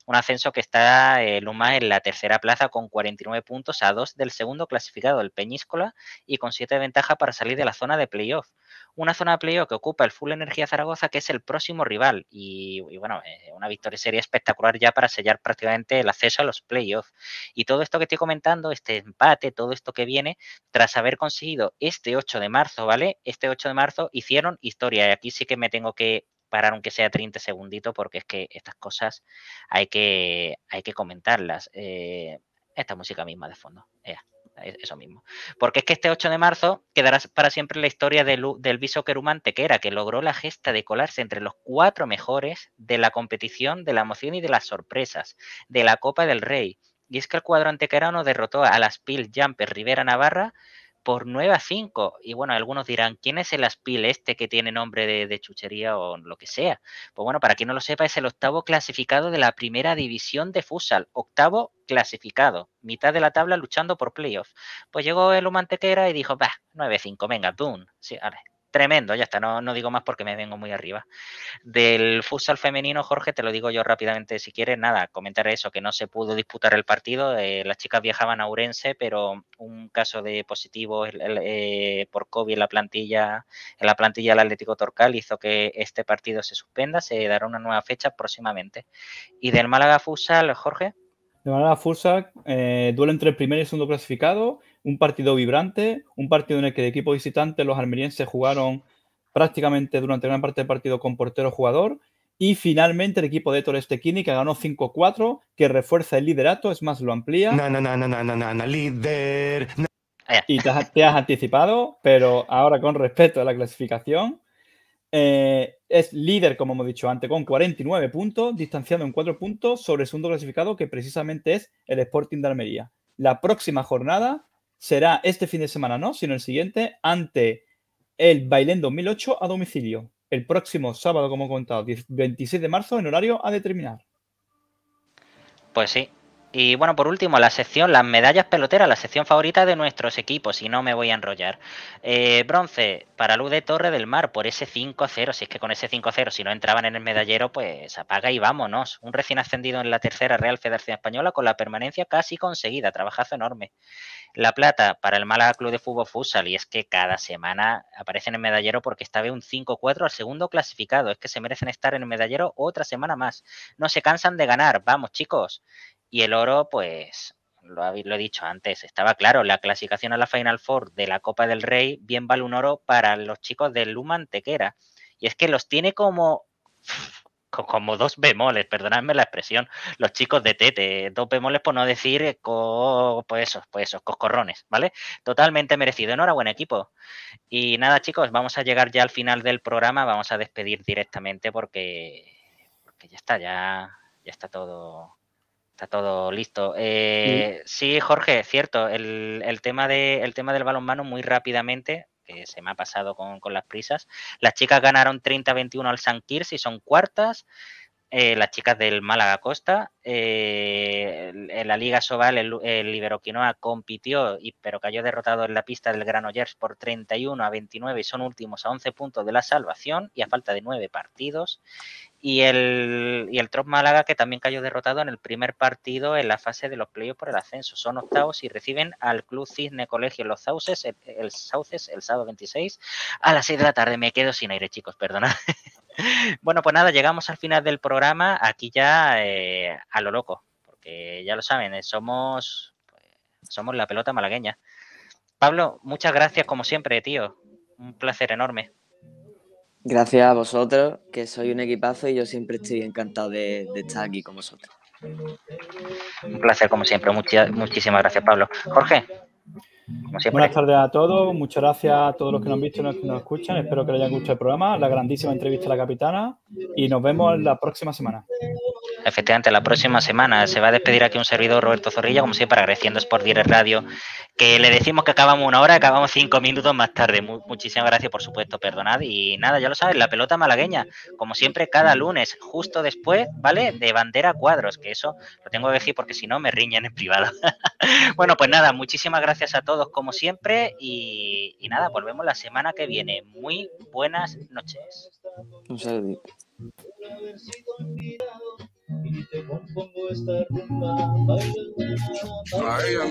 Un ascenso que está eh, Luma en la tercera plaza con 49 puntos a 2 del segundo clasificado, el Peñíscola, y con 7 de ventaja para salir de la zona de playoff. Una zona de playoff que ocupa el Full Energía Zaragoza, que es el próximo rival. Y, bueno, eh, una victoria sería espectacular ya para sellar prácticamente el acceso a los playoffs. Y todo esto que estoy comentando, este empate, todo esto que viene, tras haber conseguido este 8 de marzo, ¿vale? Este 8 de marzo hicieron historia. Y aquí sí que me tengo que parar aunque sea 30 segunditos porque es que estas cosas hay que, hay que comentarlas. Eh, esta música misma de fondo, e-, eso mismo. Porque es que este 8 de marzo quedará para siempre la historia del, del Viso Querumante, que era que logró la gesta de colarse entre los cuatro mejores de la competición, de la emoción y de las sorpresas, de la Copa del Rey. Y es que el cuadro antequerano derrotó a las Pil, Jumper, Rivera Navarra, por 9 a 5. Y bueno, algunos dirán, ¿quién es el Aspil este que tiene nombre de, chuchería o lo que sea? Pues bueno, para quien no lo sepa, es el octavo clasificado de la primera división de futsal, octavo clasificado, mitad de la tabla luchando por playoff. Pues llegó el Humantequera y dijo, bah, 9 a 5, venga, boom. Sí, a tremendo, ya está, no, no, digo más porque me vengo muy arriba. Del futsal femenino, Jorge, te lo digo yo rápidamente si quieres, nada, comentar eso, que no se pudo disputar el partido, eh, las chicas viajaban a Urense, pero un caso de positivo eh, eh, por COVID en la plantilla, en la plantilla del Atlético Torcal hizo que este partido se suspenda, se dará una nueva fecha próximamente. Y del Málaga Futsal, Jorge. De manera fusa, eh, duelo entre el primer y el segundo clasificado, un partido vibrante, un partido en el que el equipo visitante, los almerienses, jugaron prácticamente durante gran parte del partido con portero jugador. Y finalmente el equipo de Estequini, que ganó 5-4, que refuerza el liderato, es más, lo amplía. no, no, no, no, no, líder. Y te has, te has anticipado, pero ahora con respecto a la clasificación, eh, es líder, como hemos dicho antes, con 49 puntos, distanciado en 4 puntos sobre el segundo clasificado, que precisamente es el Sporting de Almería. La próxima jornada será este fin de semana, no, sino el siguiente, ante el Bailén 2008 a domicilio. El próximo sábado, como he contado, 26 de marzo, en horario a determinar. Pues sí, y bueno, por último, la sección, las medallas peloteras, la sección favorita de nuestros equipos, y no me voy a enrollar. Eh, bronce para Luz de Torre del Mar por ese 5-0. Si es que con ese 5-0, si no entraban en el medallero, pues apaga y vámonos. Un recién ascendido en la tercera Real Federación Española con la permanencia casi conseguida. Trabajazo enorme. La plata para el Málaga Club de Fútbol Futsal. Y es que cada semana aparecen en el medallero porque esta vez un 5-4 al segundo clasificado. Es que se merecen estar en el medallero otra semana más. No se cansan de ganar. Vamos, chicos. Y el oro, pues, lo, lo he dicho antes, estaba claro, la clasificación a la Final Four de la Copa del Rey bien vale un oro para los chicos de Lumantequera. Tequera. Y es que los tiene como como dos bemoles, perdonadme la expresión, los chicos de Tete, dos bemoles por no decir pues esos, pues esos, coscorrones, ¿vale? Totalmente merecido, enhorabuena equipo. Y nada chicos, vamos a llegar ya al final del programa, vamos a despedir directamente porque, porque ya está, ya, ya está todo, está todo listo. ¿Sí? Eh, Jorge, cierto. El, tema de, el tema del balonmano, muy rápidamente, que se me ha pasado con, las prisas. Las chicas ganaron 30-21 al San Kirsi, son cuartas. Eh, las chicas del Málaga Costa. Eh, en la Liga Sobal, el, Iberoquinoa compitió, y, pero cayó derrotado en la pista del Granollers por 31 a 29 y son últimos a 11 puntos de la salvación y a falta de 9 partidos y el, y el Trop Málaga, que también cayó derrotado en el primer partido en la fase de los playoffs por el ascenso. Son octavos y reciben al Club Cisne Colegio Los Sauces, el, Sauces, el sábado 26, a las 6 de la tarde. Me quedo sin aire, chicos, perdonad. bueno, pues nada, llegamos al final del programa, aquí ya eh, a lo loco, porque ya lo saben, eh, somos, somos la pelota malagueña. Pablo, muchas gracias como siempre, tío. Un placer enorme. Gracias a vosotros, que soy un equipazo y yo siempre estoy encantado de, estar aquí con vosotros. Un placer, como siempre. muchísimas gracias, Pablo. Jorge. Buenas tardes a todos, muchas gracias a todos los que nos han visto y nos escuchan. Espero que les haya gustado el programa, la grandísima entrevista a la capitana y nos vemos la próxima semana. Efectivamente, la próxima semana se va a despedir aquí un servidor, Roberto Zorrilla, como siempre, agradeciendo por Dire Radio, que le decimos que acabamos una hora, acabamos cinco minutos más tarde. muchísimas gracias, por supuesto, perdonad. Y nada, ya lo sabes, la pelota malagueña, como siempre, cada lunes, justo después, ¿vale? De bandera cuadros, que eso lo tengo que decir porque si no me riñen en privado. bueno, pues nada, muchísimas gracias a todos, como siempre, y, nada, volvemos la semana que viene. Muy buenas noches te compongo esta rumba, baila, baila.